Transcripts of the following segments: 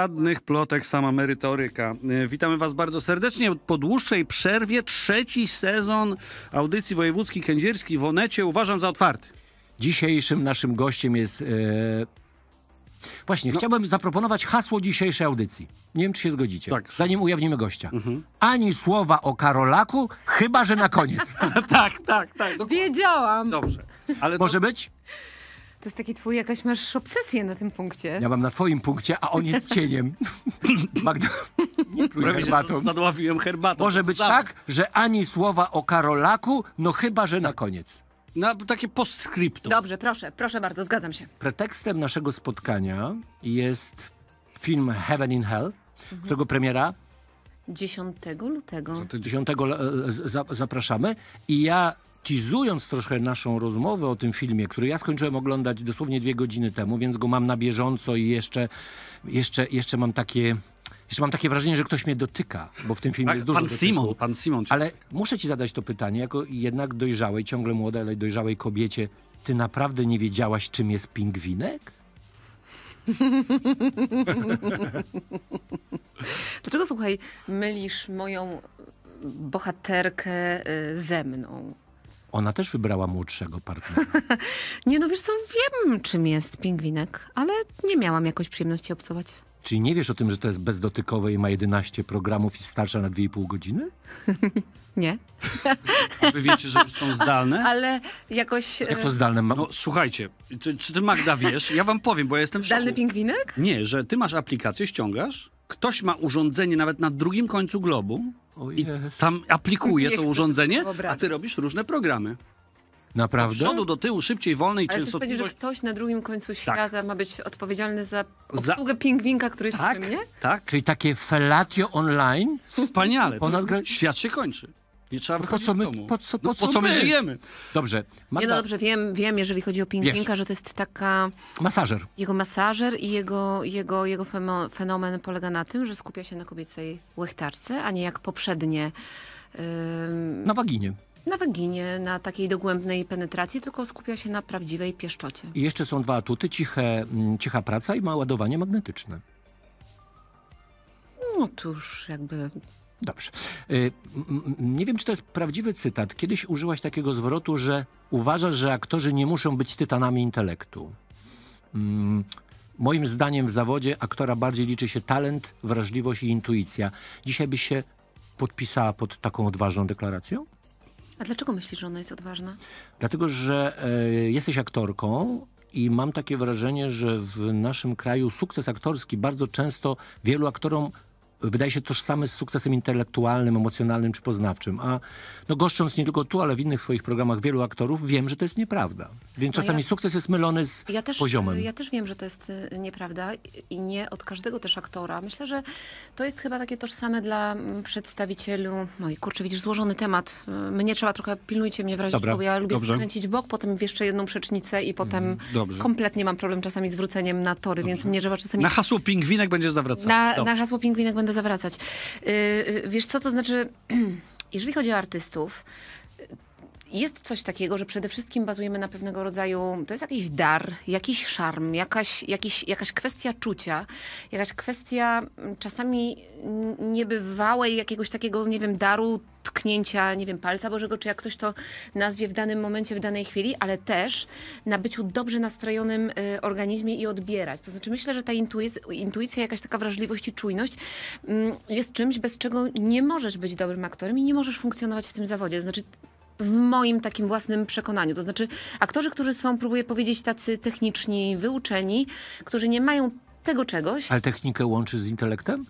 Żadnych plotek, sama merytoryka. E, witamy Was bardzo serdecznie. Po dłuższej przerwie trzeci sezon audycji wojewódzki kędzierski w Onecie uważam za otwarty. Dzisiejszym naszym gościem jest... E, właśnie, no. chciałbym zaproponować hasło dzisiejszej audycji. Nie wiem, czy się zgodzicie. Tak. Zanim ujawnimy gościa. Mhm. Ani słowa o Karolaku, chyba że na koniec. tak, tak, tak. Dokładnie. Wiedziałam. Dobrze. Ale Może to... być? To jest taki twój, jakaś masz obsesję na tym punkcie. Ja mam na twoim punkcie, a on jest cieniem. Magda, nie pluj Prawie herbatą. Zadławiłem herbatą. Może być tak, że ani słowa o Karolaku, no chyba, że na koniec. Na takie postscriptum. Dobrze, proszę, proszę bardzo, zgadzam się. Pretekstem naszego spotkania jest film Heaven in Hell, mhm. którego premiera 10 lutego. 10 e, e, zapraszamy. I ja teasując troszkę naszą rozmowę o tym filmie, który ja skończyłem oglądać dosłownie dwie godziny temu, więc go mam na bieżąco i jeszcze, jeszcze, jeszcze mam takie... Jeszcze mam takie wrażenie, że ktoś mnie dotyka, bo w tym filmie tak, jest dużo Pan dotyku. Simon, pan Simon. Ale muszę ci zadać to pytanie, jako jednak dojrzałej, ciągle młodej, ale dojrzałej kobiecie. Ty naprawdę nie wiedziałaś, czym jest pingwinek? Dlaczego, słuchaj, mylisz moją bohaterkę y, ze mną? Ona też wybrała młodszego partnera. nie no wiesz co, wiem czym jest pingwinek, ale nie miałam jakoś przyjemności obcować. Czyli nie wiesz o tym, że to jest bezdotykowe i ma 11 programów i starsza na 2,5 godziny? Nie. A wy wiecie, że już są zdalne? Ale jakoś... Jak to e, zdalne? Ma... No słuchajcie, ty, czy ty Magda wiesz? Ja wam powiem, bo ja jestem... Zdalny pingwinek? Nie, że ty masz aplikację, ściągasz ktoś ma urządzenie nawet na drugim końcu globu i tam aplikuje to urządzenie, a ty robisz różne programy. Naprawdę? Od przodu do tyłu, szybciej, wolnej, Ale częstotliwość. Ale że ktoś na drugim końcu tak. świata tak. ma być odpowiedzialny za obsługę za... pingwinka, który jest tak, przy mnie? Tak, Czyli takie fellatio online? Wspaniale. Ponad... Świat się kończy. Nie trzeba no po co my, domu. po co, po no, po co my? my? żyjemy? Dobrze. Magda... Nie, no dobrze, wiem, wiem, jeżeli chodzi o pingwinka, że to jest taka... Masażer. Jego masażer i jego, jego, jego fenomen polega na tym, że skupia się na kobiecej łechtarce, a nie jak poprzednie... Na waginie na waginie, na takiej dogłębnej penetracji, tylko skupia się na prawdziwej pieszczocie. I jeszcze są dwa atuty, ciche, mm, cicha praca i ma ładowanie magnetyczne. No to już jakby Dobrze. Y, nie wiem, czy to jest prawdziwy cytat. Kiedyś użyłaś takiego zwrotu, że uważasz, że aktorzy nie muszą być tytanami intelektu. Mm, moim zdaniem w zawodzie aktora bardziej liczy się talent, wrażliwość i intuicja. Dzisiaj byś się podpisała pod taką odważną deklaracją? A dlaczego myślisz, że ona jest odważna? Dlatego, że e, jesteś aktorką i mam takie wrażenie, że w naszym kraju sukces aktorski bardzo często wielu aktorom wydaje się tożsame z sukcesem intelektualnym, emocjonalnym czy poznawczym. A no, goszcząc nie tylko tu, ale w innych swoich programach wielu aktorów, wiem, że to jest nieprawda. Więc no czasami ja, sukces jest mylony z ja też, poziomem. Ja też wiem, że to jest y, nieprawda i nie od każdego też aktora. Myślę, że to jest chyba takie tożsame dla przedstawicielu... i kurczę, widzisz, złożony temat. Y, mnie trzeba trochę, pilnujcie mnie w razie, bo ja lubię dobrze. skręcić bok, potem jeszcze jedną przecznicę i potem mhm, dobrze. kompletnie mam problem czasami z wróceniem na tory, dobrze. więc mnie trzeba czasami... Na hasło pingwinek będziesz zawracał. Na, na hasło pingwinek będę będę zawracać. Y, y, wiesz co, to znaczy, jeżeli chodzi o artystów, jest coś takiego, że przede wszystkim bazujemy na pewnego rodzaju, to jest jakiś dar, jakiś szarm, jakaś, jakiś, jakaś kwestia czucia, jakaś kwestia mm, czasami niebywałej jakiegoś takiego, nie wiem, daru tknięcia, nie wiem, palca Bożego, czy jak ktoś to nazwie w danym momencie, w danej chwili, ale też na byciu dobrze nastrojonym y, organizmie i odbierać. To znaczy myślę, że ta intuicja, intuicja jakaś taka wrażliwość i czujność y, jest czymś, bez czego nie możesz być dobrym aktorem i nie możesz funkcjonować w tym zawodzie. To znaczy w moim takim własnym przekonaniu. To znaczy, aktorzy, którzy są, próbuję powiedzieć, tacy techniczni, wyuczeni, którzy nie mają tego czegoś. Ale technikę łączy z intelektem?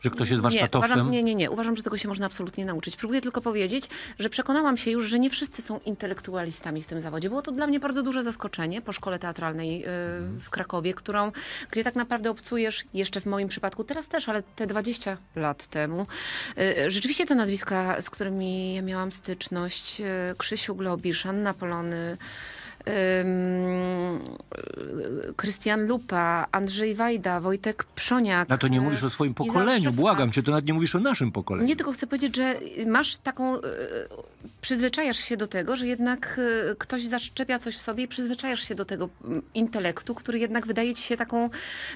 Że ktoś jest warsztatowcem? Nie, uważam, nie, nie, nie. Uważam, że tego się można absolutnie nauczyć. Próbuję tylko powiedzieć, że przekonałam się już, że nie wszyscy są intelektualistami w tym zawodzie. Było to dla mnie bardzo duże zaskoczenie po szkole teatralnej y, mhm. w Krakowie, którą, gdzie tak naprawdę obcujesz jeszcze w moim przypadku, teraz też, ale te 20 lat temu. Y, y, rzeczywiście te nazwiska, z którymi ja miałam styczność, Krzysiu Globisz, Anna Polony, Krystian Lupa, Andrzej Wajda, Wojtek Przoniak. No to nie mówisz o y, swoim pokoleniu, błagam cię, to nawet nie mówisz o naszym pokoleniu. Nie, tylko chcę powiedzieć, że masz taką, y, przyzwyczajasz się do tego, że jednak y, ktoś zaszczepia coś w sobie i przyzwyczajasz się do tego mm, intelektu, który jednak wydaje ci się taką,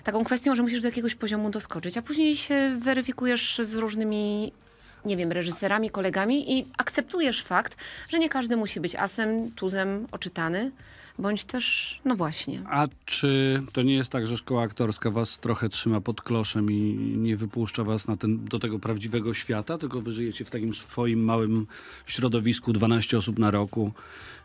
taką kwestią, że musisz do jakiegoś poziomu doskoczyć, a później się weryfikujesz z różnymi nie wiem, reżyserami, kolegami i akceptujesz fakt, że nie każdy musi być asem, tuzem, oczytany, bądź też, no właśnie. A czy to nie jest tak, że szkoła aktorska was trochę trzyma pod kloszem i nie wypuszcza was na ten, do tego prawdziwego świata, tylko wy żyjecie w takim swoim małym środowisku, 12 osób na roku,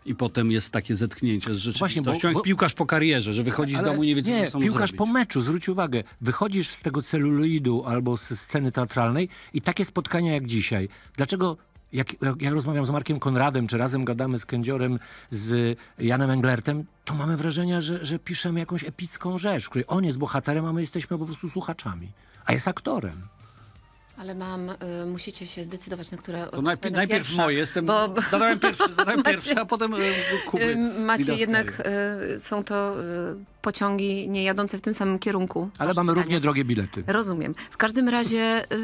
i potem jest takie zetknięcie z rzeczywistością. Właśnie, bo, bo... jak piłkarz po karierze, że wychodzi ale, z domu i nie wie, co nie, co piłkarz zrobić. po meczu, zwróć uwagę, wychodzisz z tego celuloidu albo z sceny teatralnej i takie spotkania jak dzisiaj. Dlaczego jak, ja rozmawiam z Markiem Konradem, czy razem gadamy z Kędziorem, z Janem Englertem, to mamy wrażenie, że, że piszemy jakąś epicką rzecz, której on jest bohaterem, a my jesteśmy po prostu słuchaczami. A jest aktorem. Ale mam, y, musicie się zdecydować, na które. To najpierw, moje, jestem. Bo, Zadałem pierwszy, zadałem pierwszy, a potem y, Kuby. Y, macie jednak, y, są to y, pociągi niejadące w tym samym kierunku. Ale mamy pytanie. równie drogie bilety. Rozumiem. W każdym razie, y,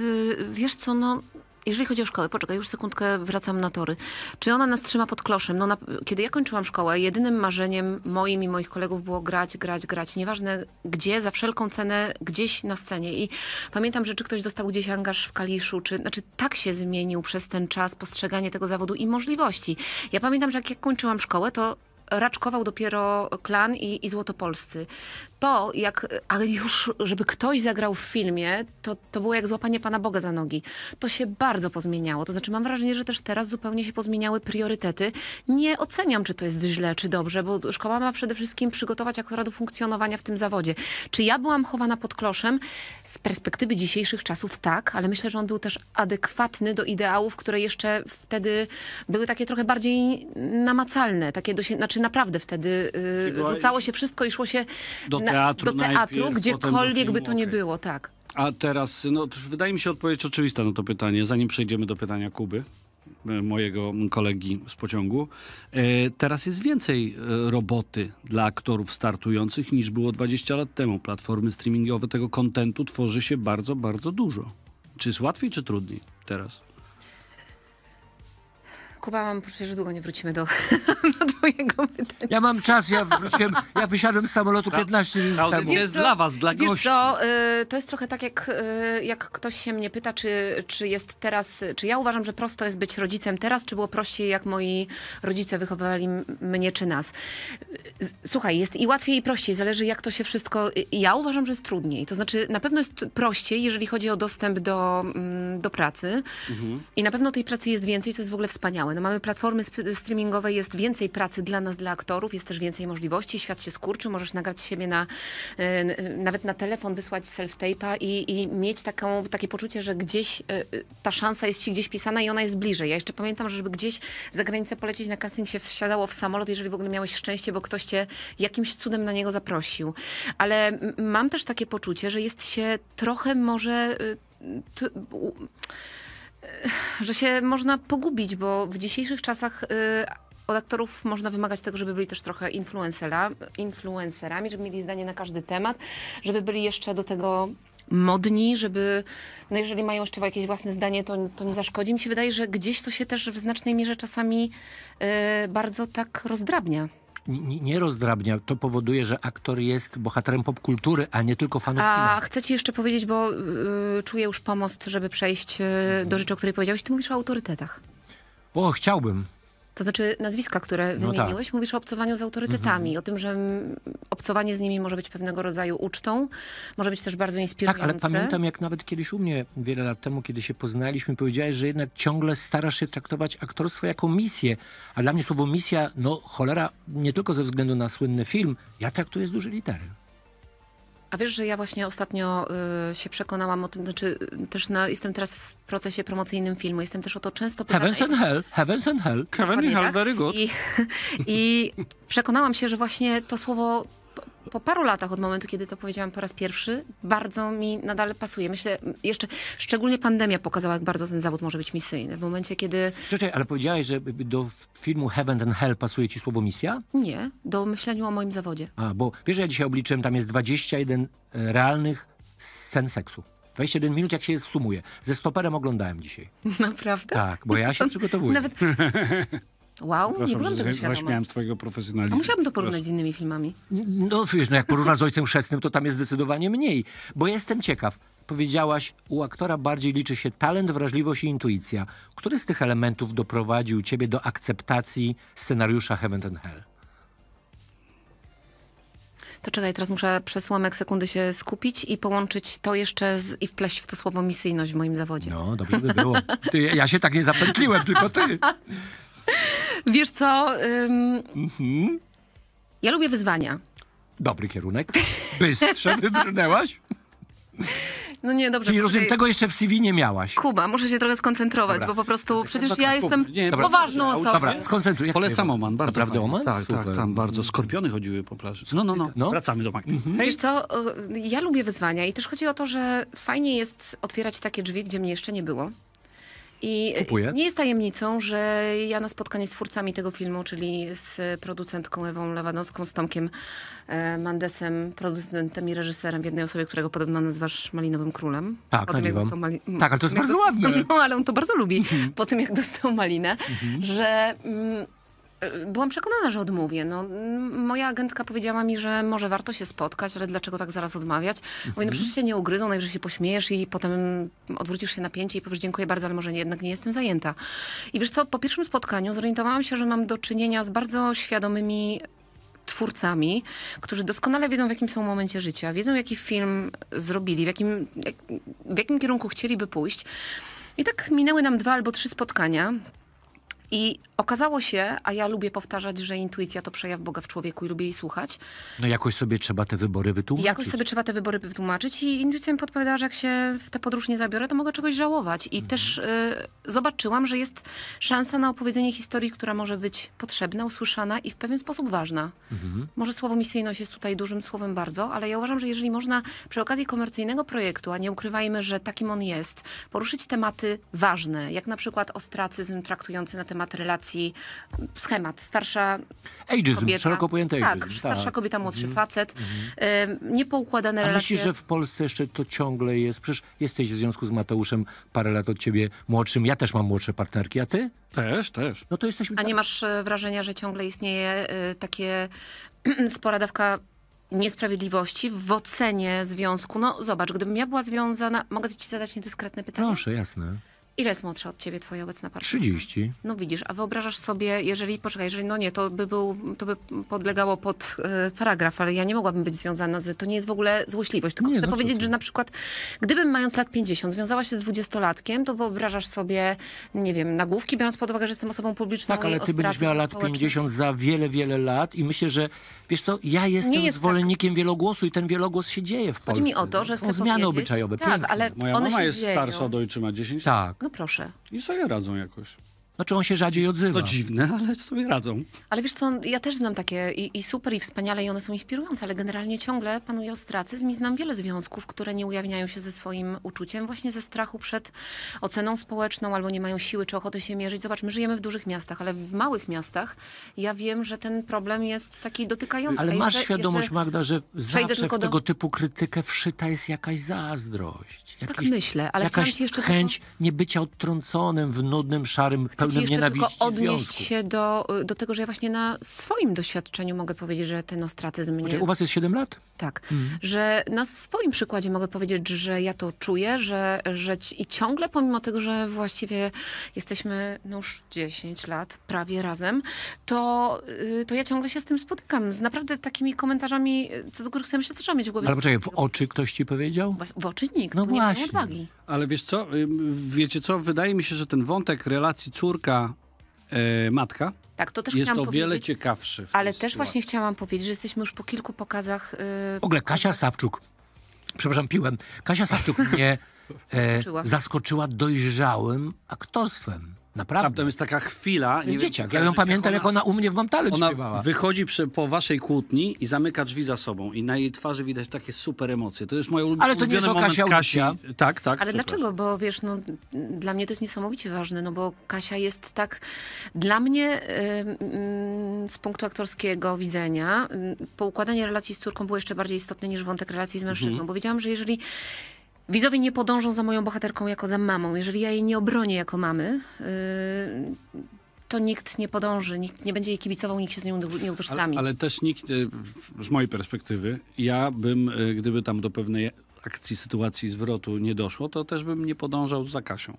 wiesz co, no jeżeli chodzi o szkołę, poczekaj, już sekundkę wracam na tory. Czy ona nas trzyma pod kloszem? No, na, kiedy ja kończyłam szkołę, jedynym marzeniem moim i moich kolegów było grać, grać, grać. Nieważne gdzie, za wszelką cenę, gdzieś na scenie. I pamiętam, że czy ktoś dostał gdzieś angaż w Kaliszu, czy... Znaczy tak się zmienił przez ten czas postrzeganie tego zawodu i możliwości. Ja pamiętam, że jak ja kończyłam szkołę, to raczkował dopiero Klan i, i Złotopolscy. To jak, a już żeby ktoś zagrał w filmie, to, to było jak złapanie Pana Boga za nogi. To się bardzo pozmieniało. To znaczy mam wrażenie, że też teraz zupełnie się pozmieniały priorytety. Nie oceniam, czy to jest źle, czy dobrze, bo szkoła ma przede wszystkim przygotować aktora do funkcjonowania w tym zawodzie. Czy ja byłam chowana pod kloszem? Z perspektywy dzisiejszych czasów tak, ale myślę, że on był też adekwatny do ideałów, które jeszcze wtedy były takie trochę bardziej namacalne, takie do, znaczy czy naprawdę wtedy y, rzucało się wszystko i szło się do na, teatru, do teatru najpierw, gdziekolwiek do by to nie było, tak. A teraz, no, wydaje mi się odpowiedź oczywista na to pytanie, zanim przejdziemy do pytania Kuby e, mojego kolegi z pociągu. E, teraz jest więcej e, roboty dla aktorów startujących niż było 20 lat temu. Platformy streamingowe tego kontentu tworzy się bardzo, bardzo dużo. Czy jest łatwiej, czy trudniej teraz? Kuba, mam poczucie, że długo nie wrócimy do, do twojego pytania. Ja mam czas, ja wróciłem, ja wysiadłem z samolotu 15 minut temu. Audycja jest dla was, dla wiesz gości. Co, y, to jest trochę tak, jak, y, jak ktoś się mnie pyta, czy, czy jest teraz, czy ja uważam, że prosto jest być rodzicem teraz, czy było prościej, jak moi rodzice wychowywali mnie czy nas. Słuchaj, jest i łatwiej i prościej, zależy jak to się wszystko... Y, ja uważam, że jest trudniej. To znaczy, na pewno jest prościej, jeżeli chodzi o dostęp do, mm, do pracy mhm. i na pewno tej pracy jest więcej, co jest w ogóle wspaniałe. No mamy platformy streamingowe, jest więcej pracy dla nas, dla aktorów, jest też więcej możliwości, świat się skurczy, możesz nagrać siebie na, e, nawet na telefon, wysłać self-tape'a i, i, mieć taką, takie poczucie, że gdzieś e, e, ta szansa jest ci gdzieś pisana i ona jest bliżej. Ja jeszcze pamiętam, że żeby gdzieś za granicę polecieć na casting się wsiadało w samolot, jeżeli w ogóle miałeś szczęście, bo ktoś cię jakimś cudem na niego zaprosił. Ale mam też takie poczucie, że jest się trochę może... u, E, że się można pogubić, bo w dzisiejszych czasach y, od aktorów można wymagać tego, żeby byli też trochę influencera, influencerami, żeby mieli zdanie na każdy temat, żeby byli jeszcze do tego modni, żeby, no jeżeli mają jeszcze jakieś własne zdanie, to, to nie zaszkodzi. Mi się wydaje, że gdzieś to się też w znacznej mierze czasami y, bardzo tak rozdrabnia nie, nie rozdrabnia. To powoduje, że aktor jest bohaterem popkultury, a nie tylko fanów A kina. chcę ci jeszcze powiedzieć, bo y, czuję już pomost, żeby przejść y, do rzeczy, o której powiedziałeś. Ty mówisz o autorytetach. O, chciałbym. To znaczy nazwiska, które no wymieniłeś, tak. mówisz o obcowaniu z autorytetami, mhm. o tym, że obcowanie z nimi może być pewnego rodzaju ucztą, może być też bardzo inspirujące. Tak, ale pamiętam jak nawet kiedyś u mnie, wiele lat temu, kiedy się poznaliśmy, powiedziałeś, że jednak ciągle starasz się traktować aktorstwo jako misję. A dla mnie słowo misja, no cholera, nie tylko ze względu na słynny film, ja traktuję z dużej litery. A wiesz, że ja właśnie ostatnio y, się przekonałam o tym, znaczy y, też na, jestem teraz w procesie promocyjnym filmu, jestem też o to często pytana. Heavens and Hell, Heavens and Hell. Heaven and Hell, tak. very good. I, I przekonałam się, że właśnie to słowo po paru latach od momentu, kiedy to powiedziałam po raz pierwszy, bardzo mi nadal pasuje. Myślę, jeszcze szczególnie pandemia pokazała, jak bardzo ten zawód może być misyjny. W momencie, kiedy... Czekaj, ale powiedziałaś, że do filmu Heaven and Hell pasuje ci słowo misja? Nie, do myśleniu o moim zawodzie. A, bo wiesz, ja dzisiaj obliczyłem, tam jest 21 e, realnych scen seksu. 21 minut, jak się sumuje. Ze stoperem oglądałem dzisiaj. Naprawdę? Tak, bo ja się przygotowuję. Nawet... Wow, Przepraszam, nie byłam tego Zaśmiałem z twojego profesjonalizmu. A musiałabym to porównać Proszę. z innymi filmami. No wiesz, no jak porównasz z Ojcem Chrzestnym, to tam jest zdecydowanie mniej. Bo jestem ciekaw, powiedziałaś, u aktora bardziej liczy się talent, wrażliwość i intuicja. Który z tych elementów doprowadził ciebie do akceptacji scenariusza Heaven and Hell? To czekaj, teraz muszę przez łamek sekundy się skupić i połączyć to jeszcze z, i wpleść w to słowo misyjność w moim zawodzie. No, dobrze by było. Ty, ja się tak nie zapętliłem, tylko ty. Wiesz co? Ym... Mhm. Ja lubię wyzwania. Dobry kierunek. Bystrze wybrnęłaś. No nie, dobrze. Czyli rozumiem, tego jeszcze w CV nie miałaś. Kuba, muszę się trochę skoncentrować, Dobra. bo po prostu przecież ja jestem nie, dobra, poważną osobą. Dobra, skoncentruj. Polecam Oman, bardzo Naprawdę Oman? Tak, Super. tak, tam bardzo mhm. skorpiony chodziły po plaży. No, no, no. no? Wracamy do Magdy. Mhm. Wiesz co, ja lubię wyzwania i też chodzi o to, że fajnie jest otwierać takie drzwi, gdzie mnie jeszcze nie było. I Kupuję. nie jest tajemnicą, że ja na spotkanie z twórcami tego filmu, czyli z producentką Ewą Lewandowską, z Tomkiem e, Mandesem, producentem i reżyserem w jednej osobie, którego podobno nazywasz Malinowym Królem. Tak, tym, jak mali... tak ale to jest bardzo dostał... ładne. No, ale on to bardzo lubi, mhm. po tym jak dostał malinę, mhm. że... Mm, E, byłam przekonana, że odmówię. No, moja agentka powiedziała mi, że może warto się spotkać, ale dlaczego tak zaraz odmawiać? Mówię, no mhm. przecież się nie ugryzą, najwyżej się pośmiejesz i potem odwrócisz się na pięcie i powiesz dziękuję bardzo, ale może jednak nie jestem zajęta. I wiesz co, po pierwszym spotkaniu zorientowałam się, że mam do czynienia z bardzo świadomymi twórcami, którzy doskonale wiedzą, w jakim są momencie życia, wiedzą, jaki film zrobili, w jakim, w jakim kierunku chcieliby pójść. I tak minęły nam dwa albo trzy spotkania. I okazało się, a ja lubię powtarzać, że intuicja to przejaw Boga w człowieku i lubię jej słuchać. No jakoś sobie trzeba te wybory wytłumaczyć. Jakoś sobie trzeba te wybory wytłumaczyć i intuicja mi podpowiadała, że jak się w tę podróż nie zabiorę, to mogę czegoś żałować. I mhm. też y, zobaczyłam, że jest szansa na opowiedzenie historii, która może być potrzebna, usłyszana i w pewien sposób ważna. Mhm. Może słowo misyjność jest tutaj dużym słowem bardzo, ale ja uważam, że jeżeli można przy okazji komercyjnego projektu, a nie ukrywajmy, że takim on jest, poruszyć tematy ważne, jak na przykład ostracyzm traktujący na temat schemat relacji, mm, schemat. Starsza ageism, kobieta... szeroko pojęty Tak, starsza tak. kobieta, młodszy mhm. facet. Mhm. Niepoukładane A relacje... myślisz, że w Polsce jeszcze to ciągle jest? Przecież jesteś w związku z Mateuszem parę lat od ciebie młodszym. Ja też mam młodsze partnerki, a ty? Też, też. No to jesteśmy... A nie masz e, wrażenia, że ciągle istnieje e, takie spora dawka niesprawiedliwości w ocenie związku. No zobacz, gdybym ja była związana... Mogę ci zadać niedyskretne pytanie? Proszę, jasne. Ile jest młodsza od ciebie twoja obecna partnerka? 30. No widzisz, a wyobrażasz sobie, jeżeli, poczekaj, jeżeli no nie, to by był, to by podlegało pod y, paragraf, ale ja nie mogłabym być związana z, to nie jest w ogóle złośliwość, tylko nie, chcę no powiedzieć, że na przykład, gdybym mając lat 50 związała się z dwudziestolatkiem, to wyobrażasz sobie, nie wiem, nagłówki, biorąc pod uwagę, że jestem osobą publiczną. Tak, ale ty będziesz miała lat 50 za wiele, wiele lat i myślę, że, wiesz co, ja jestem jest tak. zwolennikiem tak. wielogłosu i ten wielogłos się dzieje w Polsce. Chodzi mi o to, że chcę o zmiany obyczajowe, tak, pięknie. ale Moja mama jest dzieją. starsza od ojczyma 10 lat. Tak. No proszę. I sobie radzą jakoś. Znaczy on się rzadziej odzywa. To dziwne, ale sobie radzą. Ale wiesz co, ja też znam takie i, i super, i wspaniale, i one są inspirujące, ale generalnie ciągle panuje ostracyzm i znam wiele związków, które nie ujawniają się ze swoim uczuciem, właśnie ze strachu przed oceną społeczną, albo nie mają siły czy ochoty się mierzyć. Zobacz, my żyjemy w dużych miastach, ale w małych miastach ja wiem, że ten problem jest taki dotykający. Ale masz świadomość, Magda, że zawsze w tego do... typu krytykę wszyta jest jakaś zazdrość. Tak jakiś, tak myślę, ale jakaś chciałam ci jeszcze... chęć tylko... niebycia odtrąconym w nudnym, szarym chodzi jeszcze tylko odnieść się do, do tego, że ja właśnie na swoim doświadczeniu mogę powiedzieć, że ten ostracyzm znaczy, mnie... u was jest 7 lat? Tak. Mhm. Że na swoim przykładzie mogę powiedzieć, że ja to czuję, że, że i ciągle, pomimo tego, że właściwie jesteśmy no już 10 lat prawie razem, to, y, to ja ciągle się z tym spotykam. Z naprawdę takimi komentarzami, y, co do których sobie myśleć co trzeba mieć w głowie. Ale poczekaj, w oczy ktoś ci powiedział? W oczy nikt, no właśnie. nie właśnie. odwagi. Ale wiesz co, y, wiecie co, wydaje mi się, że ten wątek relacji córki córka e, matka. Tak, to też jest to wiele powiedzieć, ale też sytuacji. właśnie chciałam powiedzieć, że jesteśmy już po kilku pokazach. Yy, w ogóle Kasia Sawczuk, przepraszam, piłem. Kasia Sawczuk mnie e, zaskoczyła. dojrzałym aktorstwem. Naprawdę. Tam jest taka chwila. Jest dzieciak. Wiem, ja ją pamiętam, jak ona, jak ona u mnie w Mamtale ona śpiewała. wychodzi przy, po waszej kłótni i zamyka drzwi za sobą. I na jej twarzy widać takie super emocje. To jest moja ulubiona Ale to nie jest o Kasia Kasi. Tak, tak. Ale dlaczego? Bo wiesz, no, dla mnie to jest niesamowicie ważne, no bo Kasia jest tak... Dla mnie mm, z punktu aktorskiego widzenia mm, poukładanie relacji z córką było jeszcze bardziej istotne niż wątek relacji z mężczyzną. Mhm. Bo wiedziałam, że jeżeli Widzowie nie podążą za moją bohaterką jako za mamą. Jeżeli ja jej nie obronię jako mamy, y, to nikt nie podąży, nikt nie będzie jej kibicował, nikt się z nią nie utożsami. Ale, ale też nikt, y, z mojej perspektywy, ja bym, y, gdyby tam do pewnej akcji, sytuacji zwrotu nie doszło, to też bym nie podążał za Kasią.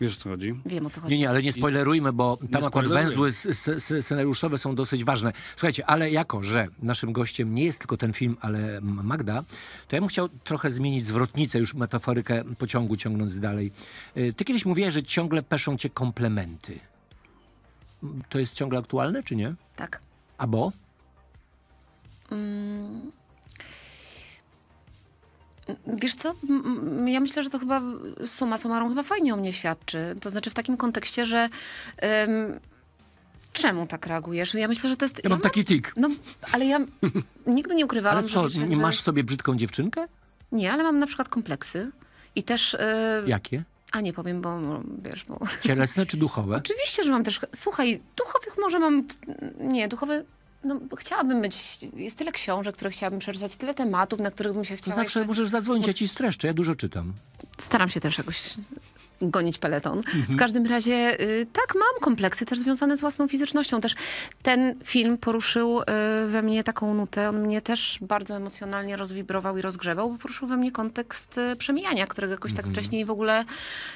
Wiesz o co chodzi? Wiem o co chodzi. Nie, nie, ale nie spoilerujmy, bo tam akurat węzły scenariuszowe są dosyć ważne. Słuchajcie, ale jako, że naszym gościem nie jest tylko ten film, ale Magda, to ja bym chciał trochę zmienić zwrotnicę, już metaforykę pociągu ciągnąc dalej. Y, ty kiedyś mówiłeś, że ciągle peszą cię komplementy. To jest ciągle aktualne, czy nie? Tak. A bo? Mm, Wiesz co, ja myślę, że to chyba suma summarum chyba fajnie o mnie świadczy. To znaczy w takim kontekście, że um, czemu tak reagujesz? Ja myślę, że to jest... Ja, ja mam taki tik. No, ale ja nigdy nie ukrywałam, ale co, że... Jakby... masz sobie brzydką dziewczynkę? Nie, ale mam na przykład kompleksy i też... E, Jakie? A nie powiem, bo wiesz, bo... Cielesne czy duchowe? Oczywiście, że mam też... Słuchaj, duchowych może mam... Nie, duchowe no, chciałabym być, jest tyle książek, które chciałabym przeczytać, tyle tematów, na których bym się chciała... To zawsze jeszcze... możesz zadzwonić, ja ci streszczę, ja dużo czytam. Staram się też jakoś gonić peleton. Mhm. W każdym razie y, tak, mam kompleksy też związane z własną fizycznością. Też ten film poruszył y, we mnie taką nutę. On mnie też bardzo emocjonalnie rozwibrował i rozgrzewał, bo poruszył we mnie kontekst y, przemijania, którego jakoś tak mhm. tak wcześniej w ogóle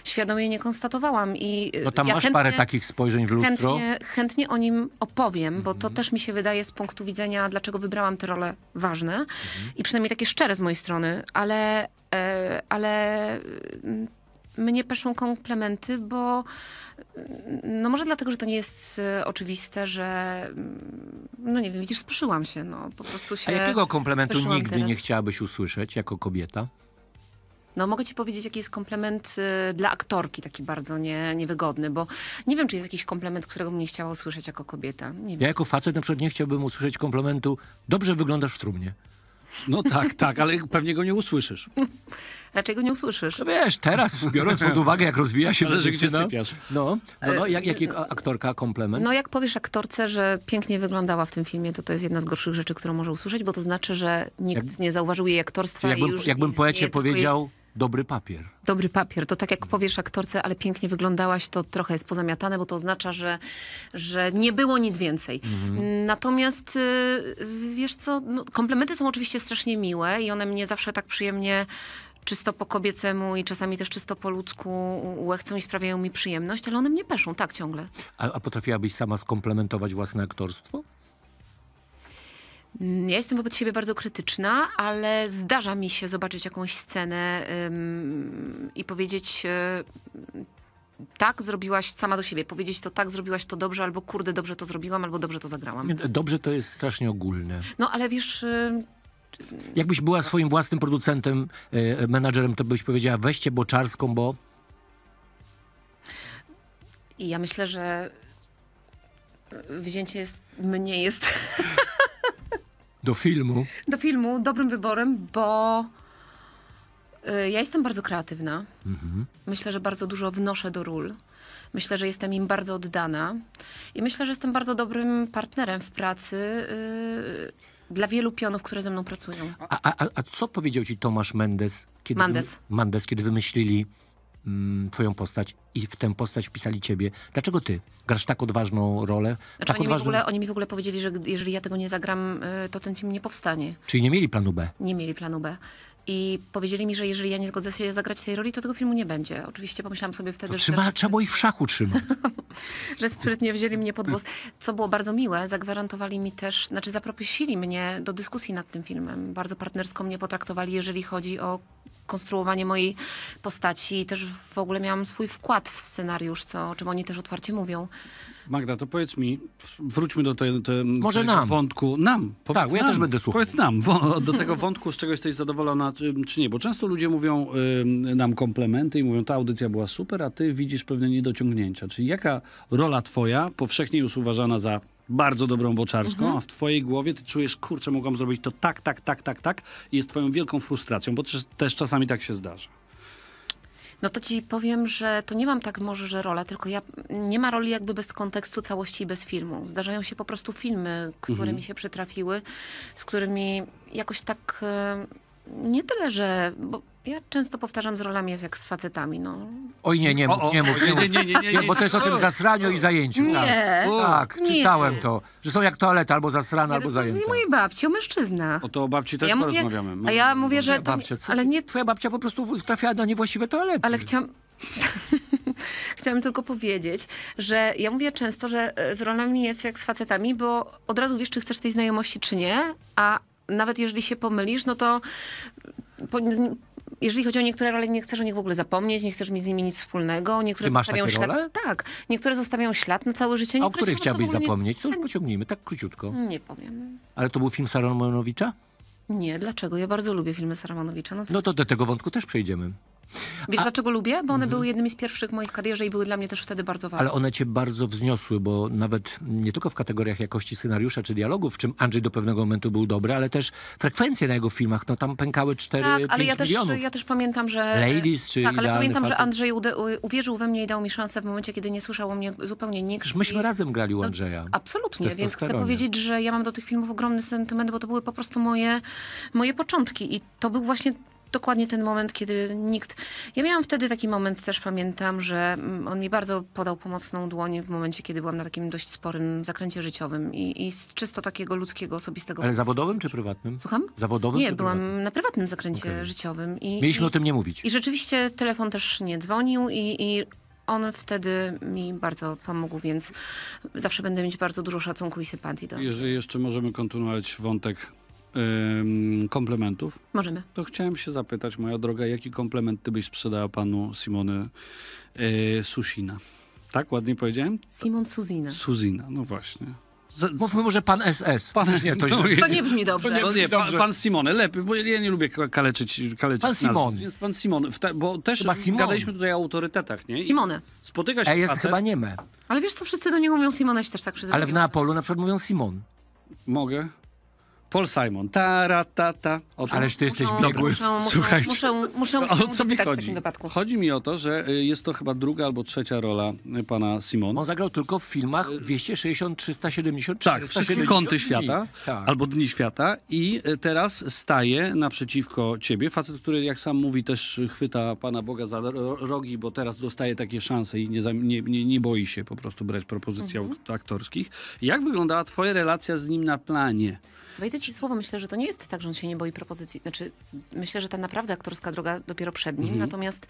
świadomie nie konstatowałam. I, y, no tam ja masz chętnie, parę takich spojrzeń w lustro. Chętnie, chętnie o nim opowiem, mhm. bo to mhm. też mi się wydaje z punktu widzenia, dlaczego wybrałam te role ważne mhm. i przynajmniej takie szczere z mojej strony, ale, e, ale mm, mnie peszą komplementy, bo mm, no może dlatego, że to nie jest e, oczywiste, że mm, no nie wiem, widzisz, speszyłam się, no po prostu się... A jakiego komplementu nigdy teraz. nie chciałabyś usłyszeć jako kobieta? No mogę ci powiedzieć, jaki jest komplement y, dla aktorki, taki bardzo nie, niewygodny, bo nie wiem, czy jest jakiś komplement, którego bym nie chciała usłyszeć jako kobieta. Nie ja jako facet na przykład nie chciałbym usłyszeć komplementu dobrze wyglądasz w trumnie. No tak, tak, ale pewnie go nie usłyszysz. raczej go nie usłyszysz. No wiesz, teraz, biorąc pod uwagę, jak rozwija się Ale że gdzie sypiasz? No, no, no jak, e, jak, e, aktorka, komplement? No jak powiesz aktorce, że pięknie wyglądała w tym filmie, to to jest jedna z gorszych rzeczy, którą może usłyszeć, bo to znaczy, że nikt jak, nie zauważył jej aktorstwa jakbym, i już Jakbym poecie powiedział... Dobry papier. Dobry papier. To tak jak powiesz aktorce, ale pięknie wyglądałaś, to trochę jest pozamiatane, bo to oznacza, że, że nie było nic więcej. Mhm. Natomiast y, wiesz co, no, komplementy są oczywiście strasznie miłe i one mnie zawsze tak przyjemnie czysto po kobiecemu i czasami też czysto po ludzku łechcą i sprawiają mi przyjemność, ale one mnie peszą, tak ciągle. A, a potrafiłabyś sama skomplementować własne aktorstwo? Mm, ja jestem wobec siebie bardzo krytyczna, ale zdarza mi się zobaczyć jakąś scenę ym, i powiedzieć. E, tak zrobiłaś sama do siebie, powiedzieć to tak, zrobiłaś to dobrze, albo kurde, dobrze to zrobiłam, albo dobrze to zagrałam. Dobrze to jest strasznie ogólne. No ale wiesz, Jakbyś była swoim własnym producentem, e, menadżerem, to byś powiedziała weźcie Boczarską, bo... I ja myślę, że wzięcie jest, mnie jest... Do filmu. Do filmu, dobrym wyborem, bo e, ja jestem bardzo kreatywna. Mhm. Myślę, że bardzo dużo wnoszę do ról. Myślę, że jestem im bardzo oddana i myślę, że jestem bardzo dobrym partnerem w pracy. E, dla wielu pionów, które ze mną pracują. A, a, a co powiedział ci Tomasz Mendes, kiedy, Mandes. Mandes, kiedy wymyślili mm, twoją postać i w tę postać wpisali ciebie? Dlaczego ty grasz tak odważną rolę? Znaczy tak oni, odważną... Mi ogóle, oni, mi w ogóle powiedzieli, że jeżeli ja tego nie zagram, y, to ten film nie powstanie. Czyli nie mieli planu B? Nie mieli planu B. I powiedzieli mi, że jeżeli ja nie zgodzę się zagrać tej roli, to tego filmu nie będzie. Oczywiście pomyślałam sobie wtedy, to trzyma, że... Trzeba ich w szachu trzymać. że sprytnie wzięli mnie pod głos. Co było bardzo miłe, zagwarantowali mi też, znaczy zaprosili mnie do dyskusji nad tym filmem. Bardzo partnersko mnie potraktowali, jeżeli chodzi o konstruowanie mojej postaci. i Też w ogóle miałam swój wkład w scenariusz, co, o czym oni też otwarcie mówią. Magda, to powiedz mi, wróćmy do tego te, Może nam. wątku. Nam. Powiedz tak, nam, ja też będę słuchał. Powiedz nam, bo, do tego wątku, z czego jesteś zadowolona, czy nie. Bo często ludzie mówią y, nam komplementy i mówią, ta audycja była super, a ty widzisz pewne niedociągnięcia. Czyli jaka rola twoja, powszechnie już uważana za bardzo dobrą boczarską, mhm. a w twojej głowie ty czujesz, kurczę, mogłam zrobić to tak, tak, tak, tak, tak i jest twoją wielką frustracją, bo też, też czasami tak się zdarza. No to ci powiem, że to nie mam tak może, że rola, tylko ja nie ma roli jakby bez kontekstu całości i bez filmu. Zdarzają się po prostu filmy, które mhm. mi się przytrafiły, z którymi jakoś tak e, nie tyle, że... Bo ja często powtarzam z rolami jest jak z facetami, no. Oj nie, nie mów, nie mów, nie mów. bo to jest o tym zasraniu i zajęciu. Nie. Tak, tak czytałem to, że są jak toaleta, albo zasrana, albo zajęta. To jest mojej babci, o mężczyznach. O to o babci też porozmawiamy. A ja no, mówię, no, że... ale nie... Twoja babcia po prostu trafiała na niewłaściwe toalety. Ale chciałam... Chciałam tylko powiedzieć, że ja mówię często, że e, z rolami jest jak z facetami, bo od razu wiesz, czy chcesz tej znajomości, czy nie, a nawet jeżeli się pomylisz, no to po, jeżeli chodzi o niektóre role, nie chcesz o nich w ogóle zapomnieć, nie chcesz mieć z nimi nic wspólnego. Niektóre Ty masz zostawiają ślad. Role? Tak, niektóre zostawiają ślad na całe życie. A o których chciałbyś zapomnieć? To już pociągnijmy, tak króciutko. Nie powiem. Ale to był film Saramonowicza? Nie, dlaczego? Ja bardzo lubię filmy Saramonowicza. No, no to do tego wątku też przejdziemy. Wiesz, A... dlaczego lubię? Bo one mhm. były jednymi z pierwszych w mojej karierze i były dla mnie też wtedy bardzo ważne. Ale one cię bardzo wzniosły, bo nawet nie tylko w kategoriach jakości scenariusza czy dialogów, w czym Andrzej do pewnego momentu był dobry, ale też frekwencje na jego filmach, no tam pękały 4 tak, ale ja też, ja też pamiętam, że... Ladies czy Tak, ale pamiętam, facet. że Andrzej uwierzył we mnie i dał mi szansę w momencie, kiedy nie słyszał o mnie zupełnie nikt. Myśmy i... razem grali u no, Andrzeja. No, absolutnie, więc chcę powiedzieć, że ja mam do tych filmów ogromny sentyment, bo to były po prostu moje, moje początki i to był właśnie dokładnie ten moment, kiedy nikt... Ja miałam wtedy taki moment, też pamiętam, że mm, on mi bardzo podał pomocną dłoń w momencie, kiedy byłam na takim dość sporym zakręcie życiowym i, i z czysto takiego ludzkiego, osobistego... Ale zawodowym czy prywatnym? Słucham? Zawodowym Nie, byłam prywatnym? na prywatnym zakręcie okay. życiowym. I, Mieliśmy i, o tym nie mówić. I rzeczywiście telefon też nie dzwonił i, i on wtedy mi bardzo pomógł, więc zawsze będę mieć bardzo dużo szacunku i sympatii do. Jeżeli jeszcze możemy kontynuować wątek komplementów, Możemy. to chciałem się zapytać, moja droga, jaki komplement ty byś sprzedała panu Simony e, Susina? Tak, ładnie powiedziałem? Simon Suzina. Suzina, no właśnie. Mówmy może pan SS. Pan, nie, to, no, to nie brzmi dobrze. Nie brzmi dobrze. Pan, pan Simone, lepiej, bo ja nie lubię kaleczyć, kaleczyć Pan Simon. Więc pan Simon, bo też gadajmy Simon. gadaliśmy tutaj o autorytetach, nie? Simone. Spotyka się A e, jest facet. chyba nieme. Ale wiesz co, wszyscy do niego mówią Simone, się też tak przyzwyczają. Ale w Neapolu na przykład mówią Simon. Mogę? Paul Simon. Tara, tata. Ta. Ależ ty jesteś muszą, biegły. Muszą, Słuchajcie. Muszę, muszę, muszę, o co mi chodzi? Chodzi mi o to, że y, jest to chyba druga albo trzecia rola y, pana Simon. On zagrał tylko w filmach 260, y, 370, Tak, wszystkie kąty dni. świata tak. albo Dni Świata i teraz staje naprzeciwko ciebie. Facet, który jak sam mówi też chwyta pana Boga za rogi, bo teraz dostaje takie szanse i nie, nie, nie, nie boi się po prostu brać propozycji mhm. aktorskich. Jak wyglądała twoja relacja z nim na planie? Wejdę ci w słowo, myślę, że to nie jest tak, że on się nie boi propozycji. Znaczy, myślę, że ta naprawdę aktorska droga dopiero przed nim, mhm. natomiast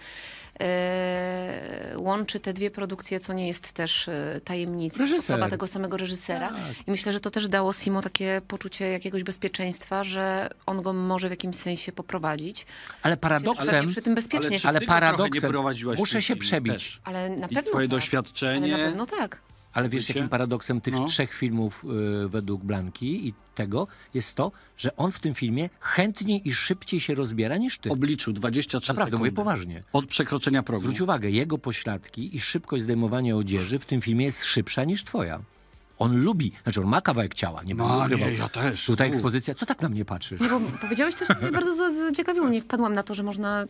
e, łączy te dwie produkcje, co nie jest też e, tajemnicą. Reżyser. Osoba tego samego reżysera. Tak. I myślę, że to też dało Simo takie poczucie jakiegoś bezpieczeństwa, że on go może w jakimś sensie poprowadzić. Ale paradoksem... Ale, przy tym bezpiecznie. Ale, ale paradoksem... Muszę się przebić. Ale na pewno I twoje tak. doświadczenie. Ale na pewno tak. Ale wiesz, jakim paradoksem tych no. trzech filmów y, według Blanki i tego jest to, że on w tym filmie chętniej i szybciej się rozbiera niż ty. Obliczył 23 Naprawdę, sekundy. mówię poważnie. Od przekroczenia progu. Zwróć uwagę, jego pośladki i szybkość zdejmowania odzieży w tym filmie jest szybsza niż twoja. On lubi, znaczy on ma kawałek ciała, nie ma nie, ja też. Tutaj ekspozycja, co tak na mnie patrzysz? No, bo powiedziałeś coś, co mnie bardzo zaciekawiło. Nie wpadłam na to, że można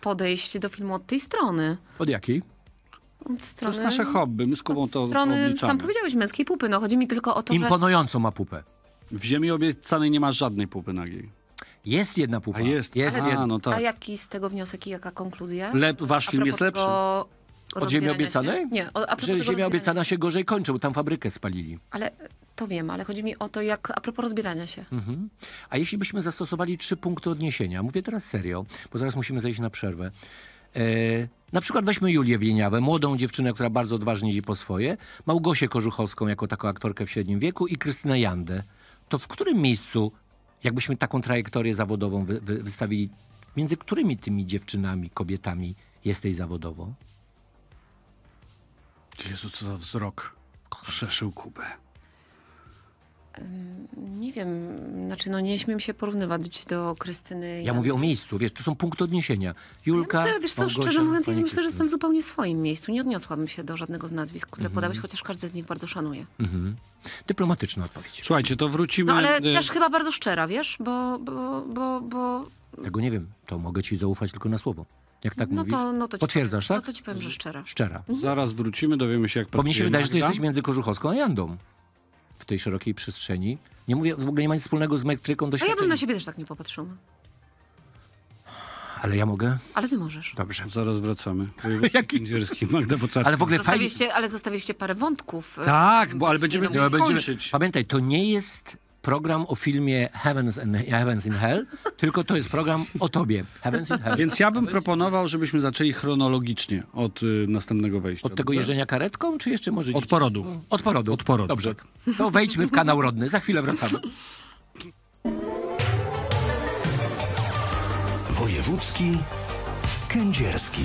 podejść do filmu od tej strony. Od jakiej? Od strony, to jest nasze hobby. My z Kubą to strony, obliczamy. Sam powiedziałeś, męskiej pupy. No, chodzi mi tylko o to, Imponująco ma pupę. W ziemi obiecanej nie ma żadnej pupy nagiej. Jest jedna pupa. A jest, jest ale, jedna, no tak. A jaki z tego wniosek i jaka konkluzja? Lep, wasz film jest lepszy. Od ziemi obiecanej? Się? Nie, o, a Że ziemia obiecana się. gorzej kończy, bo tam fabrykę spalili. Ale to wiem, ale chodzi mi o to, jak a propos rozbierania się. Mhm. A jeśli byśmy zastosowali trzy punkty odniesienia, mówię teraz serio, bo zaraz musimy zejść na przerwę. E, na przykład weźmy Julię Wieniawę, młodą dziewczynę, która bardzo odważnie idzie po swoje, Małgosię Korzuchowską jako taką aktorkę w średnim wieku i Krystynę Jandę. To w którym miejscu, jakbyśmy taką trajektorię zawodową wy, wy, wystawili, między którymi tymi dziewczynami, kobietami jesteś zawodowo? Jezu, co za wzrok. Przeszył Kubę. Nie wiem, znaczy no nie śmiem się porównywać do Krystyny. Ja mówię o miejscu, wiesz, to są punkty odniesienia. Julka, ja myślę, wiesz co, szczerze mówiąc, ja myślę, że jestem w zupełnie swoim miejscu. Nie odniosłabym się do żadnego z nazwisk, które mhm. podałeś, chociaż każdy z nich bardzo szanuje. Mm Dyplomatyczna odpowiedź. Słuchajcie, to wrócimy... No ale y też chyba bardzo szczera, wiesz, bo, bo, bo, bo... Tego nie wiem, to mogę ci zaufać tylko na słowo. Jak tak no mówisz? To, no to Potwierdzasz, powiem, tak? No to ci powiem, że szczera. Szczera. Mhm. Zaraz wrócimy, dowiemy się, jak Bo pracuje Bo mi się wydaje, Magda. że ty jesteś między Korzuchowską a Jandą w tej szerokiej przestrzeni. Nie mówię, w ogóle nie ma nic wspólnego z metryką doświadczenia. A ja bym na siebie też tak nie popatrzyła. Ale ja mogę? Ale ty możesz. Dobrze. Zaraz wracamy. Jaki? Inżyrski, Magda Poczarska. Ale w ogóle zostawiliście, fajnie. Ale zostawiliście parę wątków. Tak, bo e, ale będziemy, nie, będziemy kończyć. Pamiętaj, to nie jest program o filmie Heavens, and, Heavens in Hell, tylko to jest program o tobie. Heavens in Hell. Więc ja bym proponował, żebyśmy zaczęli chronologicznie od y, następnego wejścia. Od tego dobrze? jeżdżenia karetką, czy jeszcze może... Od porodu. Od porodu. Od porodu. Dobrze. Tak. To wejdźmy w kanał rodny. Za chwilę wracamy. Wojewódzki Kędzierski.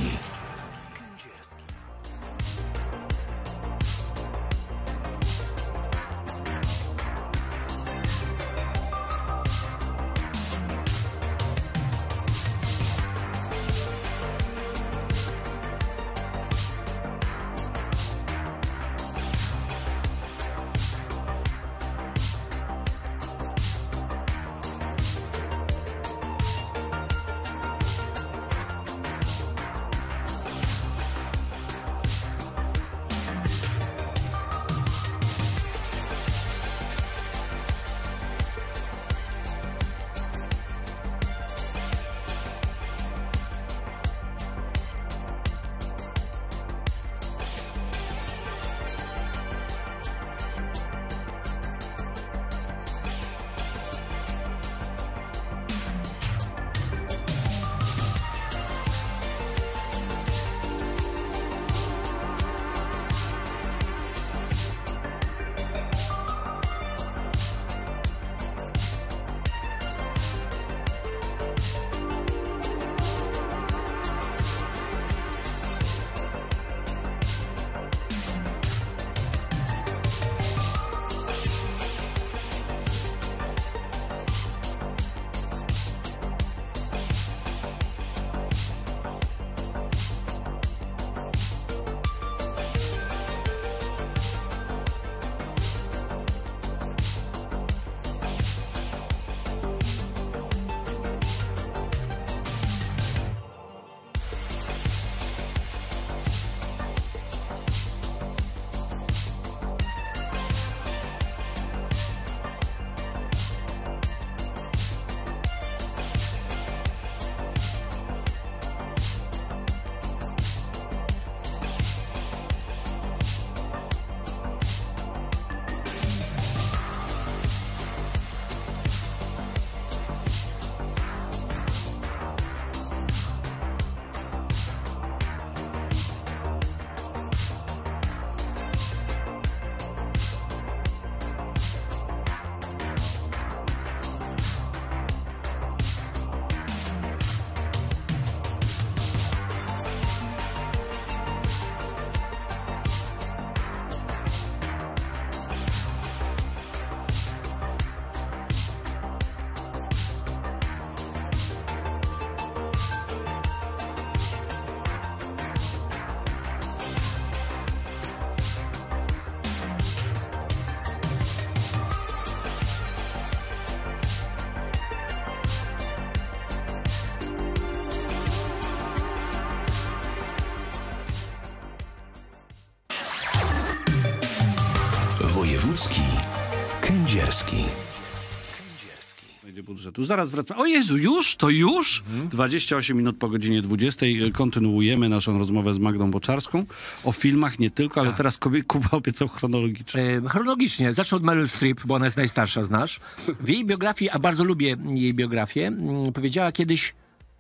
Kędzierski. Budżetu. Zaraz wracamy. O Jezu, już? To już? 28 mhm. minut po godzinie 20. E, kontynuujemy naszą rozmowę z Magdą Boczarską o filmach nie tylko, ale tak. teraz Kuba obiecał chronologicznie. E, chronologicznie. Zacznę od Meryl Streep, bo ona jest najstarsza z nasz. W jej biografii, a bardzo lubię jej biografię, powiedziała kiedyś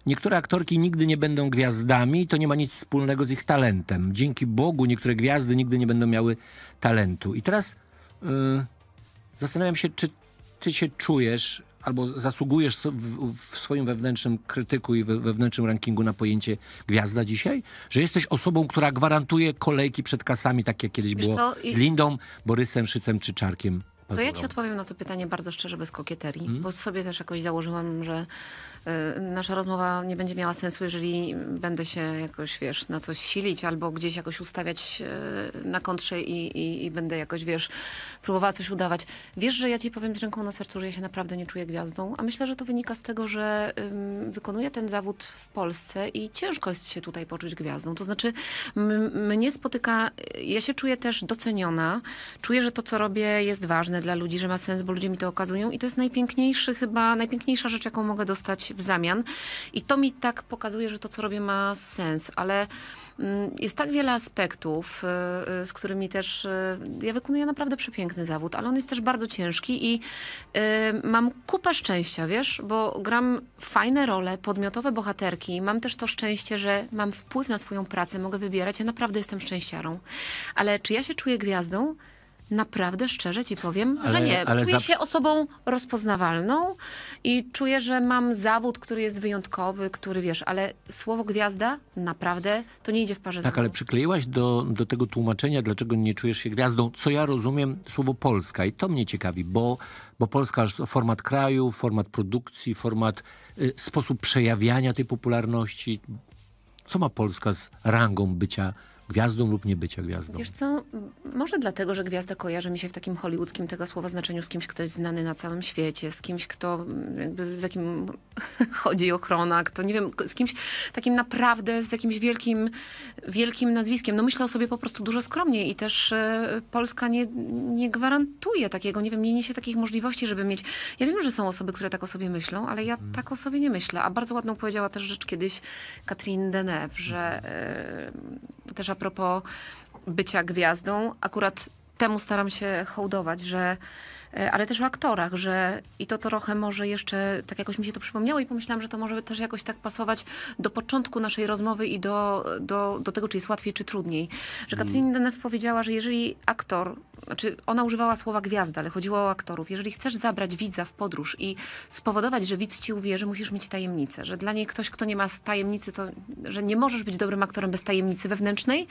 Niektóre aktorki nigdy nie będą gwiazdami, to nie ma nic wspólnego z ich talentem. Dzięki Bogu niektóre gwiazdy nigdy nie będą miały talentu. I teraz... Y, Zastanawiam się, czy ty się czujesz albo zasługujesz w, swoim wewnętrznym krytyku i wewnętrznym rankingu na pojęcie gwiazda dzisiaj? Że jesteś osobą, która gwarantuje kolejki przed kasami, tak jak kiedyś Wiesz było co? z Lindą, Borysem, Szycem czy Czarkiem? To ja ci odpowiem na to pytanie bardzo szczerze, bez kokieterii, hmm? bo sobie też jakoś założyłam, że Y, nasza rozmowa nie będzie miała sensu, jeżeli będę się jakoś, wiesz, na coś silić albo gdzieś jakoś ustawiać y, na kontrze i, i, i będę jakoś, wiesz, próbowała coś udawać. Wiesz, że ja ci powiem z ręką na sercu, że ja się naprawdę nie czuję gwiazdą, a myślę, że to wynika z tego, że ym, wykonuję ten zawód w Polsce i ciężko jest się tutaj poczuć gwiazdą. To znaczy mnie spotyka, ja się czuję też doceniona, czuję, że to, co robię jest ważne dla ludzi, że ma sens, bo ludzie mi to okazują i to jest najpiękniejszy chyba, najpiękniejsza rzecz, jaką mogę dostać w zamian. I to mi tak pokazuje, że to, co robię, ma sens, ale mm, jest tak wiele aspektów, y, y, z którymi też y, ja wykonuję naprawdę przepiękny zawód, ale on jest też bardzo ciężki i mam kupę szczęścia, wiesz, bo gram fajne role, podmiotowe bohaterki. Mam też to szczęście, że mam wpływ na swoją pracę, mogę wybierać. Ja naprawdę jestem szczęściarą. Ale czy ja się czuję gwiazdą? Naprawdę szczerze ci powiem, ale, że nie. Czuję się osobą rozpoznawalną i czuję, że mam zawód, który jest wyjątkowy, który wiesz, ale słowo gwiazda naprawdę to nie idzie w parze Tak, ale przykleiłaś do, do tego tłumaczenia, dlaczego nie czujesz się gwiazdą, co ja rozumiem słowo Polska i to mnie ciekawi, bo, bo Polska format kraju, format produkcji, format y, sposób przejawiania tej popularności. Co ma Polska z rangą bycia gwiazdą lub nie bycia gwiazdą. Wiesz co, może dlatego, że gwiazda kojarzy mi się w takim hollywoodzkim tego słowa znaczeniu z kimś, kto jest znany na całym świecie, z kimś, kto jakby, z jakim chodzi ochrona, kto nie wiem, z kimś takim naprawdę, z jakimś wielkim, wielkim nazwiskiem. No myślę o sobie po prostu dużo skromniej i też e, Polska nie, nie gwarantuje takiego, nie wiem, nie niesie takich możliwości, żeby mieć... Ja wiem, że są osoby, które tak o sobie myślą, ale ja hmm. tak o sobie nie myślę. A bardzo ładną powiedziała też rzecz kiedyś Katrin Denew, że hmm. też propos bycia gwiazdą, akurat temu staram się hołdować, że e, ale też o aktorach, że i to trochę może jeszcze, tak jakoś mi się to przypomniało i pomyślałam, że to może też jakoś tak pasować do początku naszej rozmowy i do, do, do tego, czy jest łatwiej, czy trudniej. Że Katarina Denef powiedziała, że jeżeli aktor znaczy ona używała słowa gwiazda, ale chodziło o aktorów. Jeżeli chcesz zabrać widza w podróż i spowodować, że widz ci uwierzy, musisz mieć tajemnicę, że dla niej ktoś, kto nie ma tajemnicy, to że nie możesz być dobrym aktorem bez tajemnicy wewnętrznej,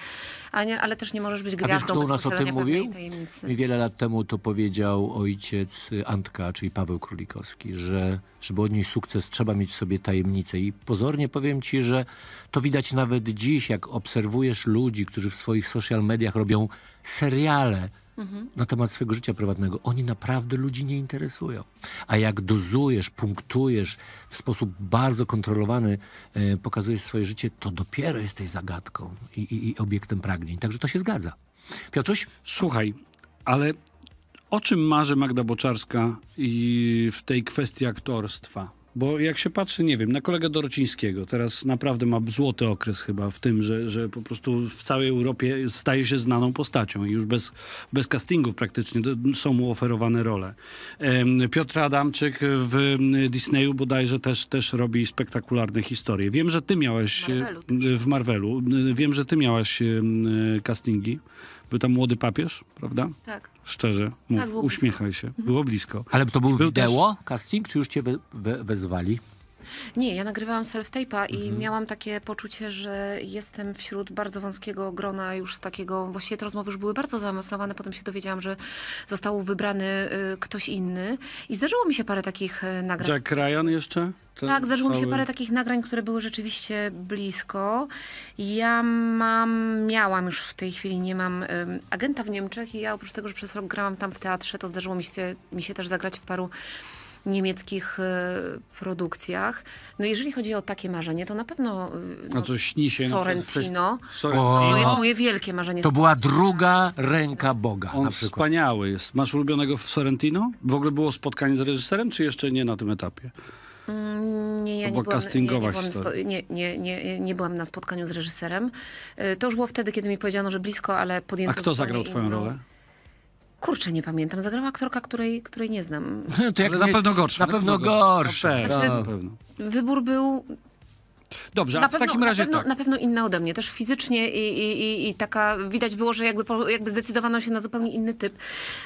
nie, ale też nie możesz być gwiazdą A wiesz, kto bez u nas o tym mówił? tajemnicy. Wiele lat temu to powiedział ojciec Antka, czyli Paweł Królikowski, że żeby odnieść sukces, trzeba mieć w sobie tajemnicę. I pozornie powiem ci, że to widać nawet dziś, jak obserwujesz ludzi, którzy w swoich social mediach robią seriale na temat swojego życia prywatnego. Oni naprawdę ludzi nie interesują. A jak dozujesz, punktujesz w sposób bardzo kontrolowany, e, pokazujesz swoje życie, to dopiero jesteś zagadką i, i, i obiektem pragnień. Także to się zgadza. Piotruś? Słuchaj, ale o czym marzy Magda Boczarska i w tej kwestii aktorstwa? Bo jak się patrzy, nie wiem, na kolegę Dorocińskiego, teraz naprawdę ma złoty okres chyba w tym, że, że po prostu w całej Europie staje się znaną postacią i już bez, bez castingów praktycznie są mu oferowane role. Piotr Adamczyk w Disneyu bodajże też, też robi spektakularne historie. Wiem, że ty miałaś Marvelu w Marvelu, wiem, że ty miałaś castingi. Był tam młody papież, prawda? Tak szczerze mów, tak, uśmiechaj się. Było blisko. Ale to był wideo, też... casting, czy już cię we, we, wezwali? Nie, ja nagrywałam self-tape'a i mhm. miałam takie poczucie, że jestem wśród bardzo wąskiego grona już takiego, właściwie te rozmowy już były bardzo zaawansowane, potem się dowiedziałam, że został wybrany y, ktoś inny i zdarzyło mi się parę takich y, nagrań. Jack Ryan jeszcze? Ten tak, zdarzyło cały... mi się parę takich nagrań, które były rzeczywiście blisko. Ja mam, miałam już w tej chwili, nie mam agenta w Niemczech i ja oprócz tego, że przez rok grałam tam w teatrze, to zdarzyło mi się, mi się też zagrać w paru niemieckich e, produkcjach. No jeżeli chodzi o takie marzenie, to na pewno e, no, no śni się Sorrentino. To no, jest moje wielkie marzenie. To była druga ręka Boga. On na wspaniały jest. Masz ulubionego Sorrentino? W ogóle było spotkanie z reżyserem, czy jeszcze nie na tym etapie? Mm, nie, ja nie byłam, castingowa nie, nie, nie, nie, byłam na spotkaniu z reżyserem. E, to już było wtedy, kiedy mi powiedziano, że blisko, ale podjęto... A kto zagrał twoją rolę? Kurczę, nie pamiętam. Zagrała aktorka, której, której nie znam. To jak Ale na pewno gorsza. Na pewno gorsza. Tak, tak, znaczy, Wybór był Dobrze, na pewno, w takim razie na pewno, tak. na pewno inna ode mnie, też fizycznie i, i, i taka widać było, że jakby, jakby zdecydowano się na zupełnie inny typ.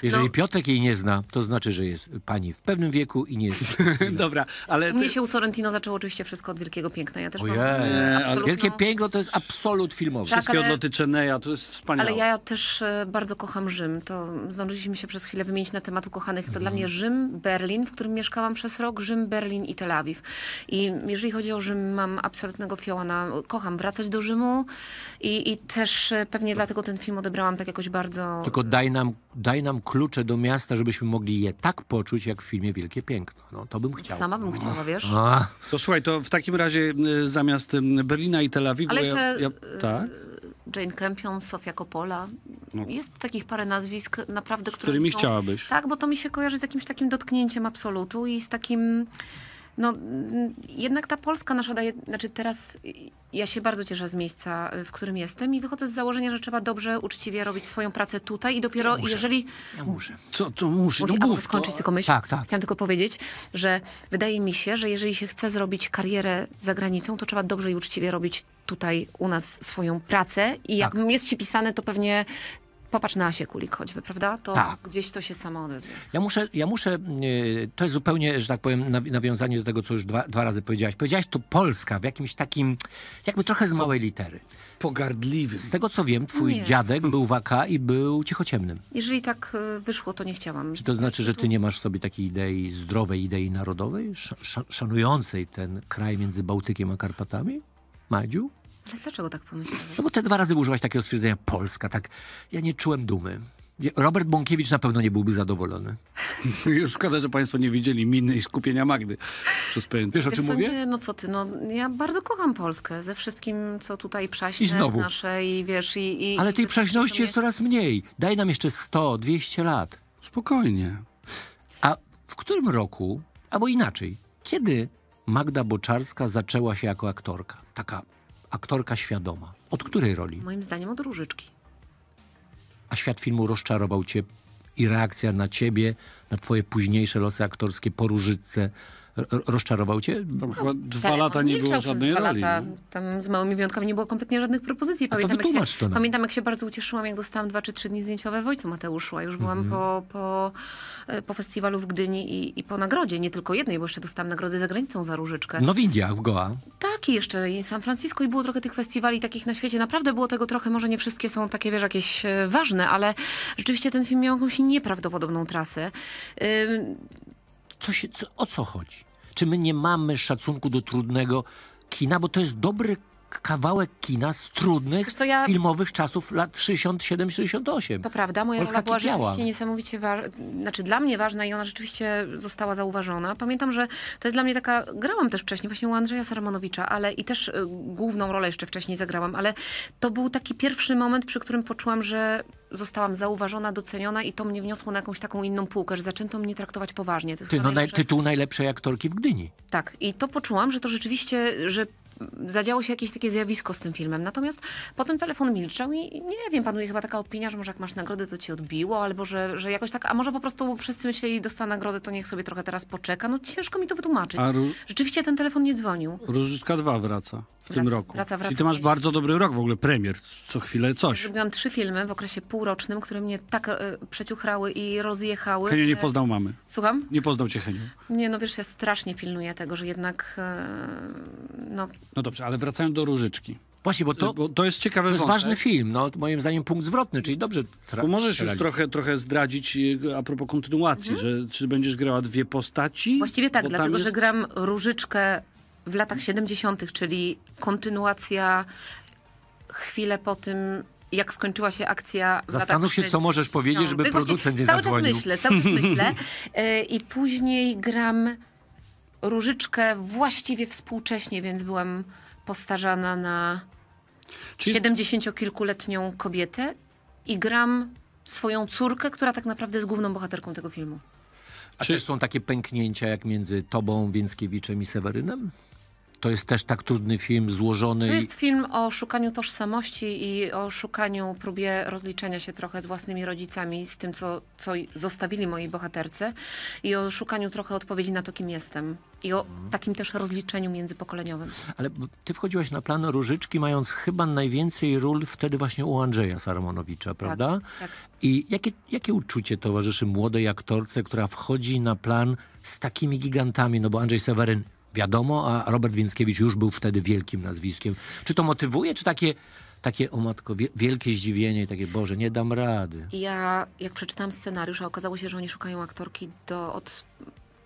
Jeżeli no. Piotrek jej nie zna, to znaczy, że jest pani w pewnym wieku i nie jest. Dobra, ale... U mnie się u Sorrentino zaczęło oczywiście wszystko od Wielkiego Piękna. Ja też Ojej, mam e, Wielkie Piękno to jest absolut filmowy. Tak, Wszystkie ale... odloty Czeneja, to jest wspaniałe. Ale ja też e, bardzo kocham Rzym. To zdążyliśmy się przez chwilę wymienić na temat ukochanych. To dla mhm. mnie Rzym, Berlin, w którym mieszkałam przez rok, Rzym, Berlin i Tel Awiw. I jeżeli chodzi o Rzym, mam absolutnego fiołana. Kocham wracać do Rzymu i, i też e, pewnie dlatego ten film odebrałam tak jakoś bardzo... Tylko daj nam, daj nam klucze do miasta, żebyśmy mogli je tak poczuć, jak w filmie Wielkie Piękno. No, to bym chciała. Sama bym chciała, wiesz? A. To słuchaj, to w takim razie zamiast Berlina i Tel Awiwu... Ale jeszcze... Ja, ja, e, tak? Jane Campion, Sofia Coppola. No. Jest takich parę nazwisk naprawdę, z którymi są, chciałabyś. Tak, bo to mi się kojarzy z jakimś takim dotknięciem absolutu i z takim no, mm, jednak ta Polska nasza daje, znaczy teraz ja się bardzo cieszę z miejsca, y, w którym jestem i wychodzę z założenia, że trzeba dobrze, uczciwie robić swoją pracę tutaj i dopiero ja jeżeli... Ja muszę. Co, co muszę. Musi, no, mów, skończyć to... tylko myśl. Tak, tak. Chciałam tylko powiedzieć, że wydaje mi się, że jeżeli się chce zrobić karierę za granicą, to trzeba dobrze i uczciwie robić tutaj u nas swoją pracę i jak tak. jest ci pisane, to pewnie Popatrz na Asię Kulik choćby, prawda? To tak. gdzieś to się samo odezwie. Ja muszę, ja muszę, y, to jest zupełnie, że tak powiem, nawiązanie do tego, co już dwa, dwa razy powiedziałaś. Powiedziałaś to Polska w jakimś takim, jakby trochę z małej litery. Pogardliwy. Z tego, co wiem, twój nie. dziadek był waka i był cichociemnym. Jeżeli tak y, wyszło, to nie chciałam. Czy to znaczy, że ty nie masz w sobie takiej idei, zdrowej idei narodowej, szanującej ten kraj między Bałtykiem a Karpatami? Madziu? Ale dlaczego tak pomyślałeś? No bo te dwa razy użyłaś takiego stwierdzenia Polska, tak? Ja nie czułem dumy. Robert Bąkiewicz na pewno nie byłby zadowolony. Szkoda, że państwo nie widzieli miny i skupienia Magdy przez pewien... Wiesz, o czym mówię? Nie, no co ty, no ja bardzo kocham Polskę ze wszystkim, co tutaj prześne I znowu. nasze i wiesz i... i Ale tej prześności jest coraz mniej. Daj nam jeszcze 100, 200 lat. Spokojnie. A w którym roku, albo inaczej, kiedy Magda Boczarska zaczęła się jako aktorka? Taka aktorka świadoma? Od której roli? Moim zdaniem od Różyczki. A świat filmu rozczarował cię i reakcja na ciebie, na twoje późniejsze losy aktorskie po Różyczce rozczarował cię? Tam no, chyba dwa lata nie było żadnej dwa roli. Lata. Tam z małymi wyjątkami nie było kompletnie żadnych propozycji. Pamiętam, to jak, się, to pamiętam jak się bardzo ucieszyłam, jak dostałam dwa czy trzy dni zdjęciowe w Ojcu Mateuszu, a już byłam mm -hmm. po, po, e, po festiwalu w Gdyni i, i po nagrodzie. Nie tylko jednej, bo jeszcze dostałam nagrody za granicą za różyczkę. No w Indiach, w Goa. Tak, i jeszcze i San Francisco i było trochę tych festiwali takich na świecie. Naprawdę było tego trochę, może nie wszystkie są takie, wiesz, jakieś e, ważne, ale rzeczywiście ten film miał jakąś nieprawdopodobną trasę. Co się, co, o co chodzi? Czy my nie mamy szacunku do trudnego kina, bo to jest dobry kawałek kina z trudnych, ja- filmowych czasów lat 67-68. To prawda, moja Polska rola była kipiała. rzeczywiście niesamowicie ważna, znaczy dla mnie ważna i ona rzeczywiście została zauważona. Pamiętam, że to jest dla mnie taka, grałam też wcześniej właśnie u Andrzeja Saramonowicza, ale i też y, główną rolę jeszcze wcześniej zagrałam, ale to był taki pierwszy moment, przy którym poczułam, że zostałam zauważona, doceniona i to mnie wniosło na jakąś taką inną półkę, że zaczęto mnie traktować poważnie. To jest Ty, no, najlepsze- tytuł najlepszej aktorki w Gdyni. tak, i to poczułam, że to rzeczywiście, że zadziało się jakieś takie zjawisko z tym filmem. Natomiast potem telefon milczał i nie wiem, panuje chyba taka opinia, że może jak masz nagrodę, to cię odbiło, albo że, że jakoś tak, a może po prostu wszyscy myśleli, dostał nagrodę, to niech sobie trochę teraz poczeka. No ciężko mi to wytłumaczyć. Rzeczywiście ten telefon nie dzwonił. Różyczka 2 wraca w wraca, tym roku. Wraca, wraca, Czyli ty masz bardzo dobry rok w ogóle, premier, co chwilę coś. Zrobiłam trzy filmy w okresie półrocznym, które mnie tak e, przeciuchrały i rozjechały. Heniu nie poznał mamy. Słucham? Nie poznał cię Heniu. Nie, no wiesz, ja strasznie pilnuję tego, że jednak e, no, no dobrze, ale wracając do Różyczki. Właśnie, bo to, bo to jest ciekawy To jest wątek. ważny film, no, moim zdaniem punkt zwrotny, czyli dobrze Bo możesz już trochę, trochę zdradzić y, a propos kontynuacji, mhm. że czy będziesz grała dwie postaci? Właściwie tak, dlatego że gram Różyczkę w latach 70., czyli kontynuacja chwilę po tym, jak skończyła się akcja. Zastanów się, co możesz powiedzieć, żeby no producent nie Właśnie, zadzwonił. Cały czas myślę, cały czas myślę. Y, I później gram różyczkę właściwie współcześnie, więc byłam postarzana na siedemdziesięciokilkuletnią kobietę i gram swoją córkę, która tak naprawdę jest główną bohaterką tego filmu. A czy też są takie pęknięcia jak między tobą, Więckiewiczem i Sewerynem? To jest też tak trudny film, złożony. To jest film o szukaniu tożsamości i o szukaniu, próbie rozliczenia się trochę z własnymi rodzicami, z tym, co, co zostawili moi bohaterce i o szukaniu trochę odpowiedzi na to, kim jestem. I o takim też rozliczeniu międzypokoleniowym. Ale ty wchodziłaś na plan Różyczki, mając chyba najwięcej ról wtedy właśnie u Andrzeja Sarmonowicza, tak, prawda? Tak, tak. I jakie, jakie uczucie towarzyszy młodej aktorce, która wchodzi na plan z takimi gigantami, no bo Andrzej Seweryn wiadomo, a Robert Więckiewicz już był wtedy wielkim nazwiskiem. Czy to motywuje, czy takie, takie o matko, wielkie zdziwienie i takie, Boże, nie dam rady? Ja, jak przeczytałam scenariusz, a okazało się, że oni szukają aktorki do, od,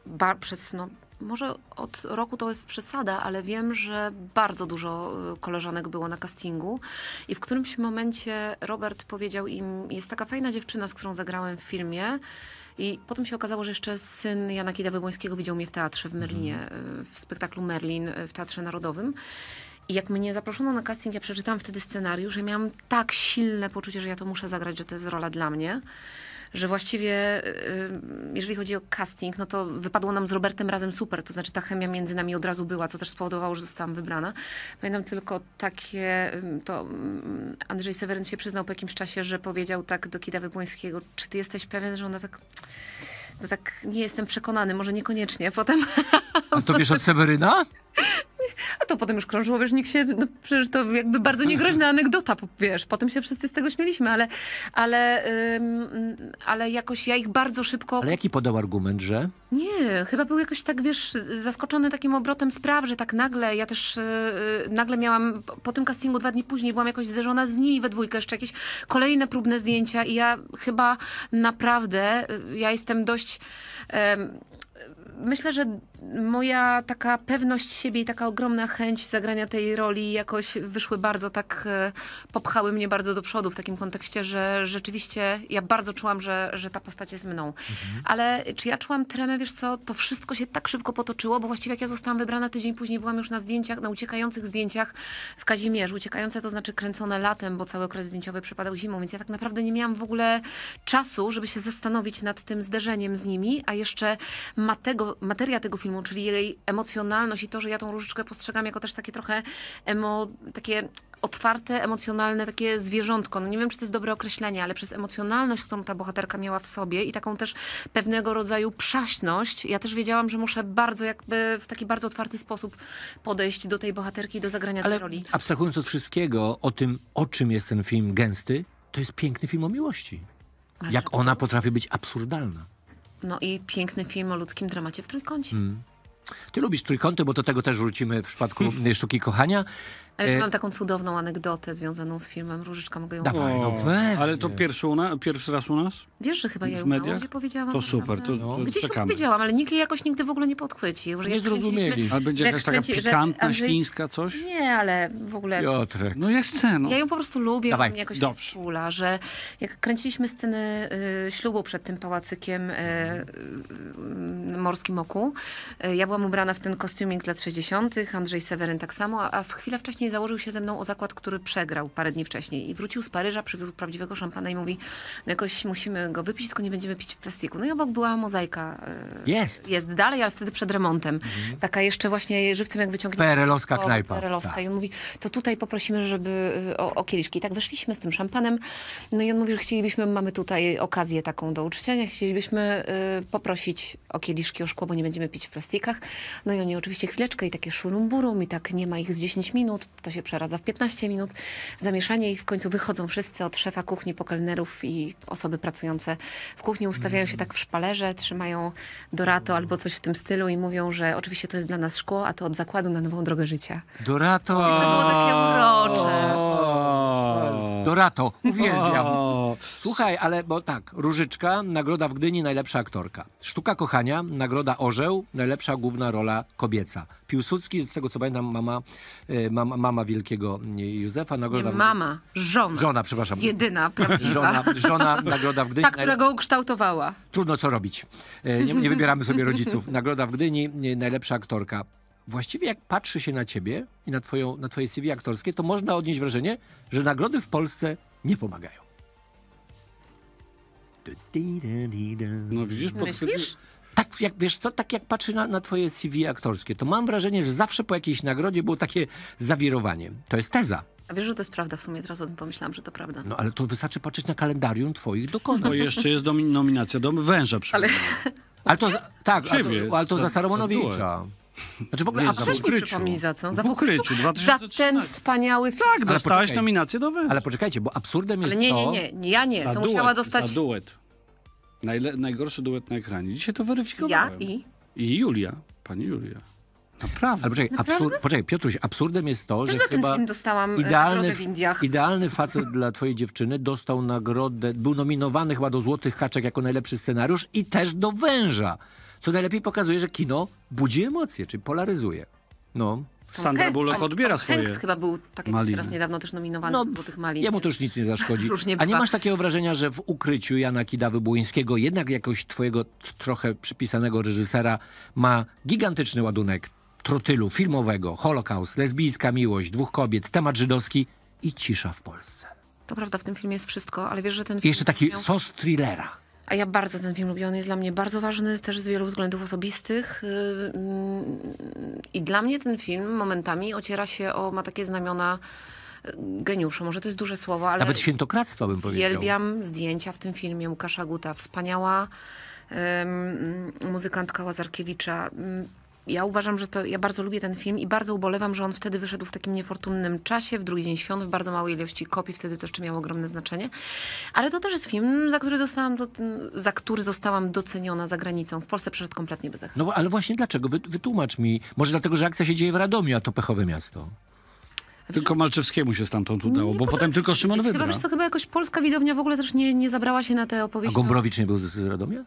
bar, przez, no, może od roku to jest przesada, ale wiem, że bardzo dużo y, koleżanek było na castingu i w którymś momencie Robert powiedział im, jest taka fajna dziewczyna, z którą zagrałem w filmie, i potem się okazało, że jeszcze syn Jana Kida Wybońskiego widział mnie w teatrze w mhm. Merlinie, e, w spektaklu Merlin e, w Teatrze Narodowym. I jak mnie zaproszono na casting, ja przeczytałam wtedy scenariusz, że miałam tak silne poczucie, że ja to muszę zagrać, że to jest rola dla mnie że właściwie y, y, jeżeli chodzi o casting, no to wypadło nam z Robertem razem super, to znaczy ta chemia między nami od razu była, co też spowodowało, że zostałam wybrana. Pamiętam tylko takie, y, to mm, Andrzej Seweryn się przyznał po jakimś czasie, że powiedział tak do Kida Wybłońskiego, czy ty jesteś pewien, że ona tak to tak nie jestem przekonany, może niekoniecznie potem. A to wiesz od Seweryna? to potem już krążyło, wiesz, nikt się, no przecież to jakby bardzo niegroźna anegdota, wiesz, potem się wszyscy z tego śmieliśmy, ale, ale, ym, ale jakoś ja ich bardzo szybko... Ale jaki podał argument, że? Nie, chyba był jakoś tak, wiesz, zaskoczony takim obrotem spraw, że tak nagle, ja też yy, nagle miałam, po tym castingu dwa dni później byłam jakoś zderzona z nimi we dwójkę, jeszcze jakieś kolejne próbne zdjęcia i ja chyba naprawdę, y, ja jestem dość... Yy, myślę, że moja taka pewność siebie i taka ogromna chęć zagrania tej roli jakoś wyszły bardzo tak, e, popchały mnie bardzo do przodu w takim kontekście, że rzeczywiście ja bardzo czułam, że, że ta postać jest mną. Mhm. Ale czy ja czułam tremę, wiesz co, to wszystko się tak szybko potoczyło, bo właściwie jak ja zostałam wybrana tydzień później, byłam już na zdjęciach, na uciekających zdjęciach w Kazimierzu. Uciekające to znaczy kręcone latem, bo cały okres zdjęciowy przypadał zimą, więc ja tak naprawdę nie miałam w ogóle czasu, żeby się zastanowić nad tym zderzeniem z nimi, a jeszcze materia tego filmu czyli jej emocjonalność i to, że ja tą różyczkę postrzegam jako też takie trochę emo, takie otwarte, emocjonalne takie zwierzątko. No nie wiem, czy to jest dobre określenie, ale przez emocjonalność, którą ta bohaterka miała w sobie i taką też pewnego rodzaju przaśność, ja też wiedziałam, że muszę bardzo jakby w taki bardzo otwarty sposób podejść do tej bohaterki i do zagrania ale tej roli. abstrahując od wszystkiego, o tym, o czym jest ten film Gęsty, to jest piękny film o miłości. Jak ona potrafi być absurdalna. No i piękny film o ludzkim dramacie w trójkącie. Mm. Ty lubisz trójkąty, bo do tego też wrócimy w przypadku sztuki kochania. A już e, mam taką cudowną anegdotę związaną z filmem Różyczka, mogę ją Dawaj, no pewnie. No ale to pierwszy, pierwszy raz u nas? Wiesz, że chyba ja ją na gdzie powiedziałam. To super, to, to Gdzieś ją powiedziałam, ale nikt jej jakoś nigdy w ogóle nie podchwycił. Że Nie zrozumieli. Ale będzie jakaś taka kręci- że świńska coś? Nie, ale w ogóle... Piotrek. No jest chcę, no. Ja ją po prostu lubię, bo ona mnie jakoś dobrze. że jak kręciliśmy sceny y, ślubu przed tym pałacykiem y, y, Morskim Oku, y, ja byłam ubrana w ten kostiumik z lat 60., Andrzej Seweryn tak samo, a- a w chwilę wcześniej wcześniej założył się ze mną o zakład, który przegrał parę dni wcześniej i wrócił z Paryża, przywiózł prawdziwego szampana i mówi, no jakoś musimy go wypić, tylko nie będziemy pić w plastiku. No i obok była mozaika. E, jest. Jest dalej, ale wtedy przed remontem. Mhm. Taka jeszcze właśnie żywcem jak wyciągnięta. Perelowska knajpa. Perelowska. Tak. I on mówi, to tutaj poprosimy, żeby e, o, o, kieliszki. I tak weszliśmy z tym szampanem. No i on mówi, że chcielibyśmy, mamy tutaj okazję taką do uczczenia, chcielibyśmy y, poprosić o kieliszki, o szkło, bo nie będziemy pić w plastikach. No i oni oczywiście chwileczkę i takie szurumburum i tak nie ma ich z 10 minut to się przeradza w 15 minut, zamieszanie i w końcu wychodzą wszyscy od szefa kuchni, po kelnerów i osoby pracujące w kuchni, ustawiają się tak w szpalerze, trzymają dorato albo coś w tym stylu i mówią, że oczywiście to jest dla nas szkło, a to od zakładu na nową drogę życia. Dorato! to było takie urocze. Dorato, uwielbiam. Słuchaj, ale bo tak, Różyczka, nagroda w Gdyni, najlepsza aktorka. Sztuka kochania, nagroda Orzeł, najlepsza główna rola kobieca. Piłsudski, z tego co pamiętam, mama, e, mama, mama wielkiego Józefa. Nagroda... Nie mama, żona. Żona, przepraszam. Jedyna, prawdziwa. Żona, żona nagroda w Gdyni. Ta, którego ukształtowała. Trudno co robić. E, nie, nie wybieramy sobie rodziców. Nagroda w Gdyni, najlepsza aktorka właściwie jak patrzy się na ciebie i na, twoją, na twoje CV aktorskie, to można odnieść wrażenie, że nagrody w Polsce nie pomagają. No widzisz, podchwyty jak, wiesz co, tak jak patrzę na, na twoje CV aktorskie, to mam wrażenie, że zawsze po jakiejś nagrodzie było takie zawirowanie. To jest teza. A wiesz, że to jest prawda w sumie, teraz o tym pomyślałam, że to prawda. No ale to wystarczy patrzeć na kalendarium twoich dokonań. Bo jeszcze jest nominacja do węża ale... ale to, za, tak, ale to, ale to za, za Saromonowicza. Znaczy w ogóle, nie, a przecież mi przypomnij za co? Za w ukryciu, Za ten wspaniały film. Tak, dostałeś nominację do węża. Ale poczekajcie, bo absurdem jest ale nie, nie, nie, ja nie, to musiała dostać... Za duet. Najle- najgorszy duet na ekranie. Dzisiaj to weryfikowałem. Ja i? I Julia. Pani Julia. Naprawdę. Ale poczekaj, Naprawdę? absur- poczekaj, Piotruś, absurdem jest to, Też że za ten film dostałam idealny, nagrodę w Indiach. idealny facet dla twojej dziewczyny dostał nagrodę, był nominowany chyba do Złotych Kaczek jako najlepszy scenariusz i też do Węża, co najlepiej pokazuje, że kino budzi emocje, czyli polaryzuje. No, Sandra Bullock odbiera swoje. Hanks chyba był tak jak teraz niedawno też nominowany no, do Złotych Malin. mu też nic nie zaszkodzi. A nie masz takiego wrażenia, że w ukryciu Jana Kidawy Błońskiego jednak jakoś twojego trochę przypisanego reżysera ma gigantyczny ładunek trotylu filmowego, Holokaust, lesbijska miłość, dwóch kobiet, temat żydowski i cisza w Polsce. To prawda, w tym filmie jest wszystko, ale wiesz, że ten film... Jeszcze taki miał... sos thrillera. A ja bardzo ten film lubię. On jest dla mnie bardzo ważny, też z wielu względów osobistych. Y, mm, I dla mnie ten film momentami ociera się o, ma takie znamiona y, geniuszu. Może to jest duże słowo, ale... Nawet świętokradztwa bym powiedział. Wielbiam zdjęcia w tym filmie Łukasza Guta. Wspaniała um, muzykantka Łazarkiewicza. Mm, ja uważam, że to, ja bardzo lubię ten film i bardzo ubolewam, że on wtedy wyszedł w takim niefortunnym czasie, w drugi dzień świąt, w bardzo małej ilości kopii, wtedy to jeszcze miało ogromne znaczenie. Ale to też jest film, za który, dostałam do, za który zostałam doceniona za granicą. W Polsce przeszedł kompletnie bez echa. No ale właśnie dlaczego? Wy, wytłumacz mi. Może dlatego, że akcja się dzieje w Radomiu, a to pechowe miasto. Tylko Malczewskiemu się stamtąd udało, nie bo potem tylko Szymon Wydra. Chyba, wiesz chyba jakoś polska widownia w ogóle też nie, nie zabrała się na te opowieści. A Gombrowicz no. nie był z, z Radomia?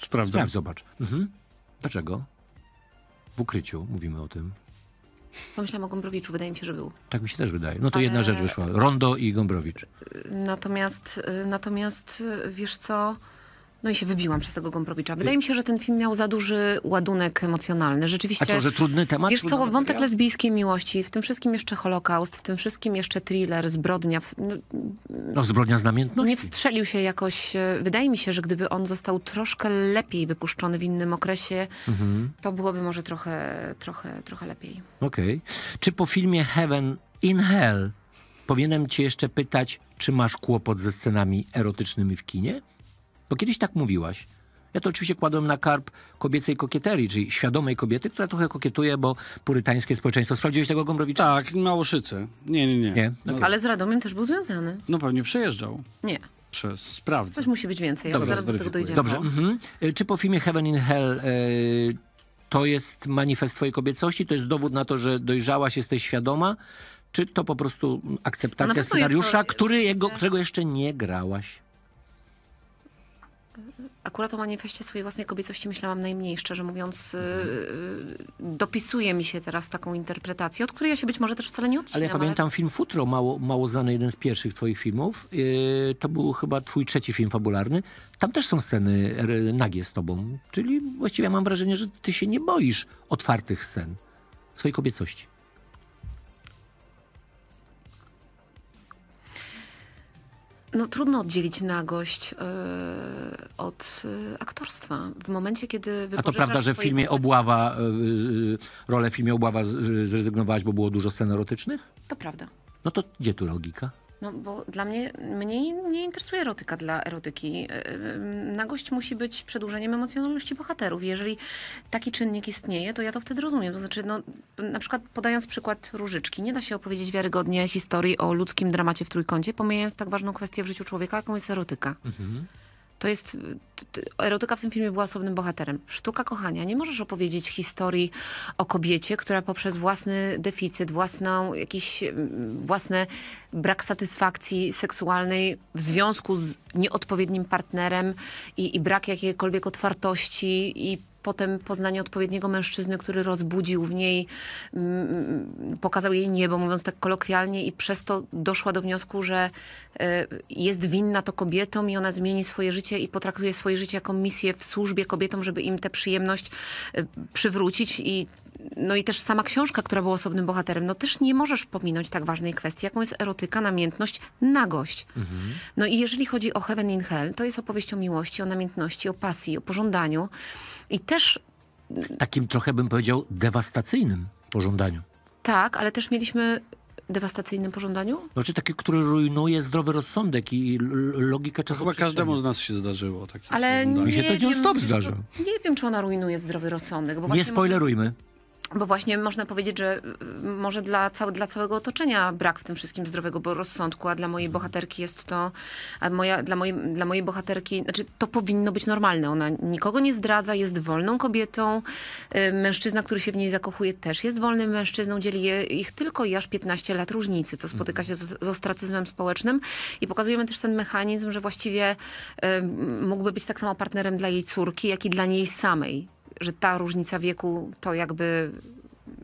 Sprawdzam. Sprawdź, zobacz. Mhm. Dlaczego? w ukryciu, mówimy o tym. Pomyślałam o Gombrowiczu, wydaje mi się, że był. Tak mi się też wydaje. No to Ale... jedna rzecz wyszła, Rondo i Gombrowicz. Natomiast, y, natomiast y, wiesz co... No i się wybiłam przez tego Gombrowicza. Wydaje mi się, że ten film miał za duży ładunek emocjonalny. Rzeczywiście. A co, że trudny temat? Wiesz co, wątek lesbijskiej miłości, w tym wszystkim jeszcze Holokaust, w tym wszystkim jeszcze thriller, zbrodnia. No, no zbrodnia z namiętności. Nie wstrzelił się jakoś. E, wydaje mi się, że gdyby on został troszkę lepiej wypuszczony w innym okresie, mhm. to byłoby może trochę, trochę, trochę lepiej. Okej. Okay. Czy po filmie Heaven in Hell powinienem cię jeszcze pytać, czy masz kłopot ze scenami erotycznymi w kinie? Bo kiedyś tak mówiłaś. Ja to oczywiście kładłem na karp kobiecej kokieterii, czyli świadomej kobiety, która trochę kokietuje, bo purytańskie społeczeństwo. Sprawdziłeś tego Gombrowicza? Tak, Małoszyce. Nie, nie, nie. nie? No okay. Ale z Radomiem też był związany. No pewnie przejeżdżał. Nie. Przez, sprawdzę. Coś musi być więcej, Dobrze, zaraz do tego dojdziemy. Dobrze. No. Mhm. Y, czy po filmie Heaven in Hell yy, to jest manifest twojej kobiecości? To jest dowód na to, że dojrzałaś, jesteś świadoma? Czy to po prostu akceptacja no, scenariusza, to... który jego, którego jeszcze nie grałaś? Akurat o manifestie swojej własnej kobiecości myślałam najmniej, szczerze mówiąc. Y, y, dopisuje mi się teraz taką interpretację, od której ja się być może też wcale nie odcinam. Ale ja pamiętam ale... film Futro, mało, mało znany, jeden z pierwszych twoich filmów. Y, to był chyba twój trzeci film fabularny. Tam też są sceny nagie z tobą. Czyli właściwie mam wrażenie, że ty się nie boisz otwartych scen swojej kobiecości. no, trudno oddzielić nagość e, od y, aktorstwa. W momencie, kiedy A to prawda, że w filmie postaci... Obława, y, rolę w filmie Obława zrezygnowałaś, bo było dużo scen erotycznych? To prawda. No to gdzie tu logika? No bo dla mnie, mnie nie interesuje erotyka dla erotyki. E, e, Nagość musi być przedłużeniem emocjonalności bohaterów. Jeżeli taki czynnik istnieje, to ja to wtedy rozumiem. To znaczy, no, na przykład podając przykład Różyczki, nie da się opowiedzieć wiarygodnie historii o ludzkim dramacie w trójkącie, pomijając tak ważną kwestię w życiu człowieka, jaką jest erotyka. Mhm. To jest, erotyka w tym filmie była osobnym bohaterem. Sztuka kochania. Nie możesz opowiedzieć historii o kobiecie, która poprzez własny deficyt, własną, jakiś własny brak satysfakcji seksualnej w związku z nieodpowiednim partnerem i, i brak jakiejkolwiek otwartości i potem poznanie odpowiedniego mężczyzny, który rozbudził w niej, mm, mm, pokazał jej niebo, mówiąc tak kolokwialnie i przez to doszła do wniosku, że e, jest winna to kobietom i ona zmieni swoje życie i potraktuje swoje życie jako misję w służbie kobietom, żeby im tę przyjemność e, przywrócić i no i też sama książka, która była osobnym bohaterem, no też nie możesz pominąć tak ważnej kwestii, jaką jest erotyka, namiętność, nagość. Mhm. No i jeżeli chodzi o Heaven in Hell, to jest opowieść o miłości, o namiętności, o pasji, o pożądaniu. I też... Takim trochę bym powiedział dewastacyjnym pożądaniu. Tak, ale też mieliśmy dewastacyjnym pożądaniu? Znaczy taki, który rujnuje zdrowy rozsądek i logika czasu. Chyba każdemu z nas się zdarzyło takie Ale nie Mi się to wiem, stop zdarza. Nie wiem, czy ona rujnuje zdrowy rozsądek. nie spoilerujmy. Może bo właśnie można powiedzieć, że y, y, może dla, cał, dla całego otoczenia brak w tym wszystkim zdrowego rozsądku, a dla mojej mhm. bohaterki jest to, a moja, dla, mojej, dla mojej bohaterki, znaczy to powinno być normalne. Ona nikogo nie zdradza, jest wolną kobietą. Y, mężczyzna, który się w niej zakochuje też jest wolnym mężczyzną. Dzieli je, ich tylko i aż 15 lat różnicy, co spotyka mhm. się z, z ostracyzmem społecznym. I pokazujemy też ten mechanizm, że właściwie y, mógłby być tak samo partnerem dla jej córki, jak i dla niej samej że ta różnica wieku to jakby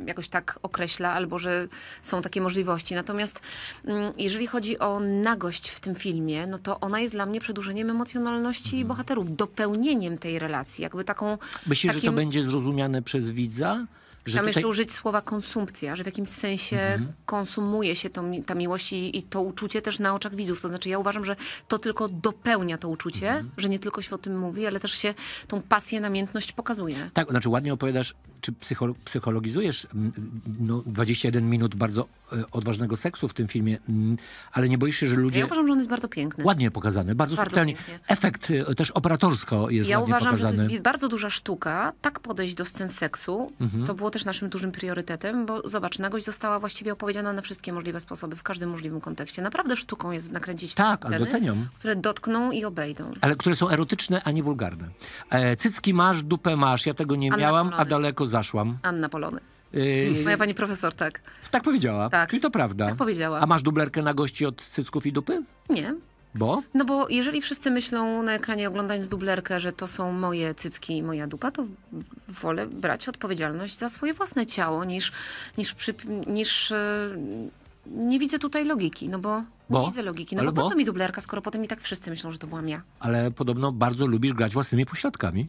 jakoś tak określa, albo że są takie możliwości. Natomiast mm, jeżeli chodzi o nagość w tym filmie, no to ona jest dla mnie przedłużeniem emocjonalności mhm. bohaterów, dopełnieniem tej relacji, jakby taką... Myślisz, takim... że to będzie zrozumiane przez widza? Że Tam tutaj... jeszcze użyć słowa konsumpcja, że w jakimś sensie mhm. konsumuje się ta miłość i, i, to uczucie też na oczach widzów. To znaczy ja uważam, że to tylko dopełnia to uczucie, mhm. że nie tylko się o tym mówi, ale też się tą pasję, namiętność pokazuje. Tak, znaczy ładnie opowiadasz czy psychologizujesz mm, mm, no, 21 minut bardzo e, odważnego seksu w tym filmie, mm, ale nie boisz się, że ludzie... Ja uważam, że on jest bardzo piękny. Ładnie pokazany, bardzo, bardzo subtelnie. Pięknie. Efekt e, też operatorsko jest ja ładnie uważam, pokazany. Ja uważam, że to jest bardzo duża sztuka, tak podejść do scen seksu. Mhm. To było też naszym dużym priorytetem, bo zobacz, nagość została właściwie opowiedziana na wszystkie możliwe sposoby, w każdym możliwym kontekście. Naprawdę sztuką jest nakręcić tak, te sceny, doceniam. które dotkną i obejdą. Ale które są erotyczne, a nie wulgarne. E, cycki masz, dupę masz, ja tego nie Anna miałam, a daleko zaszłam. Anna Polony. Yy... Moja pani profesor, tak. Tak powiedziała. Tak. Czyli to prawda. Tak powiedziała. A masz dublerkę na gości od cycków i dupy? Nie. Bo? No bo jeżeli wszyscy myślą na ekranie oglądając dublerkę, że to są moje cycki i moja dupa, to wolę brać odpowiedzialność za swoje własne ciało niż, niż, przy, niż e, nie widzę tutaj logiki, no bo, bo? nie widzę logiki. No bo, po co mi dublerka, skoro potem i tak wszyscy myślą, że to byłam ja. Ale podobno bardzo lubisz grać własnymi pośladkami.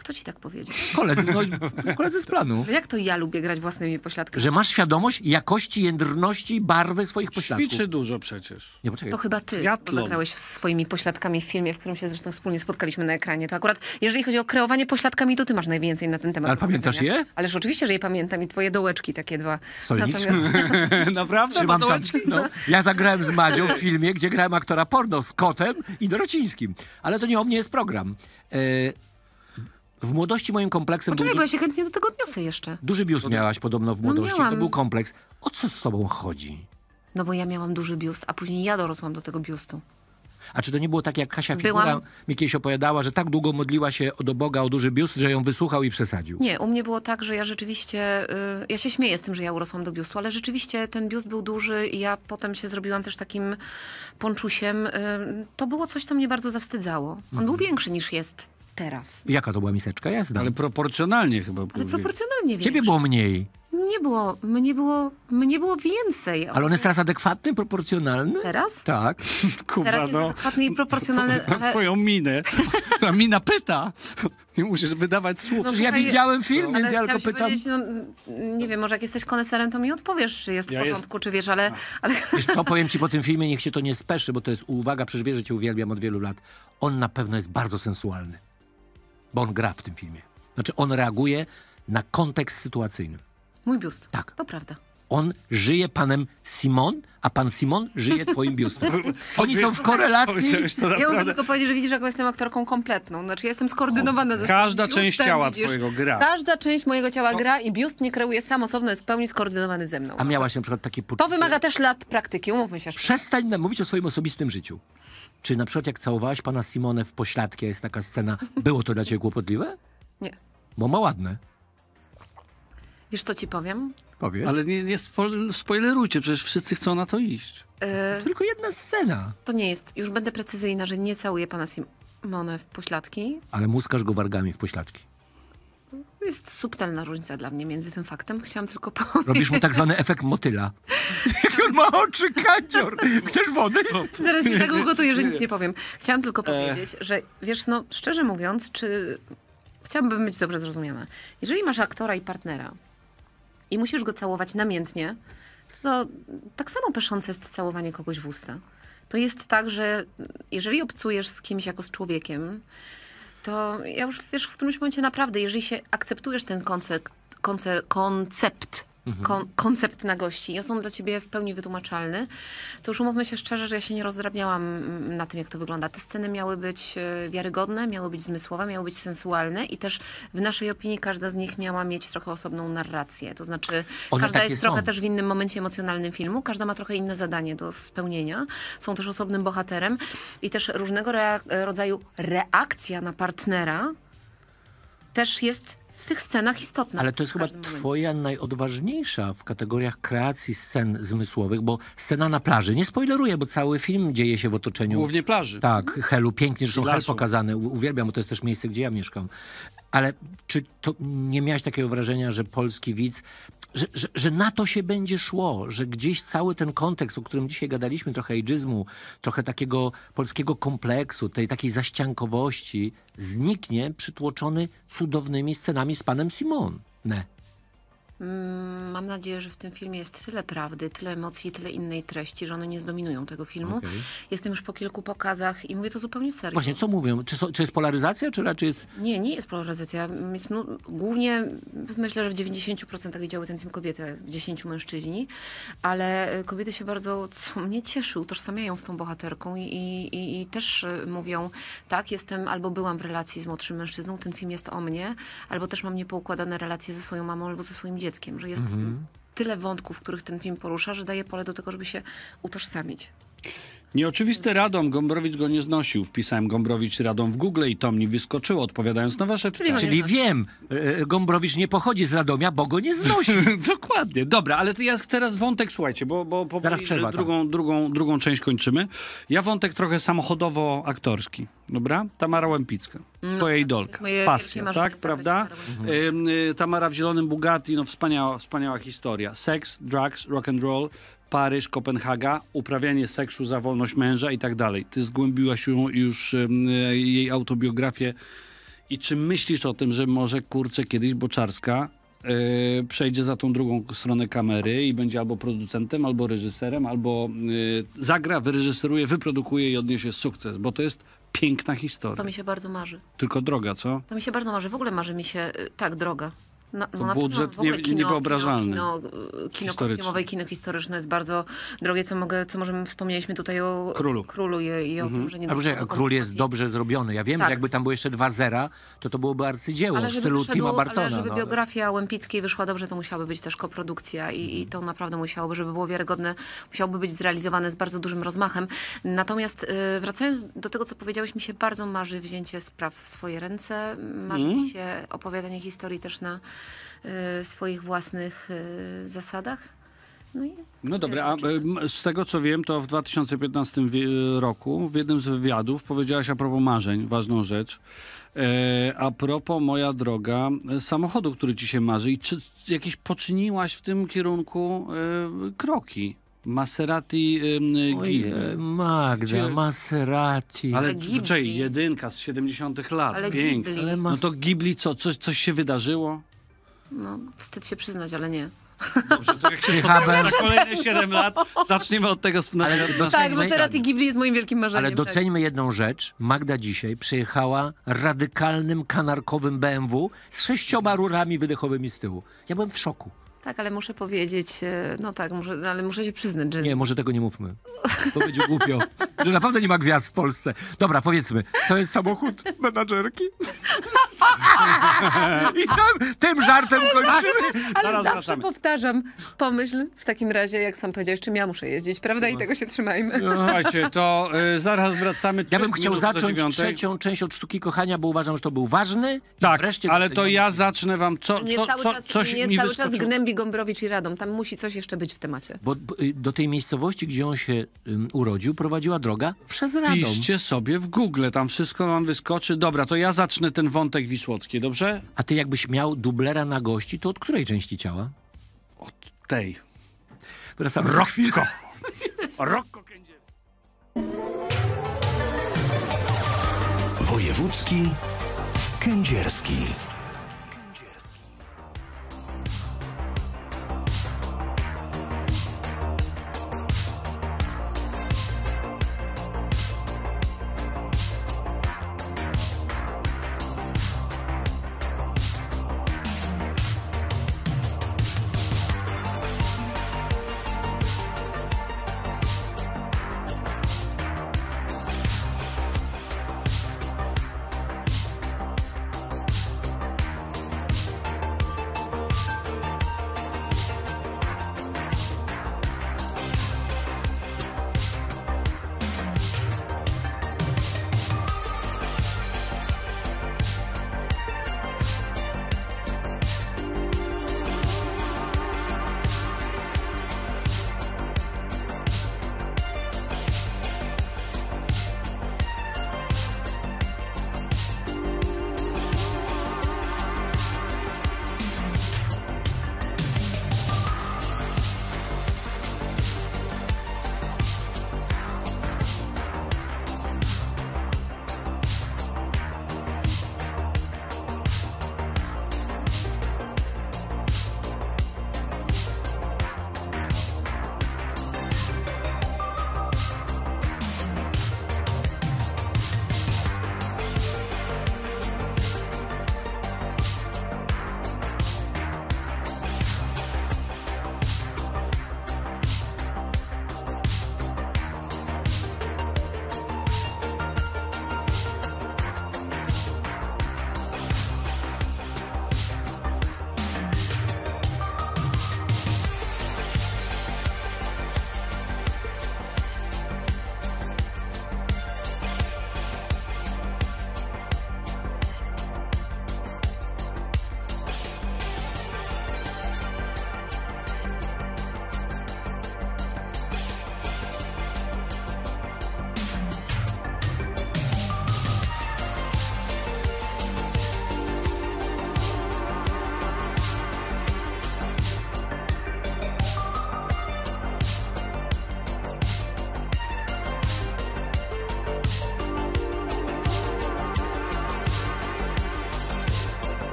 Kto ci tak powiedział? Koledzy, no, no koledzy z planu. Jak to ja lubię grać własnymi pośladkami? Że masz świadomość jakości, jędrności, barwy swoich pośladków. Ćwiczy dużo przecież. Nie, To chyba ty, Triathlon. bo zagrałeś swoimi pośladkami w filmie, w którym się zresztą wspólnie spotkaliśmy na ekranie. To akurat, jeżeli chodzi o kreowanie pośladkami, to ty masz najwięcej na ten temat. Ale pamiętasz je? Ależ oczywiście, że je pamiętam i twoje dołeczki takie dwa. Solniczki? Natomiast... Naprawdę? Mam tam, no. Ja zagrałem z Madzią w filmie, gdzie grałem aktora porno z Kotem i Dorocińskim. Ale to nie o mnie jest program. Yy w młodości moim kompleksem... Poczekaj, był... bo ja się chętnie do tego odniosę jeszcze. Duży biust miałaś podobno w no młodości. No miałam. To był kompleks. O co z tobą chodzi? No bo ja miałam duży biust, a później ja dorosłam do tego biustu. A czy to nie było tak, jak Kasia Figura Byłam... mi kiedyś opowiadała, że tak długo modliła się do Boga o duży biust, że ją wysłuchał i przesadził? Nie, u mnie było tak, że ja rzeczywiście, y, ja się śmieję z tym, że ja urosłam do biustu, ale rzeczywiście ten biust był duży i ja potem się zrobiłam też takim ponczusiem. Y, to było coś, co mnie bardzo zawstydzało. On mhm. był większy niż jest teraz. Jaka to była miseczka? Ja znam. Ale proporcjonalnie chyba. Ale proporcjonalnie większa. Ciebie było mniej. Nie było, mnie było, mnie było więcej. Ale on jest teraz adekwatny, proporcjonalny? Teraz? Tak. Kuba, teraz jest no. adekwatny i proporcjonalny. Mam ale... swoją minę. Ta mina pyta. Nie musisz wydawać słów. No, ja widziałem film, no, więc ja tylko pytam. No, nie wiem, może jak jesteś koneserem, to mi odpowiesz, czy jest ja w porządku, jest... czy wiesz, ale, ale... Wiesz co, powiem ci po tym filmie, niech się to nie speszy, bo to jest uwaga, przecież że cię uwielbiam od wielu lat. On na pewno jest bardzo sensualny bo on gra w tym filmie. Znaczy on reaguje na kontekst sytuacyjny. Mój biust. Tak. To prawda. On żyje panem Simon, a pan Simon żyje twoim biustem. Oni są w korelacji. Ja mogę tylko powiedzieć, że widzisz, jaką jestem aktorką kompletną. Znaczy, ja jestem skoordynowana ze Każda biustem, część ciała widzisz, twojego gra. Każda część mojego ciała gra i biust nie kreuje sam osobno, jest w pełni skoordynowany ze mną. A miałaś na przykład takie poczucie... To wymaga też lat praktyki, umówmy się. Przestań nam mówić o swoim osobistym życiu. Czy na przykład jak całowałaś pana Simone w pośladki, jest taka scena, było to dla ciebie kłopotliwe? Nie. Bo ma ładne. Wiesz, co ci powiem? Powiedz. Ale nie, nie spoilerujcie, przecież wszyscy chcą na to iść. Yy, Tylko jedna scena. To nie jest, już będę precyzyjna, że nie całuję pana Simone w pośladki. Ale muskasz go wargami w pośladki. Jest subtelna różnica dla mnie między tym faktem. Chciałam tylko powiedzieć. Robisz mu tak zwany efekt motyla. Jaki on ma oczy, kadzior! Chcesz wody? No. Zaraz się tego tak ugotuję, że nic nie powiem. Chciałam tylko e. powiedzieć, że wiesz, no szczerze mówiąc, czy... Chciałabym być dobrze zrozumiana. Jeżeli masz aktora i partnera i musisz go całować namiętnie, to tak samo peszące jest całowanie kogoś w usta. To jest tak, że jeżeli obcujesz z kimś jako z człowiekiem, to ja już wiesz, w którymś momencie naprawdę, jeżeli się akceptujesz ten koncept, koncept, koncept Mhm. kon koncept na gości. Jest on dla ciebie w pełni wytłumaczalny. To już umówmy się szczerze, że ja się nie rozdrabniałam mm, na tym, jak to wygląda. Te sceny miały być e, wiarygodne, miały być zmysłowe, miały być sensualne i też w naszej opinii każda z nich miała mieć trochę osobną narrację. To znaczy, One każda jest są. trochę też w innym momencie emocjonalnym filmu, każda ma trochę inne zadanie do spełnienia. Są też osobnym bohaterem i też różnego rodzaju reakcja na partnera też jest w tych scenach istotna. Ale to jest chyba twoja momencie. najodważniejsza w kategoriach kreacji scen zmysłowych, bo scena na plaży, nie spoileruję, bo cały film dzieje się w otoczeniu... Głównie plaży. Tak, Helu, pięknie, zresztą Hel pokazany, uwielbiam, bo to jest też miejsce, gdzie ja mieszkam ale czy to nie miałeś takiego wrażenia, że polski widz, że, że, że, na to się będzie szło, że gdzieś cały ten kontekst, o którym dzisiaj gadaliśmy, trochę ageizmu, trochę takiego polskiego kompleksu, tej takiej zaściankowości, zniknie przytłoczony cudownymi scenami z panem Simon. Ne. Mm, mam nadzieję, że w tym filmie jest tyle prawdy, tyle emocji, tyle innej treści, że one nie zdominują tego filmu. Okay. Jestem już po kilku pokazach i mówię to zupełnie serio. Właśnie, co mówią? Czy, so, czy jest polaryzacja, czy raczej jest... Nie, nie jest polaryzacja. Jest, no, głównie myślę, że w 90% widziały ten film kobiety, 10 mężczyźni, ale e, kobiety się bardzo, co mnie cieszy, utożsamiają z tą bohaterką i, i, i też e, mówią, tak, jestem albo byłam w relacji z młodszym mężczyzną, ten film jest o mnie, albo też mam niepoukładane relacje ze swoją mamą albo ze swoim dzieckiem dzieckiem, że jest mhm. tyle wątków, których ten film porusza, że daje pole do tego, żeby się utożsamić. Nieoczywisty Radom, Gombrowicz go nie znosił. Wpisałem Gombrowicz Radom w Google i to mi wyskoczyło, odpowiadając na wasze pytanie. Czyli wiem, e, e, Gombrowicz nie pochodzi z Radomia, bo go nie znosi. Dokładnie. Dobra, ale ja teraz wątek, słuchajcie, bo, bo powoli przerwa, drugą, drugą, drugą część kończymy. Ja wątek trochę samochodowo-aktorski. Dobra? Tamara Łępicka. No twoja no, idolka. Pasja, tak? Prawda? Y, Tamara w zielonym Bugatti, no wspaniała, wspaniała historia. Seks, drugs, rock and roll, Paryż, Kopenhaga, uprawianie seksu za wolność męża i tak dalej. Ty zgłębiłaś już e, jej autobiografię i czy myślisz o tym, że może kurczę kiedyś Boczarska Yy, przejdzie za tą drugą stronę kamery i będzie albo producentem, albo reżyserem, albo yy, zagra, wyreżyseruje, wyprodukuje i odniesie sukces, bo to jest piękna historia. To mi się bardzo marzy. Tylko droga, co? To mi się bardzo marzy. W ogóle marzy mi się, yy, tak, droga no to no, budżet pewno, kino, niewyobrażalny. Kino, kino, kino kostiumowe i kino historyczne jest bardzo drogie, co, mogę, co możemy, wspomnieliśmy tutaj o królu, królu i, i o mhm. tym, że nie A dobrze, Król jest dobrze zrobiony. Ja wiem, tak. że jakby tam było jeszcze dwa zera, to to byłoby arcydzieło ale w stylu wyszedł, Tima Bartona. Ale żeby no, biografia Łempickiej wyszła dobrze, to musiałaby być też koprodukcja i, mhm. i to naprawdę musiałoby, żeby było wiarygodne, musiałoby być zrealizowane z bardzo dużym rozmachem. Natomiast y, wracając do tego, co powiedziałeś, mi się bardzo marzy wzięcie spraw w swoje ręce, marzy mhm. mi się opowiadanie historii też na E, swoich własnych e, zasadach. No, i no dobra, a tak. z tego co wiem, to w 2015 e, roku w jednym z wywiadów powiedziałaś a propos marzeń, ważną rzecz. A propos, moja droga, samochodu, który ci się marzy, i czy jakieś poczyniłaś w tym kierunku kroki? Maserati y, Oj, Magda, Gdzie? Maserati. Ale czekaj, jedynka z 70 lat, Ale Ghibli. No to Ghibli, co, coś, coś się wydarzyło? No, wstyd się przyznać, ale nie. Dobrze, to jak się spotkamy kolejne 7 lat, zaczniemy od tego ale Tak, bo Serati Ghibli jest moim wielkim marzeniem. Ale doceńmy tak. jedną rzecz. Magda dzisiaj przyjechała radykalnym, kanarkowym BMW z sześcioma rurami wydechowymi z tyłu. Ja byłem w szoku. Tak, ale muszę powiedzieć, e, no tak, muszę, ale muszę się przyznać, że... Nie, może tego nie mówmy. To będzie głupio, że naprawdę nie ma gwiazd w Polsce. Dobra, powiedzmy, to jest samochód menadżerki? I tam, tym żartem ale, kończymy. Ale Zaraz zawsze wracamy. powtarzam, pomyśl w takim razie, jak sam powiedziałeś, czym ja muszę jeździć, prawda? I no. tego się trzymajmy. No. Słuchajcie, to y, zaraz wracamy. Ja bym chciał zacząć trzecią część od sztuki kochania, bo uważam, że to był ważny. Tak, ale to ja zacznę wam, co, co, co, coś nie mi cały czas gnębi Głębi Gombrowicz i Radom. Tam musi coś jeszcze być w temacie. Bo, y, do tej miejscowości, gdzie on się urodził, prowadziła droga przez Radom. Piszcie sobie w Google, tam wszystko wam wyskoczy. Dobra, to ja zacznę ten wątek Wisłocki, dobrze? A ty jakbyś miał dublera na gości, to od której części ciała? Od tej. Wracam. Rokko! Rokko Wojewódzki Kędzierski.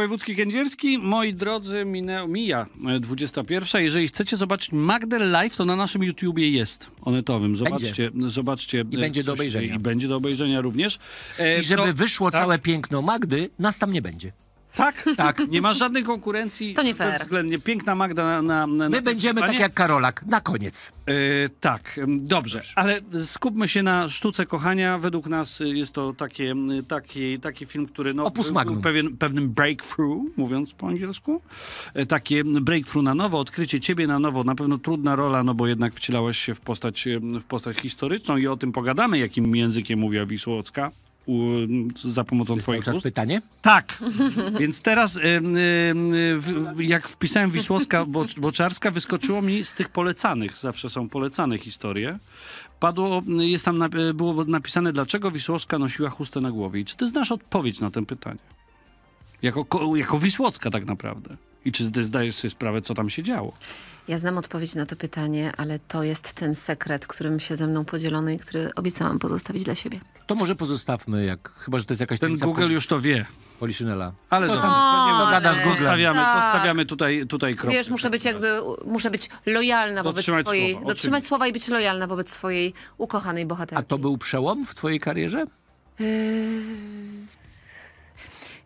Wojewódzki Kędzierski. Moi drodzy, minę, mija 21. E, Jeżeli chcecie zobaczyć Magdę live, to na naszym YouTubie jest onetowym. Zobaczcie. Będzie. zobaczcie I e, będzie do obejrzenia. I będzie do obejrzenia również. E, I żeby to... wyszło tak? całe piękno Magdy, nas tam nie będzie. Tak? Tak. Nie ma żadnej konkurencji. To nie fair. Bezwzględnie. Piękna Magda na... na, na My będziemy tak jak Karolak, na koniec. Yy, tak, dobrze. Proszę. Ale skupmy się na sztuce kochania. Według nas y, jest to takie, taki, taki film, który no, Opus Magnum. Pewien, pewnym breakthrough, mówiąc po angielsku. E, takie breakthrough na nowo, odkrycie ciebie na nowo. Na pewno trudna rola, no bo jednak wcielałeś się w postać, w postać historyczną i o tym pogadamy, jakim językiem mówiła Wisłocka u, za pomocą Jest twoich czas pytanie? Tak. Więc teraz y, y, y, jak wpisałem Wisłowska Boczarska, wyskoczyło mi z tych polecanych, zawsze są polecane historie. Padło, jest tam, było napisane, dlaczego Wisłowska nosiła chustę na głowie. I czy ty znasz odpowiedź na to pytanie? Jako, jako Wisłocka tak naprawdę. I czy ty zdajesz sobie sprawę, co tam się działo? Ja znam odpowiedź na to pytanie, ale to jest ten sekret, którym się ze mną podzielono i który obiecałam pozostawić dla siebie. To może pozostawmy, jak, chyba że to jest jakaś... Ten Google po... już to wie. Poliszynela. Ale no, to, tam, gada z Google. Stawiamy, tak. To stawiamy tutaj, tutaj kropkę. Wiesz, muszę być jakby, muszę być lojalna wobec swojej... Słowa, dotrzymać słowa i być lojalna wobec swojej ukochanej bohaterki. A to był przełom w twojej karierze? Yy...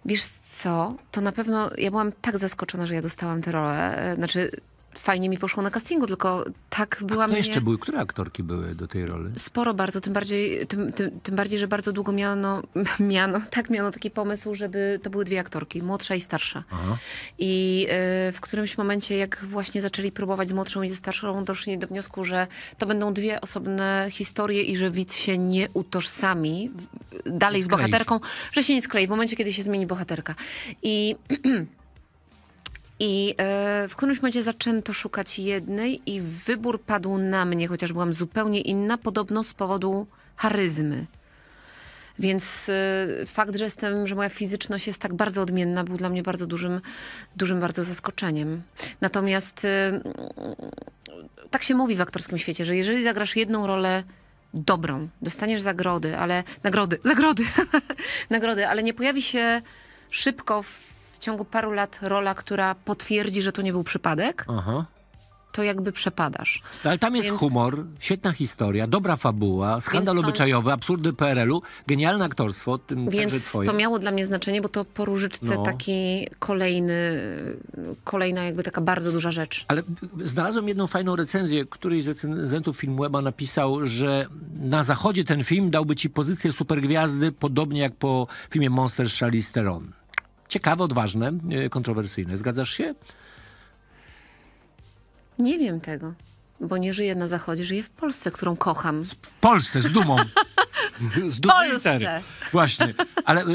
Wiesz co, to na pewno ja byłam tak zaskoczona, że ja dostałam tę rolę. Yy, znaczy fajnie mi poszło na castingu, tylko tak byłam... A jeszcze były? Które aktorki były do tej roli? Sporo bardzo, tym bardziej, tym, tym, tym bardziej że bardzo długo miano, miano, tak miano taki pomysł, żeby to były dwie aktorki, młodsza i starsza. Aha. I y, w którymś momencie, jak właśnie zaczęli próbować z młodszą i ze starszą, doszli do wniosku, że to będą dwie osobne historie i że widz się nie utożsami dalej z bohaterką, że się nie sklei w momencie, kiedy się zmieni bohaterka. I... I e, w którymś momencie zaczęto szukać jednej i wybór padł na mnie, chociaż byłam zupełnie inna, podobno z powodu charyzmy. Więc e, fakt, że jestem, że moja fizyczność jest tak bardzo odmienna, był dla mnie bardzo dużym, dużym bardzo zaskoczeniem. Natomiast e, mm, tak się mówi w aktorskim świecie, że jeżeli zagrasz jedną rolę dobrą, dostaniesz zagrody, ale nagrody, zagrody, nagrody, ale nie pojawi się szybko w ciągu paru lat rola, która potwierdzi, że to nie był przypadek, Aha. to jakby przepadasz. Ale tam jest Więc... humor, świetna historia, dobra fabuła, skandal Więc to... obyczajowy, absurdy PRL-u, genialne aktorstwo. Tym Więc to miało dla mnie znaczenie, bo to po Różyczce no. taki kolejny, kolejna jakby taka bardzo duża rzecz. Ale znalazłem jedną fajną recenzję, któryś z recenzentów Filmweba napisał, że na zachodzie ten film dałby ci pozycję supergwiazdy, podobnie jak po filmie Monster Charlize Theron ciekawe, odważne, e, kontrowersyjne. Zgadzasz się? Nie wiem tego, bo nie żyję na Zachodzie, żyję w Polsce, którą kocham. W Polsce, z dumą. z dumą Polsce. Litery. Właśnie. Ale e,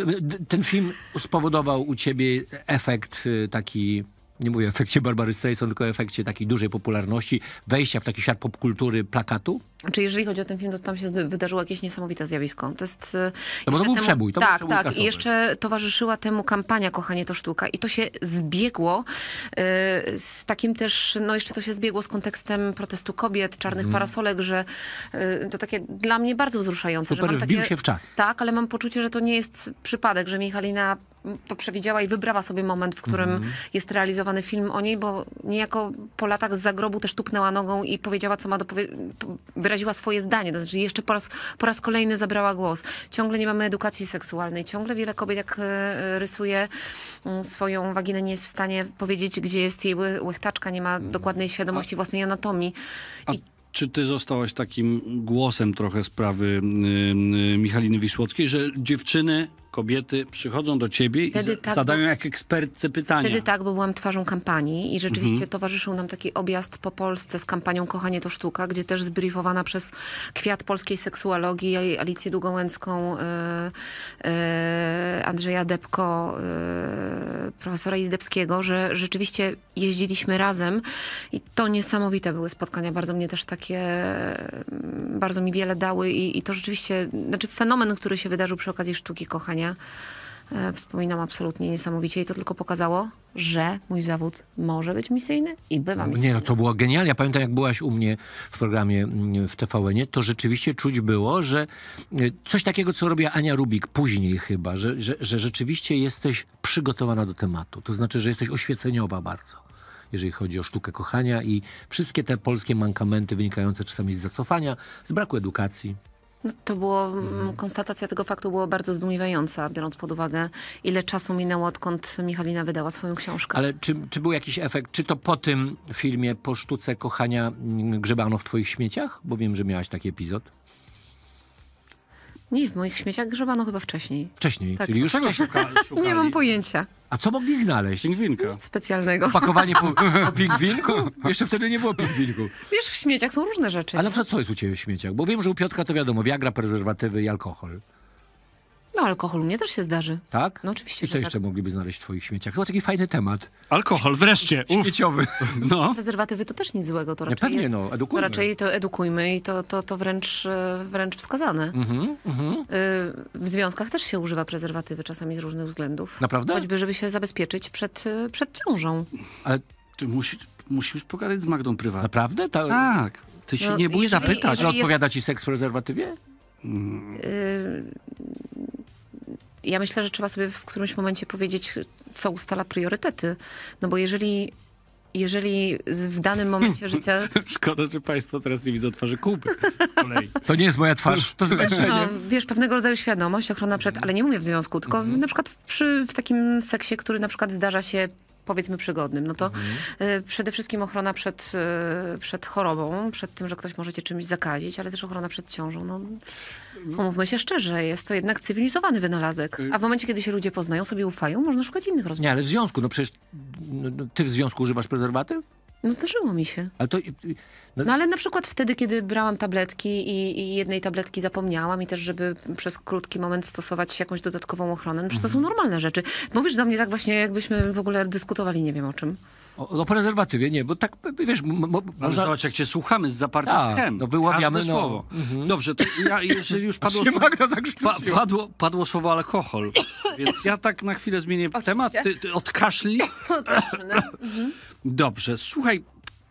ten film spowodował u ciebie efekt e, taki nie mówię o efekcie Barbary Streisand, tylko o efekcie takiej dużej popularności, wejścia w taki świat popkultury plakatu? Czy jeżeli chodzi o ten film, to tam się wydarzyło jakieś niesamowite zjawisko. To jest. E, no bo to był temu, przebój, to Tak, był przebój tak. tak. I jeszcze towarzyszyła temu kampania Kochanie to sztuka. I to się zbiegło e, z takim też, no jeszcze to się zbiegło z kontekstem protestu kobiet, czarnych mm. parasolek, że e, to takie dla mnie bardzo wzruszające. Super, że mam takie, się w czas. Tak, ale mam poczucie, że to nie jest przypadek, że Michalina to przewidziała i wybrała sobie moment, w którym mm. jest realizowany film o niej, bo niejako po latach z zagrobu też tupnęła nogą i powiedziała, co ma do powiedzenia wyraziła swoje zdanie, to znaczy jeszcze po raz, po raz kolejny zabrała głos. Ciągle nie mamy edukacji seksualnej, ciągle wiele kobiet jak e, rysuje mm, swoją waginę nie jest w stanie powiedzieć, gdzie jest jej łechtaczka, nie ma dokładnej świadomości własnej anatomii. I czy ty zostałaś takim głosem trochę sprawy y, y, Michaliny Wisłockiej, że dziewczyny kobiety przychodzą do ciebie wtedy i tak, zadają bo, jak ekspertce pytania. Wtedy tak, bo byłam twarzą kampanii i rzeczywiście mhm. towarzyszył nam taki objazd po Polsce z kampanią Kochanie to sztuka, gdzie też zbriefowana przez kwiat polskiej seksuologii Alicję Długołęcką, yy, yy, Andrzeja Depko, yy, profesora Izdebskiego, że rzeczywiście jeździliśmy razem i to niesamowite były spotkania. Bardzo mnie też takie, mm, bardzo mi wiele dały i, i to rzeczywiście, znaczy fenomen, który się wydarzył przy okazji Sztuki Kochania, E, wspominam absolutnie niesamowicie i to tylko pokazało, że mój zawód może być misyjny i bywa misyjny. Nie, no to było genialne. Ja pamiętam, jak byłaś u mnie w programie mm, w tvn to rzeczywiście czuć było, że e, coś takiego, co robiła Ania Rubik później chyba, że, że, że rzeczywiście jesteś przygotowana do tematu. To znaczy, że jesteś oświeceniowa bardzo jeżeli chodzi o sztukę kochania i wszystkie te polskie mankamenty wynikające czasami z zacofania, z braku edukacji, no to było, mm, mhm. konstatacja tego faktu była bardzo zdumiewająca, biorąc pod uwagę, ile czasu minęło, odkąd Michalina wydała swoją książkę. Ale czy, czy był jakiś efekt, czy to po tym filmie, po sztuce kochania mm, grzebano w twoich śmieciach? Bo wiem, że miałaś taki epizod. Nie, w moich śmieciach grzebano chyba wcześniej. Wcześniej, tak. czyli już Czego szuka, szukali? Nie mam pojęcia. A co mogli znaleźć? Pingwinka. Nic specjalnego. Pakowanie po, po pingwinku? Jeszcze wtedy nie było pingwinku. Wiesz, w śmieciach są różne rzeczy. Ale na przykład co jest u ciebie w śmieciach? Bo wiem, że u Piotka to wiadomo, wiagra, prezerwatywy i alkohol. No alkohol mnie też się zdarzy. Tak? No oczywiście, I co jeszcze tak. mogliby znaleźć w twoich śmieciach? Zobacz, jaki fajny temat. Alkohol, wreszcie. Uf. Śmieciowy. No. Prezerwatywy to też nic złego. To raczej no, pewnie, jest, no, edukujmy. To raczej to edukujmy i to, to, to wręcz, e, wręcz wskazane. Mhm, mhm. E, W związkach też się używa prezerwatywy czasami z różnych względów. Naprawdę? Choćby, żeby się zabezpieczyć przed, e, przed ciążą. Ale ty musisz, musisz pogadać z Magdą prywatnie. Naprawdę? Ta... Tak. Ty się no, nie bój zapytać. Jest... Odpowiada ci seks w prezerwatywie? ja myślę, że trzeba sobie w którymś momencie powiedzieć, co ustala priorytety. No bo jeżeli jeżeli w danym momencie życia... Szkoda, że państwo teraz nie widzą twarzy Kuby To nie jest moja twarz, to zmęczenie. No, wiesz, pewnego rodzaju świadomość, ochrona przed, mhm. ale nie mówię w związku, tylko mm na przykład w, przy, w takim seksie, który na przykład zdarza się powiedzmy przygodnym, no to mhm. Y, przede wszystkim ochrona przed, y, przed chorobą, przed tym, że ktoś może cię czymś zakazić, ale też ochrona przed ciążą. No, umówmy się szczerze, jest to jednak cywilizowany wynalazek. Y- A w momencie, kiedy się ludzie poznają, sobie ufają, można szukać innych rozwiązań. Nie, ale w związku, no przecież no, no ty w związku używasz prezerwatyw? No zdarzyło mi się. Ale to, no... no... ale na przykład wtedy, kiedy brałam tabletki i, i, jednej tabletki zapomniałam i też, żeby przez krótki moment stosować jakąś dodatkową ochronę, no mhm. to są mhm. normalne rzeczy. Mówisz do mnie tak właśnie, jakbyśmy w ogóle dyskutowali, nie wiem o czym. O, o prezerwatywie nie, bo tak, wiesz... Można... Zobacz, jak cię słuchamy z zapartym tak, No wyławiamy no. słowo. Mhm. Dobrze, to ja, jeżeli już padło, słowo, pa, padło, padło słowo alkohol, więc ja tak na chwilę zmienię Oczywiście. temat. Ty, ty odkaszli. Odkaszlę. No. mhm. Dobrze, słuchaj,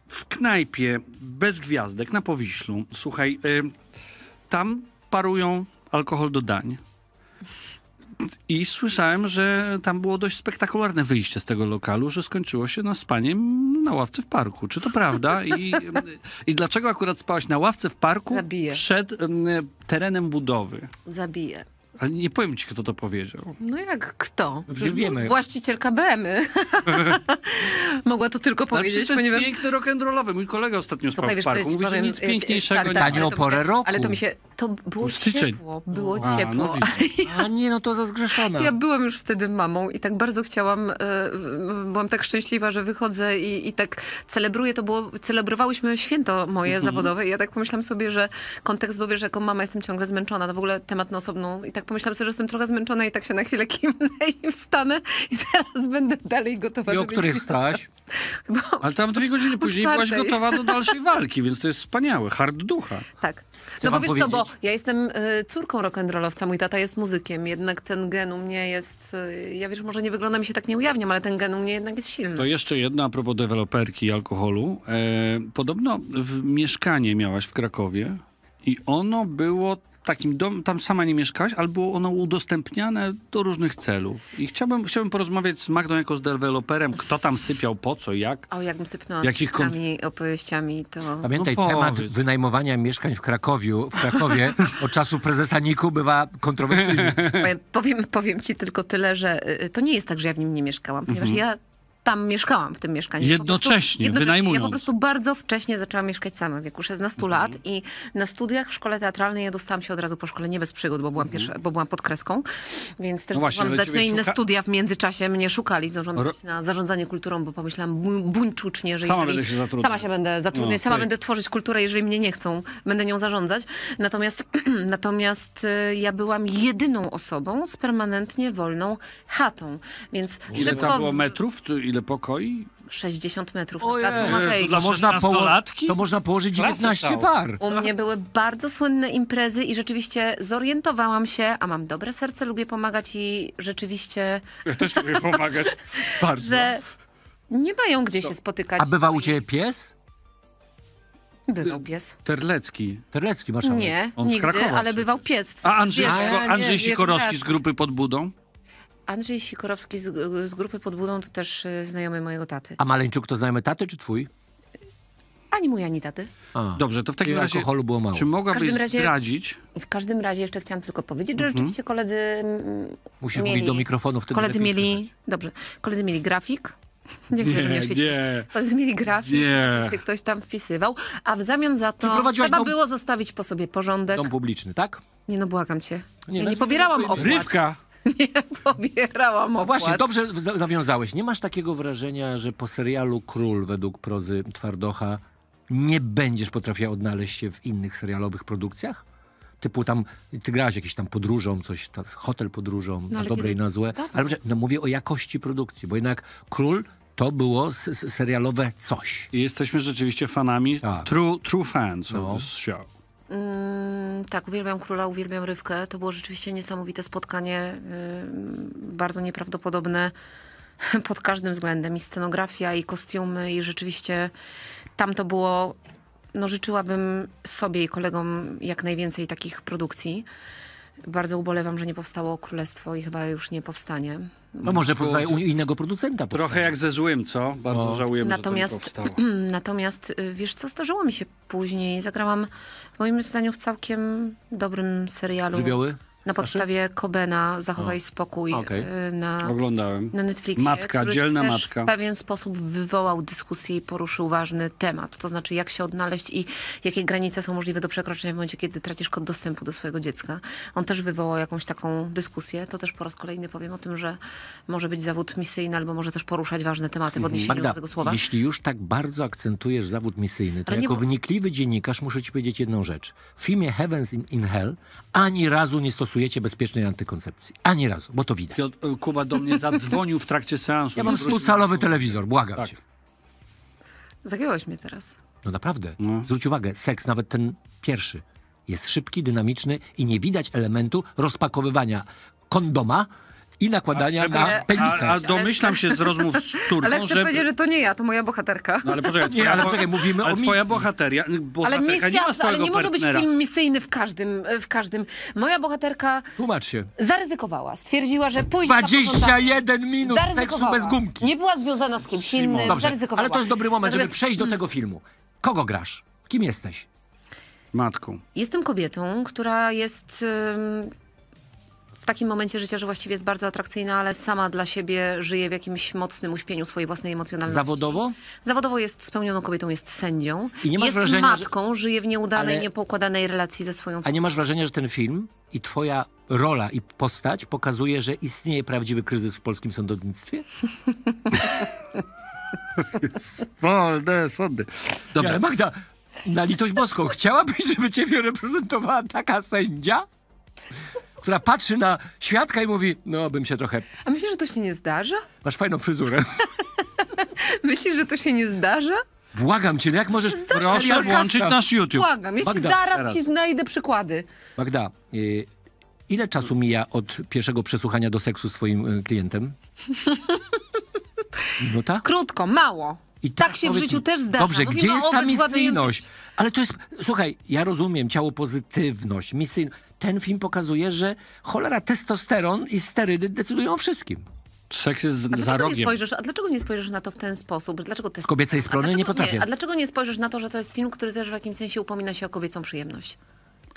w knajpie bez gwiazdek na Powiślu, słuchaj, y, tam parują alkohol do dań. I słyszałem, że tam było dość spektakularne wyjście z tego lokalu, że skończyło się na spaniem na ławce w parku. Czy to prawda? I, i dlaczego akurat spałaś na ławce w parku Zabiję. przed y, terenem budowy? Zabiję. Ale nie powiem ci, kto to powiedział. No jak kto? Nie wiemy. Właściciel kbm Mogła to tylko znaczy, powiedzieć, no, to jest ponieważ... piękny rock'n'rollowy. Mój kolega ostatnio Słuchaj, spał w parku. Mówi, że nic piękniejszego. Tak, tak, Tanią porę roku. Ale to mi się to było no. no, ciepło, było A, ciepło. No A nie, no to za Ja byłam już wtedy mamą i tak bardzo chciałam, y, byłam tak szczęśliwa, że wychodzę i, i tak celebruję, to było, celebrowałyśmy święto moje mhm. zawodowe i ja tak pomyślałam sobie, że kontekst, bo wiesz, jako mama jestem ciągle zmęczona, to w ogóle temat na osobną i tak pomyślałam sobie, że jestem trochę zmęczona i tak się na chwilę kimnę i wstanę i zaraz będę dalej gotowa. I o której wstałaś? Ale tam dwie godziny później byłaś gotowa do dalszej walki, więc to jest wspaniałe, hard ducha. Tak no bo wiesz powiedzieć? co, bo ja jestem e, córką rock'n'rollowca, mój tata jest muzykiem, jednak ten gen u mnie jest, e, ja wiesz, może nie wygląda mi się tak nie ujawniam, ale ten gen u mnie jednak jest silny. To jeszcze jedna a propos deweloperki i alkoholu. E, podobno w mieszkanie miałaś w Krakowie i ono było takim domu, tam sama nie mieszkałaś, ale było ono udostępniane do różnych celów. I chciałbym, chciałbym porozmawiać z Magdą jako z deweloperem, kto tam sypiał, po co, jak. O, jakbym sypnął jakich konf... opowieściami, to... Pamiętaj, no temat wynajmowania mieszkań w Krakowiu, w Krakowie od czasu prezesa Niku bywa kontrowersyjny. powiem, powiem ci tylko tyle, że y, y, to nie jest tak, że ja w nim nie mieszkałam, ponieważ mhm. ja tam mieszkałam w tym mieszkaniu. Jednocześnie, prostu, wynajmując. Ja po prostu bardzo wcześnie zaczęłam mieszkać sama, w wieku 16 mhm. lat i na studiach w szkole teatralnej ja dostałam się od razu po szkole, nie bez przygód, bo byłam, mhm. pierwsza, bo byłam pod kreską, więc też no właśnie, zdać na inne szuka... studia w międzyczasie. Mnie szukali, zdążyłam Ro... na zarządzanie kulturą, bo pomyślałam buńczucznie, że sama jeżeli... Będę się Sama się będę zatrudniać, no, sama okay. będę tworzyć kulturę, jeżeli mnie nie chcą, będę nią zarządzać. Natomiast, natomiast y, ja byłam jedyną osobą z permanentnie wolną chatą. Więc Ile szybko... tam było metrów? Ile ile pokoi? 60 metrów Ojej, To można, to można położyć 19 par. U mnie były bardzo słynne imprezy i rzeczywiście zorientowałam się, a mam dobre serce, lubię pomagać i rzeczywiście... Ja też lubię pomagać. bardzo. Że nie mają gdzie to... się spotykać. A bywał u ciebie pies? Bywał pies. Terlecki. Terlecki marszałek. Nie, On nigdy, ale bywał pies. W sensie a Andrzej, Andrzej Sikorowski z grupy Pod Budą? Andrzej Sikorowski z, z grupy Pod Budą to też e, znajomy mojego taty. A Maleńczuk to znajomy taty czy twój? Ani mój, ani taty. A, Dobrze, to w takim razie... alkoholu było mało. Czy mogłabyś razie, zdradzić? W każdym razie jeszcze chciałam tylko powiedzieć, że mhm. rzeczywiście koledzy Musisz mieli... mówić do mikrofonu w tym Koledzy mieli... Słychać. Dobrze. Koledzy mieli grafik. Dziękuję, nie, że mnie oświeciłeś. Koledzy mieli grafik, nie. się ktoś tam wpisywał. A w zamian za to trzeba dom... było zostawić po sobie porządek. Dom publiczny, tak? Nie no, błagam cię. Nie, ja no nie pobierałam opłat. Rywka! Nie pobierałam no opłat. Właśnie, dobrze nawiązałeś. Nie masz takiego wrażenia, że po serialu Król według prozy Twardocha nie będziesz potrafiła odnaleźć się w innych serialowych produkcjach? Typu tam, ty grałaś jakieś tam podróżą, coś, hotel podróżą, no, na dobre i na złe. Ale no, mówię o jakości produkcji, bo jednak Król to było serialowe coś. I jesteśmy rzeczywiście fanami, tak. true, true fans no. of this show. Mm, tak, uwielbiam króla, uwielbiam rywkę. To było rzeczywiście niesamowite spotkanie, y, bardzo nieprawdopodobne pod każdym względem. I scenografia, i kostiumy, i rzeczywiście tam to było. No, życzyłabym sobie i kolegom jak najwięcej takich produkcji. Bardzo ubolewam, że nie powstało królestwo i chyba już nie powstanie. No może powstaje u innego producenta. Powstaje. Trochę jak ze złym, co? Bardzo o. No. żałuję, natomiast, że to Natomiast y, wiesz co, zdarzyło mi się później. Zagrałam w moim zdaniu w całkiem dobrym serialu. Żywioły? Na podstawie znaczy? Kobena Zachowaj spokój okay. na, Oglądałem. na Netflixie. Matka, dzielna matka. w pewien sposób wywołał dyskusję i poruszył ważny temat. To znaczy jak się odnaleźć i jakie granice są możliwe do przekroczenia w momencie, kiedy tracisz kod dostępu do swojego dziecka. On też wywołał jakąś taką dyskusję. To też po raz kolejny powiem o tym, że może być zawód misyjny albo może też poruszać ważne tematy w mhm. odniesieniu Magda, do tego słowa. jeśli już tak bardzo akcentujesz zawód misyjny, to Ale jako nie... wnikliwy dziennikarz muszę ci powiedzieć jedną rzecz. W filmie Heavens in, in Hell ani razu nie stosuje komentujecie bezpiecznej antykoncepcji. Ani razu, bo to widać. Piotr, e, Kuba do mnie zadzwonił w trakcie seansu. Ja mam stucalowy telewizor, błagam tak. cię. Zagiąłeś mnie teraz. No naprawdę. No. Zwróć uwagę, seks, nawet ten pierwszy, jest szybki, dynamiczny i nie widać elementu rozpakowywania kondoma, i nakładania a, na penisa. A, a, domyślam się z rozmów z córką, Ale chcę że... powiedzieć, że to nie ja, to moja bohaterka. No ale poczekaj, nie, ale czekaj, mówimy ale o twoja bohateria, bohaterka ale misja, nie ma Ale nie może partnera. być film misyjny w każdym, w każdym. Moja bohaterka... Tłumacz się. Zaryzykowała. Stwierdziła, że pójdzie 21 minut seksu bez gumki. Nie była związana z kimś innym, zaryzykowała. Ale to jest dobry moment, Natomiast... żeby przejść do tego filmu. Kogo grasz? Kim jesteś? Matką. Jestem kobietą, która jest... Yy w takim momencie życia, że właściwie jest bardzo atrakcyjna, ale sama dla siebie żyje w jakimś mocnym uśpieniu swojej własnej emocjonalności. Zawodowo? Zawodowo jest spełnioną kobietą, jest sędzią. I nie masz jest wrażenia, matką, że... żyje w nieudanej, ale... relacji ze swoją A nie masz wrażenia, że ten film i twoja rola i postać pokazuje, że istnieje prawdziwy kryzys w polskim sądownictwie? Wolne sądy. Dobra. Magda, na litość boską, chciałabyś, żeby ciebie reprezentowała taka sędzia? która patrzy na świadka i mówi, no bym się trochę... A myślisz, że to się nie zdarza? Masz fajną fryzurę. myślisz, że to się nie zdarza? Błagam cię, no jak możesz... Zdarza, Proszę włączyć nasz YouTube. Błagam, ja Magda, ci zaraz, zaraz ci znajdę przykłady. Magda, y, ile czasu mija od pierwszego przesłuchania do seksu z twoim y, klientem? Minuta? Krótko, mało. I tak, tak się powiedz, w życiu też zdarza. Dobrze, gdzie jest ta misyjność? Ale to jest, słuchaj, ja rozumiem ciało pozytywność, misyjność. Ten film pokazuje, że cholera, testosteron i sterydy decydują o wszystkim. Seks jest a za rogiem. Nie spojrzysz, a dlaczego nie spojrzysz na to w ten sposób? Dlaczego to jest... Kobiecej strony dlaczego, nie potrafię. Nie, a dlaczego nie spojrzysz na to, że to jest film, który też w jakimś sensie upomina się o kobiecą przyjemność?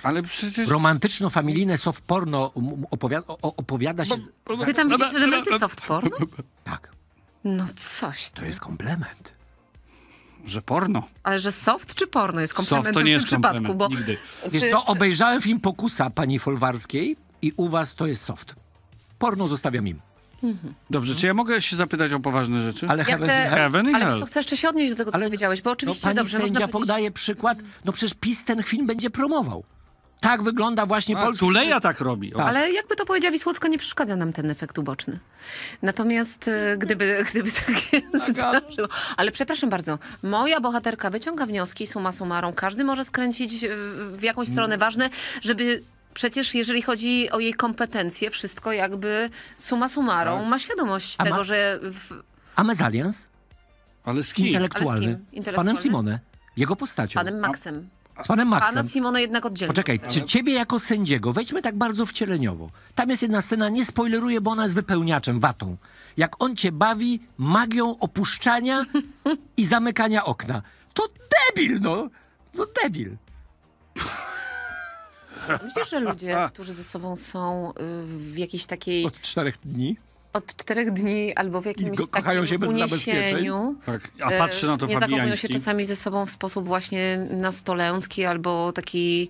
Ale przecież... Romantyczno-familijne soft porno opowiada, opowiada się... Ty no, no, no, tam widzisz elementy soft porno? Tak. No coś ty. To jest komplement. Że porno. Ale że soft czy porno jest komplementem soft to nie w tym przypadku? Bo... Nigdy. Wiesz co, obejrzałem film Pokusa pani Folwarskiej i u was to jest soft. Porno zostawiam im. Mhm. Dobrze, czy ja mogę się zapytać o poważne rzeczy? Ale ja chcę, Heaven Ale wiesz, chcę jeszcze się odnieść do tego, co ale, powiedziałeś, bo oczywiście no, pani dobrze, sędzia można powiedzieć... podaje przykład, no przecież PiS ten film będzie promował tak wygląda właśnie Polska. polski... Tuleja tak robi. Tak. Ale jakby to powiedziała Wisłocka, nie przeszkadza nam ten efekt uboczny. Natomiast e, gdyby, gdyby tak się tak, zdarzyło... Ale przepraszam bardzo, moja bohaterka wyciąga wnioski suma summarum. Każdy może skręcić e, w jakąś mm. stronę. Ważne, żeby przecież jeżeli chodzi o jej kompetencje, wszystko jakby suma summarum tak. ma świadomość A tego, ma... że... W... A mezalians? Ale z kim? Intelektualny. Ale z, kim? Intelektualny? z panem Simone. Jego postacią. Z panem Maxem. Z panem Maxem. Pana Simona jednak oddzielnie. Poczekaj, czy ciebie jako sędziego, wejdźmy tak bardzo wcieleniowo. Tam jest jedna scena, nie spoileruję, bo ona jest wypełniaczem, watą. Jak on cię bawi magią opuszczania i zamykania okna. To debil, no! No debil. Myślę, że ludzie, którzy ze sobą są y, w jakiejś takiej... Od czterech dni? od czterech dni albo w jakimś go, kochają się bez uniesieniu. Tak. A e, patrzy na to Nie Fabiański. zachowują się czasami ze sobą w sposób właśnie nastolencki albo taki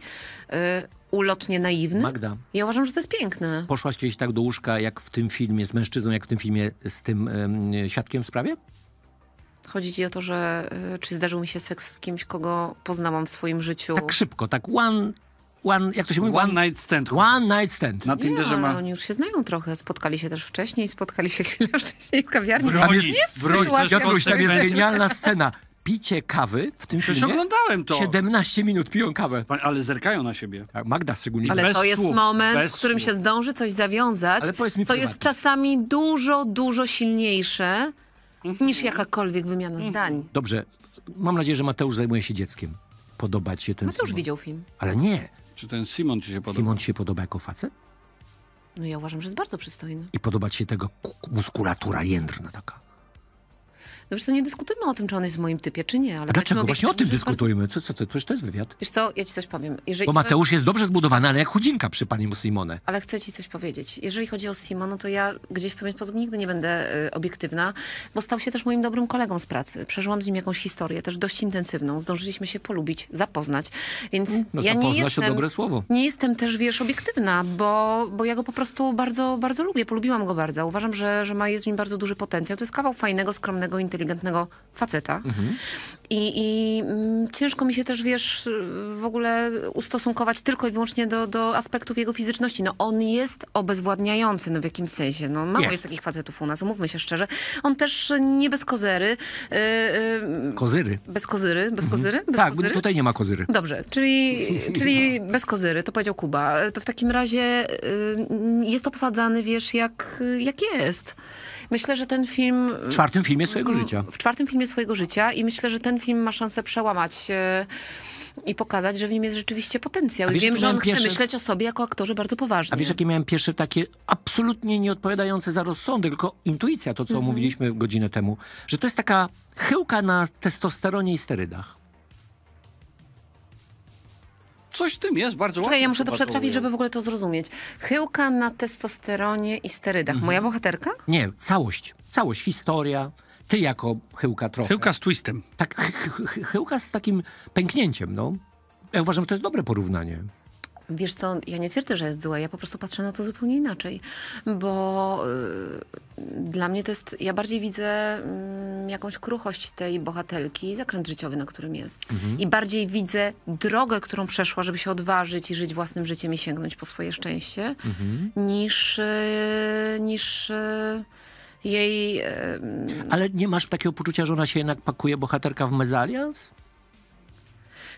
y, ulotnie naiwny. Magda. Ja uważam, że to jest piękne. Poszłaś kiedyś tak do łóżka jak w tym filmie, z mężczyzną jak w tym filmie z tym y, świadkiem w sprawie? Chodzi ci o to, że y, czy zdarzył mi się seks z kimś, kogo poznałam w swoim życiu. Tak szybko, tak one one, jak to się mówi? One, night stand. One night stand. Na Tinderze ma... oni już się znają trochę. Spotkali się też wcześniej, spotkali się chwilę wcześniej w kawiarni. Broni, jest, jest broni, Piotruś, tam jest genialna scena. Picie kawy w tym Przecież filmie. oglądałem to. 17 minut piją kawę. Ale zerkają na siebie. Tak, Magda szczególnie. Ale bez to jest słów, moment, w którym słów. się zdąży coś zawiązać, co prywatnie. jest czasami dużo, dużo silniejsze mhm. niż jakakolwiek wymiana mhm. zdań. Dobrze. Mam nadzieję, że Mateusz zajmuje się dzieckiem podobać się ten Mateusz widział film. Ale nie, czy ten Simon ci się podoba? Simon ci się podoba jako facet? No ja uważam, że jest bardzo przystojny. I podoba ci się tego muskulatura jędrna taka. No przecież nie dyskutujmy o tym, czy on jest w moim typie, czy nie. Ale dlaczego? Właśnie o tym dyskutujemy. Bardzo... Co, co to? to jest wywiad. Wiesz co, ja ci coś powiem. Jeżeli... Bo Mateusz jest dobrze zbudowany, ale jak chudzinka przy pani Simone. Ale chcę ci coś powiedzieć. Jeżeli chodzi o Simono, to ja gdzieś w pewien sposób nigdy nie będę y, obiektywna, bo stał się też moim dobrym kolegą z pracy. Przeżyłam z nim jakąś historię, też dość intensywną. Zdążyliśmy się polubić, zapoznać. Więc no, ja nie jestem... dobre słowo. Nie jestem też, wiesz, obiektywna, bo, bo ja go po prostu bardzo, bardzo lubię. Polubiłam go bardzo. Uważam, że, że ma jest w nim bardzo duży potencjał. To jest kawał fajnego, skromnego, inteligentnego inteligentnego faceta. Mhm. I, I, mm, ciężko mi się też, wiesz, w ogóle ustosunkować tylko i wyłącznie do, do aspektów jego fizyczności. No on jest obezwładniający, no w jakimś sensie. No mało jest. jest takich facetów u nas, umówmy się szczerze. On też nie bez kozery. Yy, yy, kozyry. Bez kozyry, bez mhm. kozyry? Bez tak, kozyry? tutaj nie ma kozyry. Dobrze, czyli, czyli no. bez kozyry, to powiedział Kuba. To w takim razie yy, jest obsadzany, wiesz, jak, jak jest. Myślę, że ten film... W czwartym filmie swojego mm, życia. W czwartym filmie swojego życia i myślę, że ten film ma szansę przełamać e, i pokazać, że w nim jest rzeczywiście potencjał. wiesz, I wiem, że on chce myśleć o sobie jako aktorze bardzo poważnie. A wiesz, jakie miałem pierwsze takie absolutnie nieodpowiadające za rozsądek, tylko intuicja, to co mm -hmm. mówiliśmy godzinę temu, że to jest taka chyłka na testosteronie i sterydach. Coś w tym jest, bardzo Czekaj, ja muszę to przetrafić, żeby w ogóle to zrozumieć. Chyłka na testosteronie i sterydach. Mhm. Moja bohaterka? Nie, całość. Całość, historia. Ty jako chyłka trochę. Chyłka z twistem. Tak, chy chyłka z takim pęknięciem, no. Ja uważam, że to jest dobre porównanie. Wiesz co, ja nie twierdzę, że jest złe, ja po prostu patrzę na to zupełnie inaczej, bo y, dla mnie to jest, ja bardziej widzę mm, jakąś kruchość tej bohaterki, zakręt życiowy, na którym jest. Mhm. I bardziej widzę drogę, którą przeszła, żeby się odważyć i żyć własnym życiem i sięgnąć po swoje szczęście, mhm. niż, y, niż y, jej... Ale nie masz takiego poczucia, że ona się jednak pakuje bohaterka w mezalians?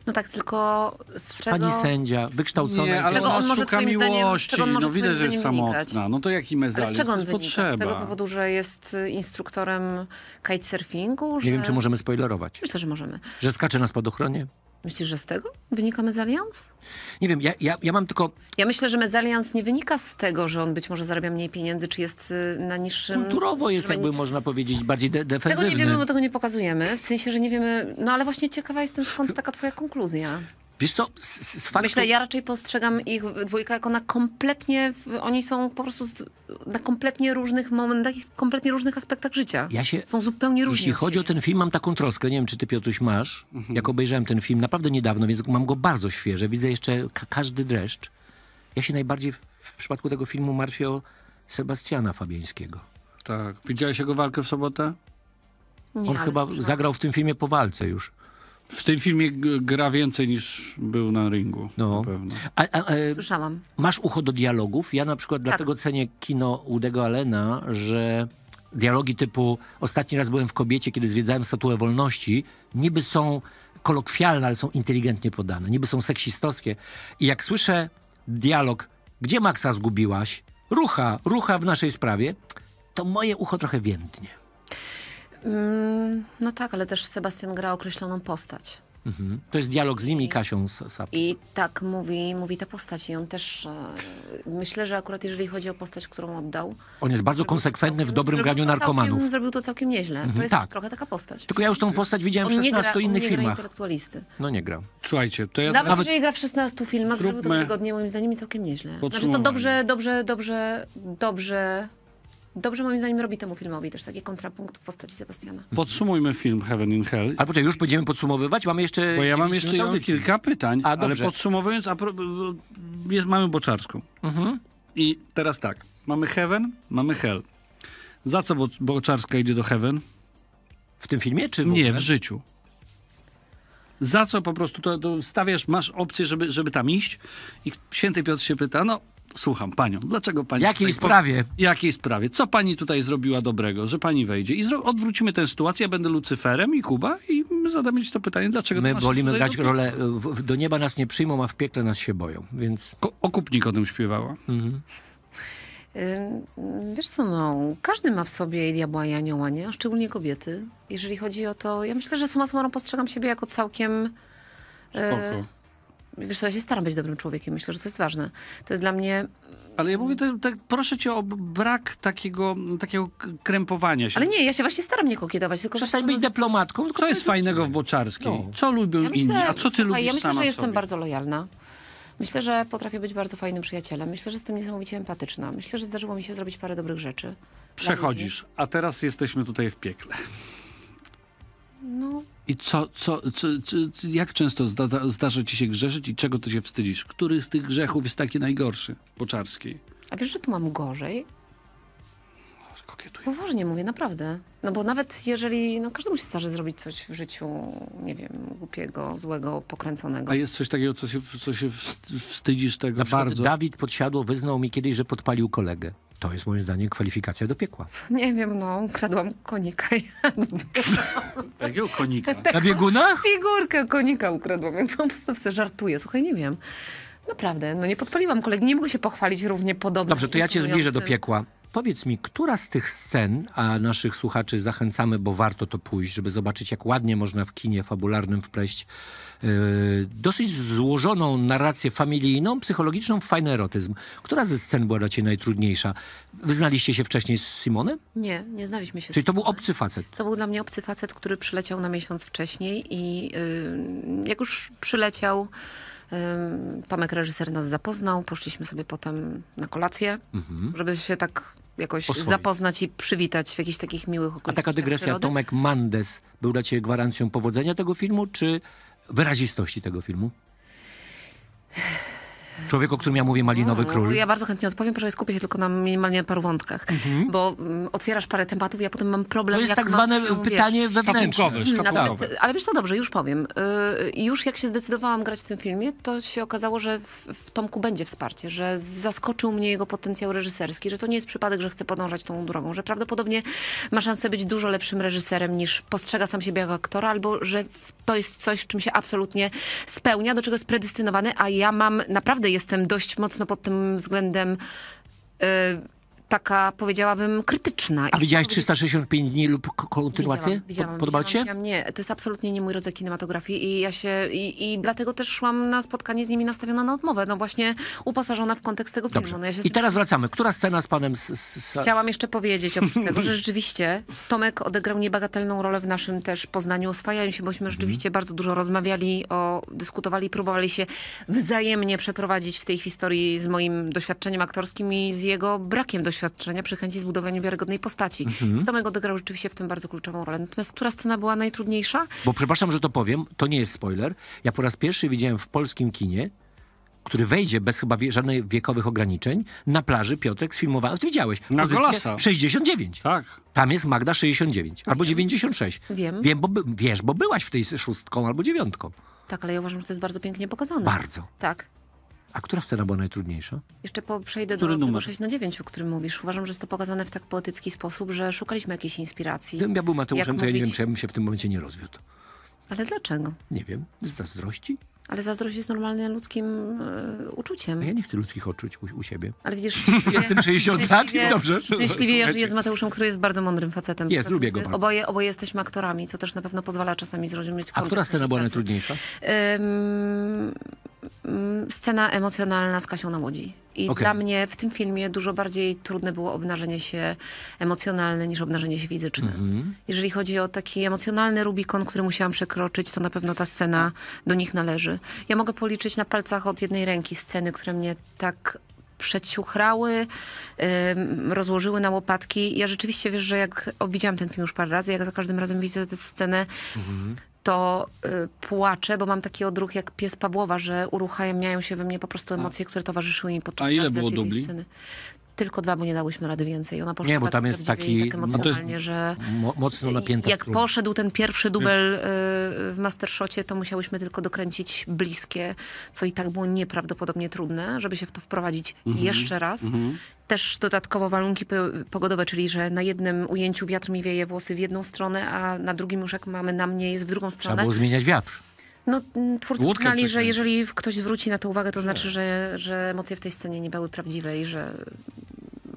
No tak, tylko z czego... Pani sędzia, wykształcona. Nie, ale on szuka miłości. Zdaniem, no widać, że jest samotna. No to jaki mezaliz? Ale z czego on wynika? Potrzeba. Z tego powodu, że jest instruktorem kitesurfingu? Że... Nie wiem, czy możemy spoilerować. Myślę, że możemy. Że skacze na spadochronie? Myślisz, że z tego wynika mezalians? Nie wiem, ja, ja, ja mam tylko... Ja myślę, że mezalians nie wynika z tego, że on być może zarabia mniej pieniędzy, czy jest y, na niższym... Kulturowo jest, jakby nie... można powiedzieć, bardziej de defensywny. Tego nie wiemy, bo tego nie pokazujemy. W sensie, że nie wiemy... No ale właśnie ciekawa jestem, skąd taka twoja konkluzja. Wiesz co, z, z faktu... Myślę, ja raczej postrzegam ich dwójkę jako na kompletnie, oni są po prostu na kompletnie różnych momentach, kompletnie różnych aspektach życia. Ja się, są zupełnie różni. Jeśli chodzi o ten film, mam taką troskę, nie wiem, czy ty Piotruś masz, mhm. jak obejrzałem ten film naprawdę niedawno, więc mam go bardzo świeże, widzę jeszcze ka każdy dreszcz. Ja się najbardziej w przypadku tego filmu martwię o Sebastiana Fabiańskiego. Tak. Widziałeś jego walkę w sobotę? Nie, On chyba zagrał w tym filmie po walce już. W tym filmie gra więcej niż był na ringu. No. Na pewno. A, a, e, Słyszałam. Masz ucho do dialogów? Ja na przykład tak. dlatego cenię kino Udego Allena, że dialogi typu ostatni raz byłem w kobiecie, kiedy zwiedzałem statuę wolności, niby są kolokwialne, ale są inteligentnie podane, niby są seksistowskie. I jak słyszę dialog, gdzie Maxa zgubiłaś? Rucha, rucha w naszej sprawie, to moje ucho trochę więdnie. Mm, no tak, ale też Sebastian gra określoną postać. Mhm. To jest dialog z nim i Kasią Sap. I tak mówi, mówi ta postać. I on też, e, myślę, że akurat jeżeli chodzi o postać, którą oddał... On jest bardzo konsekwentny w dobrym graniu narkomanów. Całkiem, zrobił to całkiem nieźle. To mhm. jest tak. trochę taka postać. Tylko ja już tą postać widziałem w On nie 16 innych on innych nie gra filmach. intelektualisty. No nie gra. Słuchajcie, to ja Nawet, nawet- jeżeli gra w 16 filmach, zrobił to Zróbmy- wygodnie moim zdaniem i całkiem nieźle. Znaczy to dobrze, dobrze, dobrze, dobrze dobrze moim zdaniem robi temu filmowi też taki kontrapunkt w postaci Sebastiana. Podsumujmy film Heaven in Hell. A poczekaj, już będziemy podsumowywać? Mamy jeszcze... Bo ja mam jeszcze ja mam kilka pytań, A, ale podsumowując, jest, mamy Boczarską. Mhm. I teraz tak, mamy Heaven, mamy Hell. Za co Bo Boczarska idzie do Heaven? W tym filmie czy w ogóle? Nie, w życiu. Za co po prostu to, to stawiasz, masz opcję, żeby, żeby tam iść? I święty Piotr się pyta, no Słucham panią. Dlaczego pani. Jakiej tutaj, sprawie? jakiej sprawie? Co pani tutaj zrobiła dobrego, że pani wejdzie? I zro, odwrócimy tę sytuację. Ja będę Lucyferem i Kuba i zadamy ci to pytanie, dlaczego My wolimy grać do... rolę. E, w, do nieba nas nie przyjmą, a w piekle nas się boją. Więc. Ko okupnik o tym śpiewała. Mhm. Wiesz co, no, każdy ma w sobie diabła i anioła, nie? A szczególnie kobiety. Jeżeli chodzi o to, ja myślę, że suma summarum postrzegam siebie jako całkiem... E, Spoko. E, Wiesz co, ja się staram być dobrym człowiekiem. Myślę, że to jest ważne. To jest dla mnie... Ale ja mówię, to, to, proszę cię o brak takiego, takiego krępowania się. Ale nie, ja się właśnie staram nie kokietować. Tylko Przestań być dyplomatką. co jest fajnego w Boczarskiej? No. Co lubią ja myślę, inni? A co ty słuchaj, lubisz Ja myślę, że jestem sobie? bardzo lojalna. Myślę, że potrafię być bardzo fajnym przyjacielem. Myślę, że jestem niesamowicie empatyczna. Myślę, że zdarzyło mi się zrobić parę dobrych rzeczy. Przechodzisz, a teraz jesteśmy tutaj w piekle. No, i co, co, co, co jak często zda, zdarza ci się grzeszyć i czego ty się wstydzisz? Który z tych grzechów jest taki najgorszy poczarskiej? A wiesz, że tu mam gorzej? Kokietuję. Poważnie mówię, naprawdę. No bo nawet jeżeli, no każdy się starzy zrobić coś w życiu, nie wiem, głupiego, złego, pokręconego. A jest coś takiego, co się, co się wstydzisz tego Na bardzo? Dawid Podsiadło wyznał mi kiedyś, że podpalił kolegę to jest moim zdaniem kwalifikacja do piekła. Nie wiem, no, kradłam konika. Jakiego konika? Na bieguna? Figurkę konika ukradłam. Ja po prostu żartuję, słuchaj, nie wiem. Naprawdę, no nie podpaliłam kolegi, nie mogę się pochwalić równie podobnie. Dobrze, to ja cię zbliżę do piekła. Powiedz mi, która z tych scen, a naszych słuchaczy zachęcamy, bo warto to pójść, żeby zobaczyć, jak ładnie można w kinie fabularnym wpleść E, dosyć złożoną narrację familijną, psychologiczną, fajny erotyzm. Która ze scen była dla ciebie najtrudniejsza? Wyznaliście się wcześniej z Simonem? Nie, nie znaliśmy się. Czyli to był obcy facet? To był dla mnie obcy facet, który przyleciał na miesiąc wcześniej i yy, jak już przyleciał, y, Tomek reżyser nas zapoznał, poszliśmy sobie potem na kolację, mhm. żeby się tak jakoś zapoznać i przywitać w jakichś takich miłych okolicznościach. A taka dygresja, Tomek Mandes był dla ciebie gwarancją powodzenia tego filmu, czy wyrazistości tego filmu? Człowiek, o którym ja mówię, Malinowy no, Król. Ja bardzo chętnie odpowiem, proszę, skupię się tylko na minimalnie paru wątkach, mhm. bo mm, otwierasz parę tematów i ja potem mam problem, To jest tak zwane się, pytanie wiesz, wewnętrzne. Mm, natomiast, e, ale wiesz co, dobrze, już powiem. Y, już jak się zdecydowałam grać w tym filmie, to się okazało, że w, w Tomku będzie wsparcie, że zaskoczył mnie jego potencjał reżyserski, że to nie jest przypadek, że chce podążać tą drogą, że prawdopodobnie ma szansę być dużo lepszym reżyserem niż postrzega sam siebie jako aktora, albo że to jest coś, czym się absolutnie spełnia, do czego jest predestynowany, a ja mam naprawdę naprawdę jestem dość mocno pod tym względem e, taka, powiedziałabym, krytyczna. A widziałaś 365 dni lub kontynuację? Widziałam, Podobał się? Nie, to jest absolutnie nie mój rodzaj kinematografii i ja się, i, i, dlatego też szłam na spotkanie z nimi nastawiona na odmowę, no właśnie uposażona w kontekst tego filmu. No ja I tym... teraz wracamy. Która scena z panem... Z, z... Chciałam jeszcze powiedzieć oprócz tego, że rzeczywiście Tomek odegrał niebagatelną rolę w naszym też Poznaniu oswajaniu się, bośmy mhm. rzeczywiście mm. bardzo dużo rozmawiali, o, dyskutowali, próbowali się wzajemnie przeprowadzić w tej historii z moim doświadczeniem aktorskim i z jego brakiem doświadczenia doświadczenia chęci zbudowania wiarygodnej postaci. Mhm. Tomek odegrał rzeczywiście w tym bardzo kluczową rolę. Natomiast która scena była najtrudniejsza? Bo przepraszam, że to powiem, to nie jest spoiler. Ja po raz pierwszy widziałem w polskim kinie który wejdzie bez chyba wie, żadnych wiekowych ograniczeń, na plaży Piotrek sfilmował. ty widziałeś, na Golasa. 69. Tak. Tam jest Magda 69 tak. albo 96. Wiem. Wiem, bo wiesz, bo byłaś w tej szóstką albo dziewiątką. Tak, ale ja uważam, że to jest bardzo pięknie pokazane. Bardzo. Tak. A która scena była najtrudniejsza? Jeszcze po, przejdę Który do numer? tego 6 na 9, o którym mówisz. Uważam, że jest to pokazane w tak poetycki sposób, że szukaliśmy jakiejś inspiracji. Gdybym ja był Mateuszem, Jak to ja nie wiem, czy ja bym się w tym momencie nie rozwiódł. Ale dlaczego? Nie wiem. Z zazdrości? Ale zazdrość jest normalnym ludzkim e, uczuciem. A ja nie chcę ludzkich odczuć u, u siebie. Ale widzisz, Jestem 60 lat i szczęśliwie- dobrze. Szczęśliwie ja żyję z Mateuszem, który jest bardzo mądrym facetem. Jest, lubię go e, bardzo. Oboje, oboje jesteśmy aktorami, co też na pewno pozwala czasami zrozumieć A która scena była najtrudniejsza? Ym, Mm, scena emocjonalna z Kasią na Łodzi. I okay. dla mnie w tym filmie dużo bardziej trudne było obnażenie się emocjonalne niż obnażenie się fizyczne. Mm -hmm. Jeżeli chodzi o taki emocjonalny Rubikon, który musiałam przekroczyć, to na pewno ta scena do nich należy. Ja mogę policzyć na palcach od jednej ręki sceny, które mnie tak przeciuchrały, rozłożyły na łopatki. Ja rzeczywiście, wiesz, że jak widziałam ten film już parę razy, jak za każdym razem widzę tę scenę, mm -hmm to y, płaczę, bo mam taki odruch jak pies Pawłowa, że uruchamiają się we mnie po prostu emocje, które towarzyszyły mi podczas A ile było dubli? tej sceny tylko dwa, bo nie dałyśmy rady więcej. Ona poszła nie, bo tak tam jest tak taki tak emocjonalnie, no że mocno napięta jak poszedł ten pierwszy dubel y, w Mastershocie, to musiałyśmy tylko dokręcić bliskie, co i tak było nieprawdopodobnie trudne, żeby się w to wprowadzić mhm. jeszcze raz. Mhm. Też dodatkowo warunki pogodowe, czyli że na jednym ujęciu wiatr mi wieje włosy w jedną stronę, a na drugim już jak mamy na mnie jest w drugą stronę. Trzeba było zmieniać wiatr. No, mm, twórcy Łódkę uznali, że jeżeli ktoś zwróci na to uwagę, to znaczy, że, że emocje w tej scenie nie były prawdziwe i że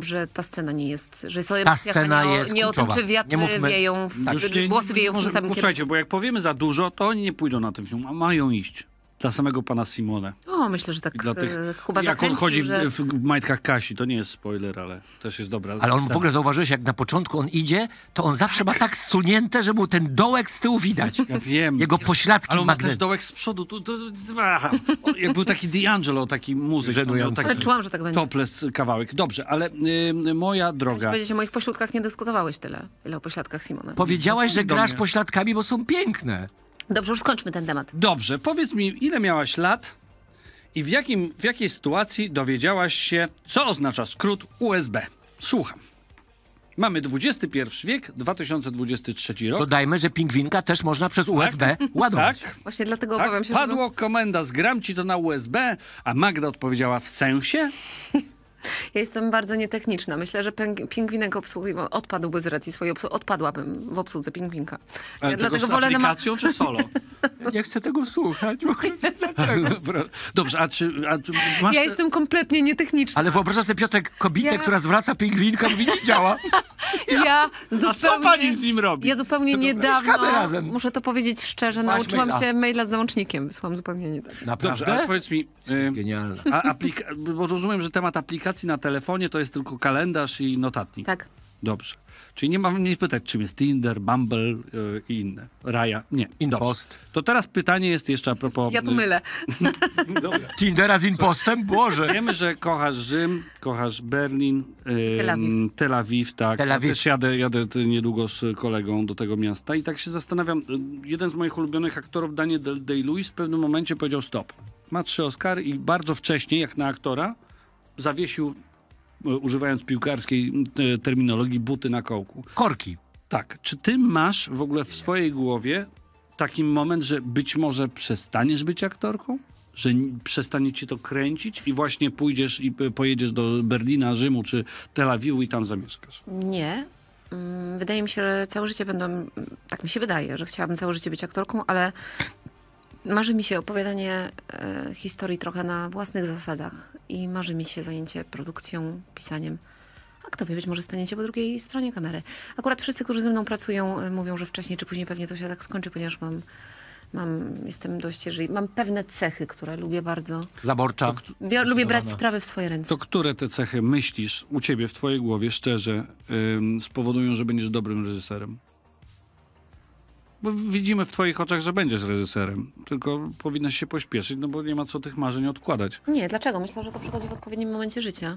że ta scena nie jest, że jest o scena nie, jest nie o tym, czy wiatry nie mówmy, wieją, w, tak, nie, włosy wieją w tym samym kierunku. Słuchajcie, bo jak powiemy za dużo, to oni nie pójdą na ten film, a mają iść dla samego pana Simone. O, myślę, że tak I dla tych, chyba e, Jak zachęcił, on chodzi że... w, majtkach Kasi, to nie jest spoiler, ale też jest dobra. Ale on w tak. ogóle zauważyłeś, jak na początku on idzie, to on zawsze ma tak sunięte, że mu ten dołek z tyłu widać. Ja wiem. Jego pośladki Ale on ma też dołek z przodu. Tu, tu, tu, jak był taki D'Angelo, taki muzyk. Żenujący. Taki ale czułam, że tak będzie. Topless kawałek. Dobrze, ale y, moja droga. Powiedzieć, o moich pośladkach nie dyskutowałeś tyle, ile o pośladkach Simone. Powiedziałaś, że grasz pośladkami, bo są piękne. Dobrze, już skończmy ten temat. Dobrze, powiedz mi, ile miałaś lat i w, jakim, w jakiej sytuacji dowiedziałaś się, co oznacza skrót USB? Słucham. Mamy XXI wiek, 2023 rok. Dodajmy, że pingwinka też można przez tak. USB tak? ładować. Tak. Właśnie dlatego tak? obawiam się, Padło że... komenda, zgram ci to na USB, a Magda odpowiedziała w sensie? Ja jestem bardzo nietechniczna. Myślę, że pingwinek obsługiwał, odpadłby z racji swojej obsługi. Odpadłabym w obsłudze pingwinka. Ale dlatego wolę aplikacją na... czy solo? Nie chcę tego słuchać. Dobrze, a czy... A masz... Ja jestem kompletnie nietechniczna. Ale wyobrażasz sobie Piotrek kobietę, ja... która zwraca pingwinka, mówi, nie działa. Ja, ja zupełnie... A co pani z nim robi? Ja zupełnie no Dobra, niedawno, razem. muszę to powiedzieć szczerze, Masz nauczyłam maila. się maila z załącznikiem. Wysłałam zupełnie niedawno. Tak. Naprawdę? Dobrze, ale powiedz mi... Y, Genialne. A aplika- bo rozumiem, że temat aplikacji aplikacji na telefonie to jest tylko kalendarz i notatnik. Tak. Dobrze. Czyli nie mam nie pytać, czym jest Tinder, Bumble yy, i inne. Raja, nie. Inpost. To teraz pytanie jest jeszcze a propos... Ja tu y, mylę. Tindera z Inpostem. Boże. Wiemy, że kochasz Rzym, kochasz Berlin, yy, Tel, Awiw. Tel tak. Tel Awiw. Ja też jadę, jadę niedługo z kolegą do tego miasta i tak się zastanawiam. Y, jeden z moich ulubionych aktorów, Daniel Day-Lewis, w pewnym momencie powiedział stop. Ma trzy Oscary i bardzo wcześnie, jak na aktora, zawiesił, e, używając piłkarskiej e, terminologii, buty na kołku. Korki. Tak. Czy ty masz w ogóle w swojej głowie taki moment, że być może przestaniesz być aktorką? Że przestanie ci to kręcić i właśnie pójdziesz i e, pojedziesz do Berlina, Rzymu czy Tel Awiwu i tam zamieszkasz? Nie. Mm, wydaje mi się, że całe życie będę, tak mi się wydaje, że chciałabym całe życie być aktorką, ale Marzy mi się opowiadanie e, historii trochę na własnych zasadach i marzy mi się zajęcie produkcją, pisaniem. A kto wie, być może staniecie po drugiej stronie kamery. Akurat wszyscy, którzy ze mną pracują, e, mówią, że wcześniej czy później pewnie to się tak skończy, ponieważ mam, mam jestem dość, jeżeli mam pewne cechy, które lubię bardzo. Zaborcza. lubię brać sprawy w swoje ręce. To które te cechy myślisz u ciebie w twojej głowie szczerze spowodują, że będziesz dobrym reżyserem? Bo widzimy w twoich oczach, że będziesz reżyserem. Tylko powinnaś się pośpieszyć, no bo nie ma co tych marzeń odkładać. Nie, dlaczego? Myślę, że to przychodzi w odpowiednim momencie życia.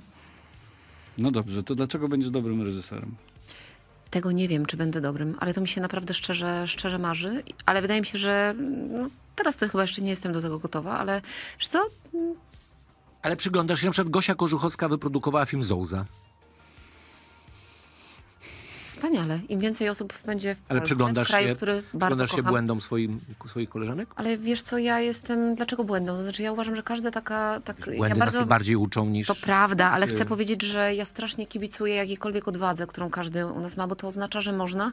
No dobrze, to dlaczego będziesz dobrym reżyserem? Tego nie wiem, czy będę dobrym, ale to mi się naprawdę szczerze, szczerze marzy. Ale wydaje mi się, że no, teraz to chyba jeszcze nie jestem do tego gotowa, ale wiesz co? Ale przyglądasz się, na przykład Gosia Korzuchowska wyprodukowała film Zouza. Wspaniale. Im więcej osób będzie w Polsce, Ale przyglądasz w kraju, się, który przyglądasz się błędom swoim, swoich koleżanek? Ale wiesz co, ja jestem... Dlaczego błędom? To znaczy ja uważam, że każdy taka... Tak, Błędy ja bardzo, nas bardziej uczą niż... To prawda, ale chcę powiedzieć, że ja strasznie kibicuję jakiejkolwiek odwadze, którą każdy u nas ma, bo to oznacza, że można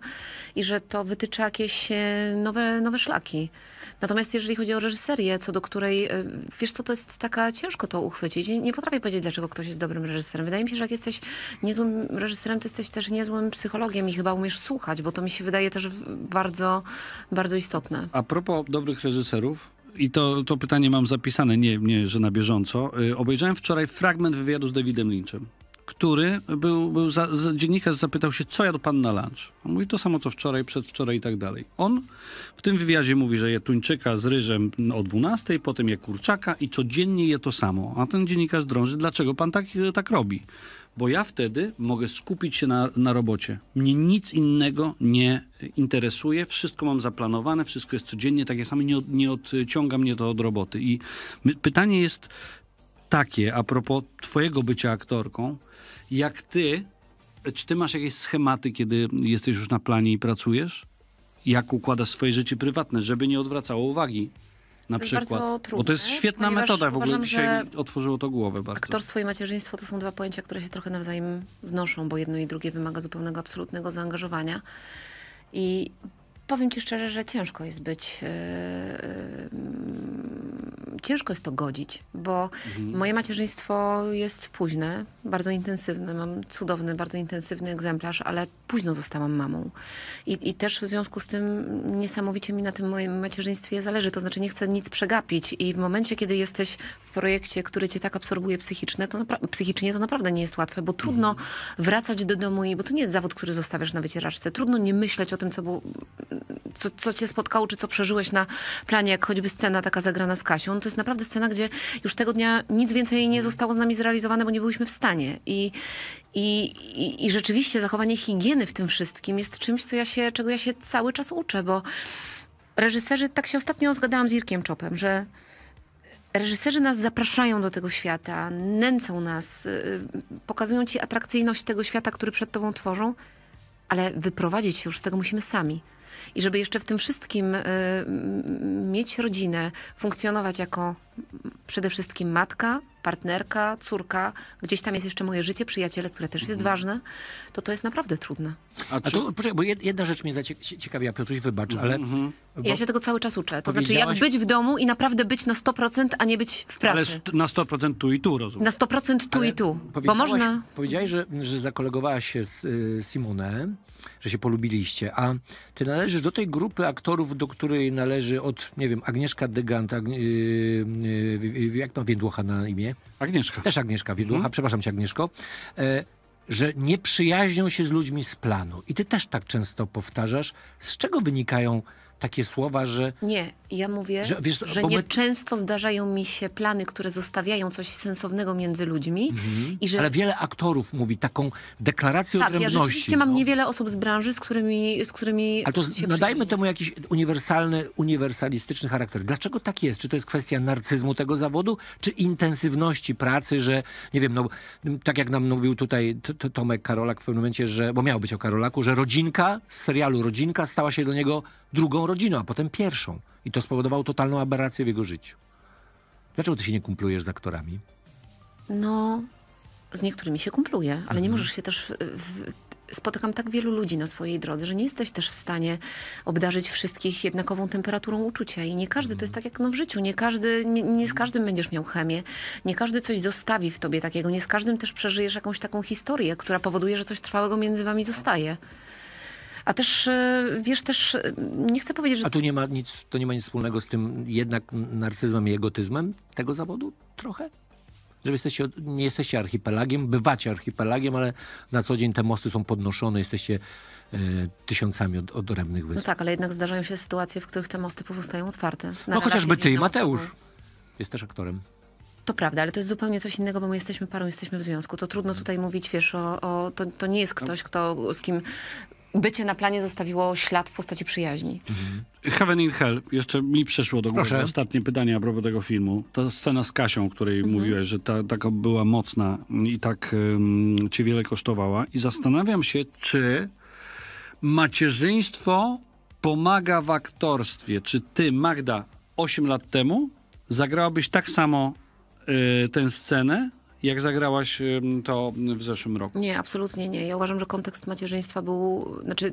i że to wytycza jakieś e, nowe, nowe szlaki. Natomiast jeżeli chodzi o reżyserię, co do której, e, wiesz co, to jest taka, ciężko to uchwycić. Nie, potrafię powiedzieć, dlaczego ktoś jest dobrym reżyserem. Wydaje mi się, że jak jesteś niezłym reżyserem, to jesteś też niezłym psychologiem i chyba umiesz słuchać, bo to mi się wydaje też bardzo, bardzo istotne. A propos dobrych reżyserów, i to, to pytanie mam zapisane, nie, nie, że na bieżąco. Y, obejrzałem wczoraj fragment wywiadu z Davidem Lynchem który był, był za, dziennikarz zapytał się, co jadł pan na lunch? On mówi to samo, co wczoraj, przedwczoraj i tak dalej. On w tym wywiadzie mówi, że je tuńczyka z ryżem o 12, potem je kurczaka i codziennie je to samo. A ten dziennikarz drąży, dlaczego pan tak, tak robi? Bo ja wtedy mogę skupić się na, na robocie. Mnie nic innego nie interesuje, wszystko mam zaplanowane, wszystko jest codziennie takie samo, nie, od, nie odciąga mnie to od roboty. I my, pytanie jest takie, a propos twojego bycia aktorką, jak ty, czy ty masz jakieś schematy, kiedy jesteś już na planie i pracujesz? Jak układasz swoje życie prywatne, żeby nie odwracało uwagi? Na przykład. Trudne, bo to jest świetna metoda, w ogóle uważam, dzisiaj otworzyło to głowę bardzo. Aktorstwo i macierzyństwo to są dwa pojęcia, które się trochę nawzajem znoszą, bo jedno i drugie wymaga zupełnego, absolutnego zaangażowania. I Powiem Ci szczerze, że ciężko jest być. Yy, ciężko jest to godzić, bo mhm. moje macierzyństwo jest późne, bardzo intensywne. Mam cudowny, bardzo intensywny egzemplarz, ale późno zostałam mamą. I, I, też w związku z tym niesamowicie mi na tym moim macierzyństwie zależy. To znaczy, nie chcę nic przegapić. I w momencie, kiedy jesteś w projekcie, który cię tak absorbuje psychicznie, to, psychicznie, to naprawdę nie jest łatwe, bo trudno mhm. wracać do domu, i, bo to nie jest zawód, który zostawiasz na wycieraczce. Trudno nie myśleć o tym, co było co, co cię spotkało, czy co przeżyłeś na planie, jak choćby scena taka zagrana z Kasią, to jest naprawdę scena, gdzie już tego dnia nic więcej nie zostało z nami zrealizowane, bo nie byliśmy w stanie. I, i, i, rzeczywiście zachowanie higieny w tym wszystkim jest czymś, co ja się, czego ja się cały czas uczę, bo reżyserzy, tak się ostatnio zgadałam z Irkiem Czopem, że reżyserzy nas zapraszają do tego świata, nęcą nas, y, pokazują ci atrakcyjność tego świata, który przed tobą tworzą, ale wyprowadzić się już z tego musimy sami. I żeby jeszcze w tym wszystkim e, mieć rodzinę, funkcjonować jako przede wszystkim matka, partnerka, córka, gdzieś tam jest jeszcze moje życie, przyjaciele, które też jest mhm. ważne, to to jest naprawdę trudne. A, czy... A to, bo jedna rzecz mnie zaciekawiła, Piotruś, wybacz, ale... Mhm. Mhm. Ja się tego cały czas uczę. To znaczy, jak być w domu i naprawdę być na 100%, a nie być w pracy. Ale na 100% tu i tu, rozumiem. Na 100% tu ale i tu, bo można... Powiedziałeś, że, że zakolegowałaś się z y, Simone, że się polubiliście, a ty należysz do tej grupy aktorów, do której należy od, nie wiem, Agnieszka Degant, Agnie y, Y, y, jak ma Wiedłocha na imię? Agnieszka. Też Agnieszka Wiedłocha, mhm. przepraszam cię Agnieszko. E, że nie przyjaźnią się z ludźmi z planu. I ty też tak często powtarzasz, z czego wynikają takie słowa, że... Nie, ja mówię, że, wiesz, że nie my... często zdarzają mi się plany, które zostawiają coś sensownego między ludźmi. Mhm. I że... Ale wiele aktorów mówi taką deklarację tak, odrębności. Tak, ja rzeczywiście mam no. niewiele osób z branży, z którymi... Z którymi Ale to nadajmy temu jakiś uniwersalny, uniwersalistyczny charakter. Dlaczego tak jest? Czy to jest kwestia narcyzmu tego zawodu, czy intensywności pracy, że nie wiem, no tak jak nam mówił tutaj Tomek Karolak w pewnym momencie, że, bo miał być o Karolaku, że rodzinka z serialu Rodzinka stała się do niego drugą rodziną, a potem pierwszą. I to spowodowało totalną aberrację w jego życiu. Dlaczego ty się nie kumplujesz z aktorami? No, z niektórymi się kumpluje, ale mhm. nie możesz się też w, spotykam tak wielu ludzi na swojej drodze, że nie jesteś też w stanie obdarzyć wszystkich jednakową temperaturą uczucia. I nie każdy, to jest mhm. tak jak no w życiu, nie, każdy, nie, nie, z każdym będziesz miał chemię, nie każdy coś zostawi w tobie takiego, nie z każdym też przeżyjesz jakąś taką historię, która powoduje, że coś trwałego między wami zostaje. A też, e, wiesz, też e, nie chcę powiedzieć, że... A tu nie ma nic, to nie ma nic wspólnego z tym jednak narcyzmem i egotyzmem tego zawodu trochę? że jesteście, nie jesteście archipelagiem, bywacie archipelagiem, ale na co dzień te mosty są podnoszone, jesteście e, tysiącami od, odrębnych no wysp. No tak, ale jednak zdarzają się sytuacje, w których te mosty pozostają otwarte. No chociażby ty i Mateusz. Osobą. Jest też aktorem. To prawda, ale to jest zupełnie coś innego, bo my jesteśmy parą, jesteśmy w związku. To trudno tutaj mówić, wiesz, o, o to, to nie jest no. ktoś, kto, z kim bycie na planie zostawiło ślad w postaci przyjaźni. Mhm. Heaven in Hell, jeszcze mi przeszło do głowy ostatnie pytanie a propos tego filmu. Ta scena z Kasią, o której mhm. mówiłeś, że ta, taka była mocna i tak um, cię wiele kosztowała. I zastanawiam się, czy macierzyństwo pomaga w aktorstwie. Czy ty, Magda, 8 lat temu zagrałabyś tak samo y, tę scenę jak zagrałaś to w zeszłym roku. Nie, absolutnie nie. Ja uważam, że kontekst macierzyństwa był, znaczy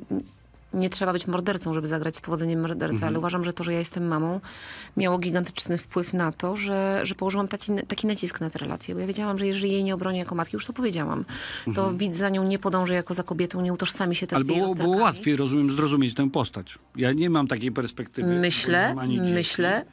nie trzeba być mordercą, żeby zagrać z powodzeniem morderca, mhm. ale uważam, że to, że ja jestem mamą, miało gigantyczny wpływ na to, że, że położyłam taki, taki nacisk na te relacje. bo ja wiedziałam, że jeżeli jej nie obronię jako matki, już to powiedziałam, mhm. to widz za nią nie podąży jako za kobietą, nie utożsami się też Ale z jej było, było łatwiej, rozumiem, zrozumieć tę postać. Ja nie mam takiej perspektywy. Myślę, myślę,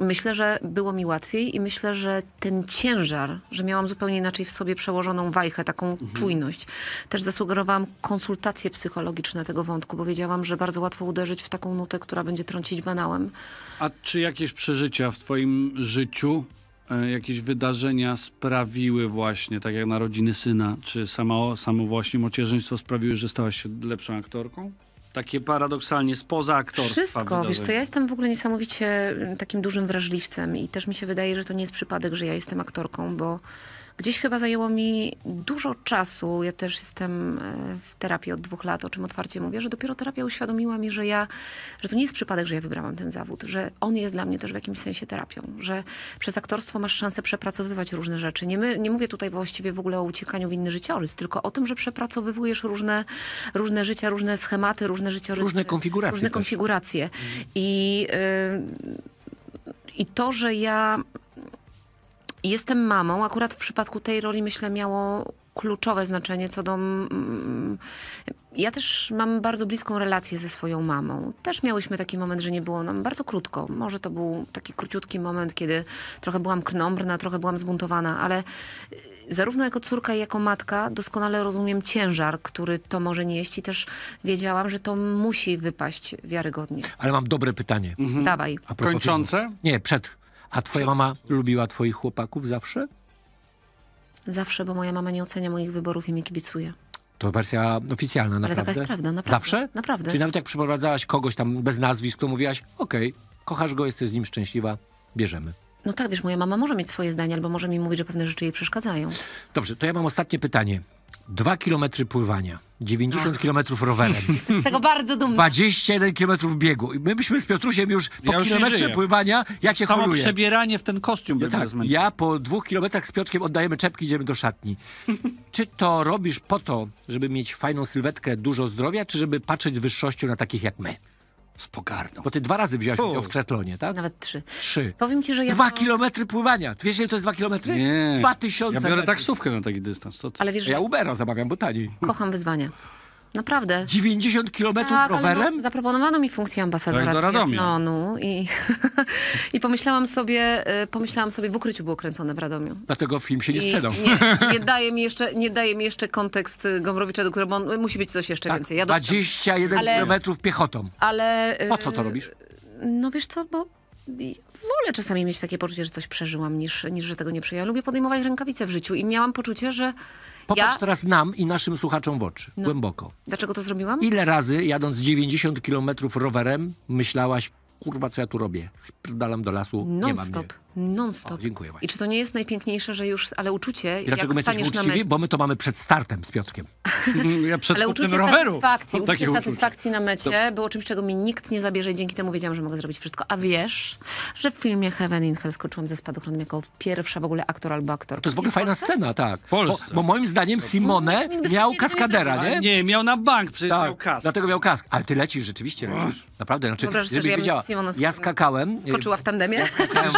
myślę, że było mi łatwiej i myślę, że ten ciężar, że miałam zupełnie inaczej w sobie przełożoną wajchę, taką mhm. czujność. Też zasugerowałam konsultacje psychologiczne tego wątku, bo wiedziałam, że bardzo łatwo uderzyć w taką nutę, która będzie trącić banałem. A czy jakieś przeżycia w twoim życiu, e, jakieś wydarzenia sprawiły właśnie, tak jak narodziny syna, czy samo, samo właśnie macierzyństwo sprawiły, że stałaś się lepszą aktorką? takie paradoksalnie spoza aktorstwa. Wszystko, wiesz co, ja jestem w ogóle niesamowicie mm, takim dużym wrażliwcem i też mi się wydaje, że to nie jest przypadek, że ja jestem aktorką, bo Gdzieś chyba zajęło mi dużo czasu, ja też jestem e, w terapii od dwóch lat, o czym otwarcie mówię, że dopiero terapia uświadomiła mi, że ja, że to nie jest przypadek, że ja wybrałam ten zawód, że on jest dla mnie też w jakimś sensie terapią, że przez aktorstwo masz szansę przepracowywać różne rzeczy. Nie, my, nie mówię tutaj właściwie w ogóle o uciekaniu w inny życiorys, tylko o tym, że przepracowywujesz różne, różne życia, różne schematy, różne życiorysy. Różne konfiguracje. Różne konfiguracje. Mhm. I... Yy, i to, że ja Jestem mamą. Akurat w przypadku tej roli, myślę, miało kluczowe znaczenie co do. Ja też mam bardzo bliską relację ze swoją mamą. Też miałyśmy taki moment, że nie było nam bardzo krótko. Może to był taki króciutki moment, kiedy trochę byłam krnąbrna, trochę byłam zbuntowana, ale y, zarówno jako córka, jak i jako matka doskonale rozumiem ciężar, który to może nieść i też wiedziałam, że to musi wypaść wiarygodnie. Ale mam dobre pytanie. Mhm. Dawaj. Kończące? Nie, przed. A twoja mama lubiła twoich chłopaków zawsze? Zawsze, bo moja mama nie ocenia moich wyborów i mi kibicuje. To wersja oficjalna, naprawdę? Ale taka jest prawda, naprawdę. Zawsze? Naprawdę. Czyli nawet jak przyprowadzałaś kogoś tam bez nazwisk, to mówiłaś, okej, okay, kochasz go, jesteś z nim szczęśliwa, bierzemy. No tak, wiesz, moja mama może mieć swoje zdanie, albo może mi mówić, że pewne rzeczy jej przeszkadzają. Dobrze, to ja mam ostatnie pytanie. Dwa kilometry pływania, 90 kilometrów rowerem. Jestem z tego bardzo dumny. 21 kilometrów biegu. I my byśmy z Piotrusiem już po ja już kilometrze pływania, ja cię Samo holuję. przebieranie w ten kostium. Ja, tak, ja po dwóch kilometrach z Piotrkiem oddajemy czepki, idziemy do szatni. czy to robisz po to, żeby mieć fajną sylwetkę, dużo zdrowia, czy żeby patrzeć z wyższością na takich jak my? Z pogardą. Bo ty dwa razy wziąłeś U. udział w triatlonie, tak? Nawet trzy. Trzy. Powiem ci, że ja... Dwa kilometry pływania. Wiesz, ile to jest dwa kilometry? Nie. Dwa tysiące Ja biorę metrów. taksówkę na taki dystans. To ty. Ale wiesz, że Ja Ubera zabawiam, bo taniej. kocham wyzwania. Naprawdę. 90 kilometrów tak, rowerem? No, zaproponowano mi funkcję ambasadora triatlonu tak, i, i pomyślałam sobie, y, pomyślałam sobie, w ukryciu było kręcone w Radomiu. Dlatego film się nie sprzedał. Nie, nie, daje mi jeszcze, nie daje mi jeszcze kontekst y, Gombrowicza, do którego on, y, musi być coś jeszcze tak, więcej. Ja 21 ale, kilometrów piechotą. Ale... Po co to robisz? No wiesz co, bo wolę czasami mieć takie poczucie, że coś przeżyłam, niż, niż że tego nie przeżyłam. lubię podejmować rękawice w życiu i miałam poczucie, że Popatrz ja... teraz nam i naszym słuchaczom w oczy. No. Głęboko. Dlaczego to zrobiłam? Ile razy jadąc 90 kilometrów rowerem myślałaś, kurwa, co ja tu robię? Spierdalam do lasu, non nie mam stop non-stop. Dziękuję bardzo. I czy to nie jest najpiękniejsze, że już, ale uczucie, I dlaczego jak my staniesz uczciwi? na metr... Bo my to mamy przed startem z piotkiem. ja przed ale uczucie roweru. satysfakcji, no, uczucie satysfakcji na mecie to... było czymś, czego mi nikt nie zabierze i dzięki temu wiedziałam, że mogę zrobić wszystko. A wiesz, że w filmie Heaven in Hell skoczyłam ze spadochronem jako pierwsza w ogóle aktor albo aktor. To jest w ogóle fajna scena, tak. Bo, bo, moim zdaniem Simone no, miał kaskadera, nie? Nie, miał na bank, przecież tak, miał kask. Dlatego miał kask. Ale ty lecisz, rzeczywiście lecisz. Naprawdę, znaczy, Wyobrażasz, że ja, ja skakałem. Skoczyła w tandemie? Ja skakałem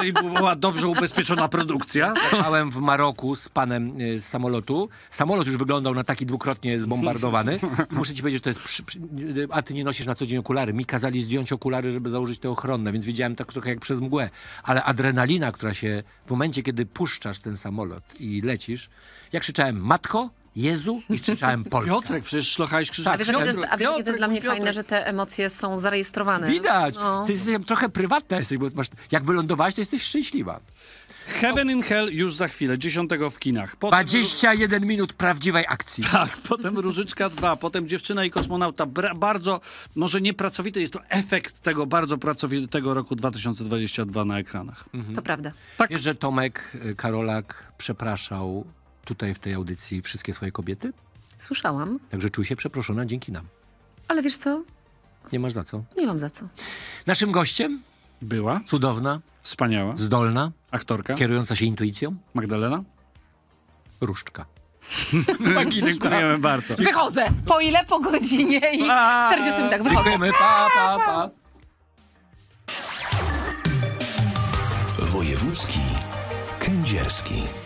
była dobrze ubezpieczona produkcja. Jechałem w Maroku z panem e, z samolotu. Samolot już wyglądał na taki dwukrotnie zbombardowany. muszę ci powiedzieć, że to jest... Przy, przy, e, a ty nie nosisz na co dzień okulary. Mi kazali zdjąć okulary, żeby założyć te ochronne, więc widziałem tak trochę jak przez mgłę. Ale adrenalina, która się... W momencie, kiedy puszczasz ten samolot i lecisz, ja krzyczałem, matko, Jezu i krzyczałem Polska. Piotrek, przecież szlochałeś krzyczałeś. A wiesz, Piotr, jest, a wiesz Piotrek, to jest dla mnie Piotrek. fajne, że te emocje są zarejestrowane. Widać. No. Ty jesteś trochę prywatna jesteś, bo masz, jak wylądowałaś, to jesteś szczęśliwa. Heaven in Hell już za chwilę, 10 w kinach. Potem... 21 minut prawdziwej akcji. Tak, potem Różyczka 2, potem Dziewczyna i Kosmonauta. bardzo, może niepracowity, jest to efekt tego bardzo pracowitego roku 2022 na ekranach. Mhm. To prawda. Tak. Wiesz, że Tomek y, Karolak przepraszał tutaj w tej audycji wszystkie swoje kobiety? Słyszałam. Także czuj się przeproszona dzięki nam. Ale wiesz co? Nie masz za co. Nie mam za co. Naszym gościem była cudowna, wspaniała, zdolna aktorka, kierująca się intuicją Magdalena Różczka. Magiczna. Dziękujemy bardzo. Wychodzę. Po ile? Po godzinie i 40 tak wychodzę. Dziękujemy. Pa, pa, pa. Wojewódzki Kędzierski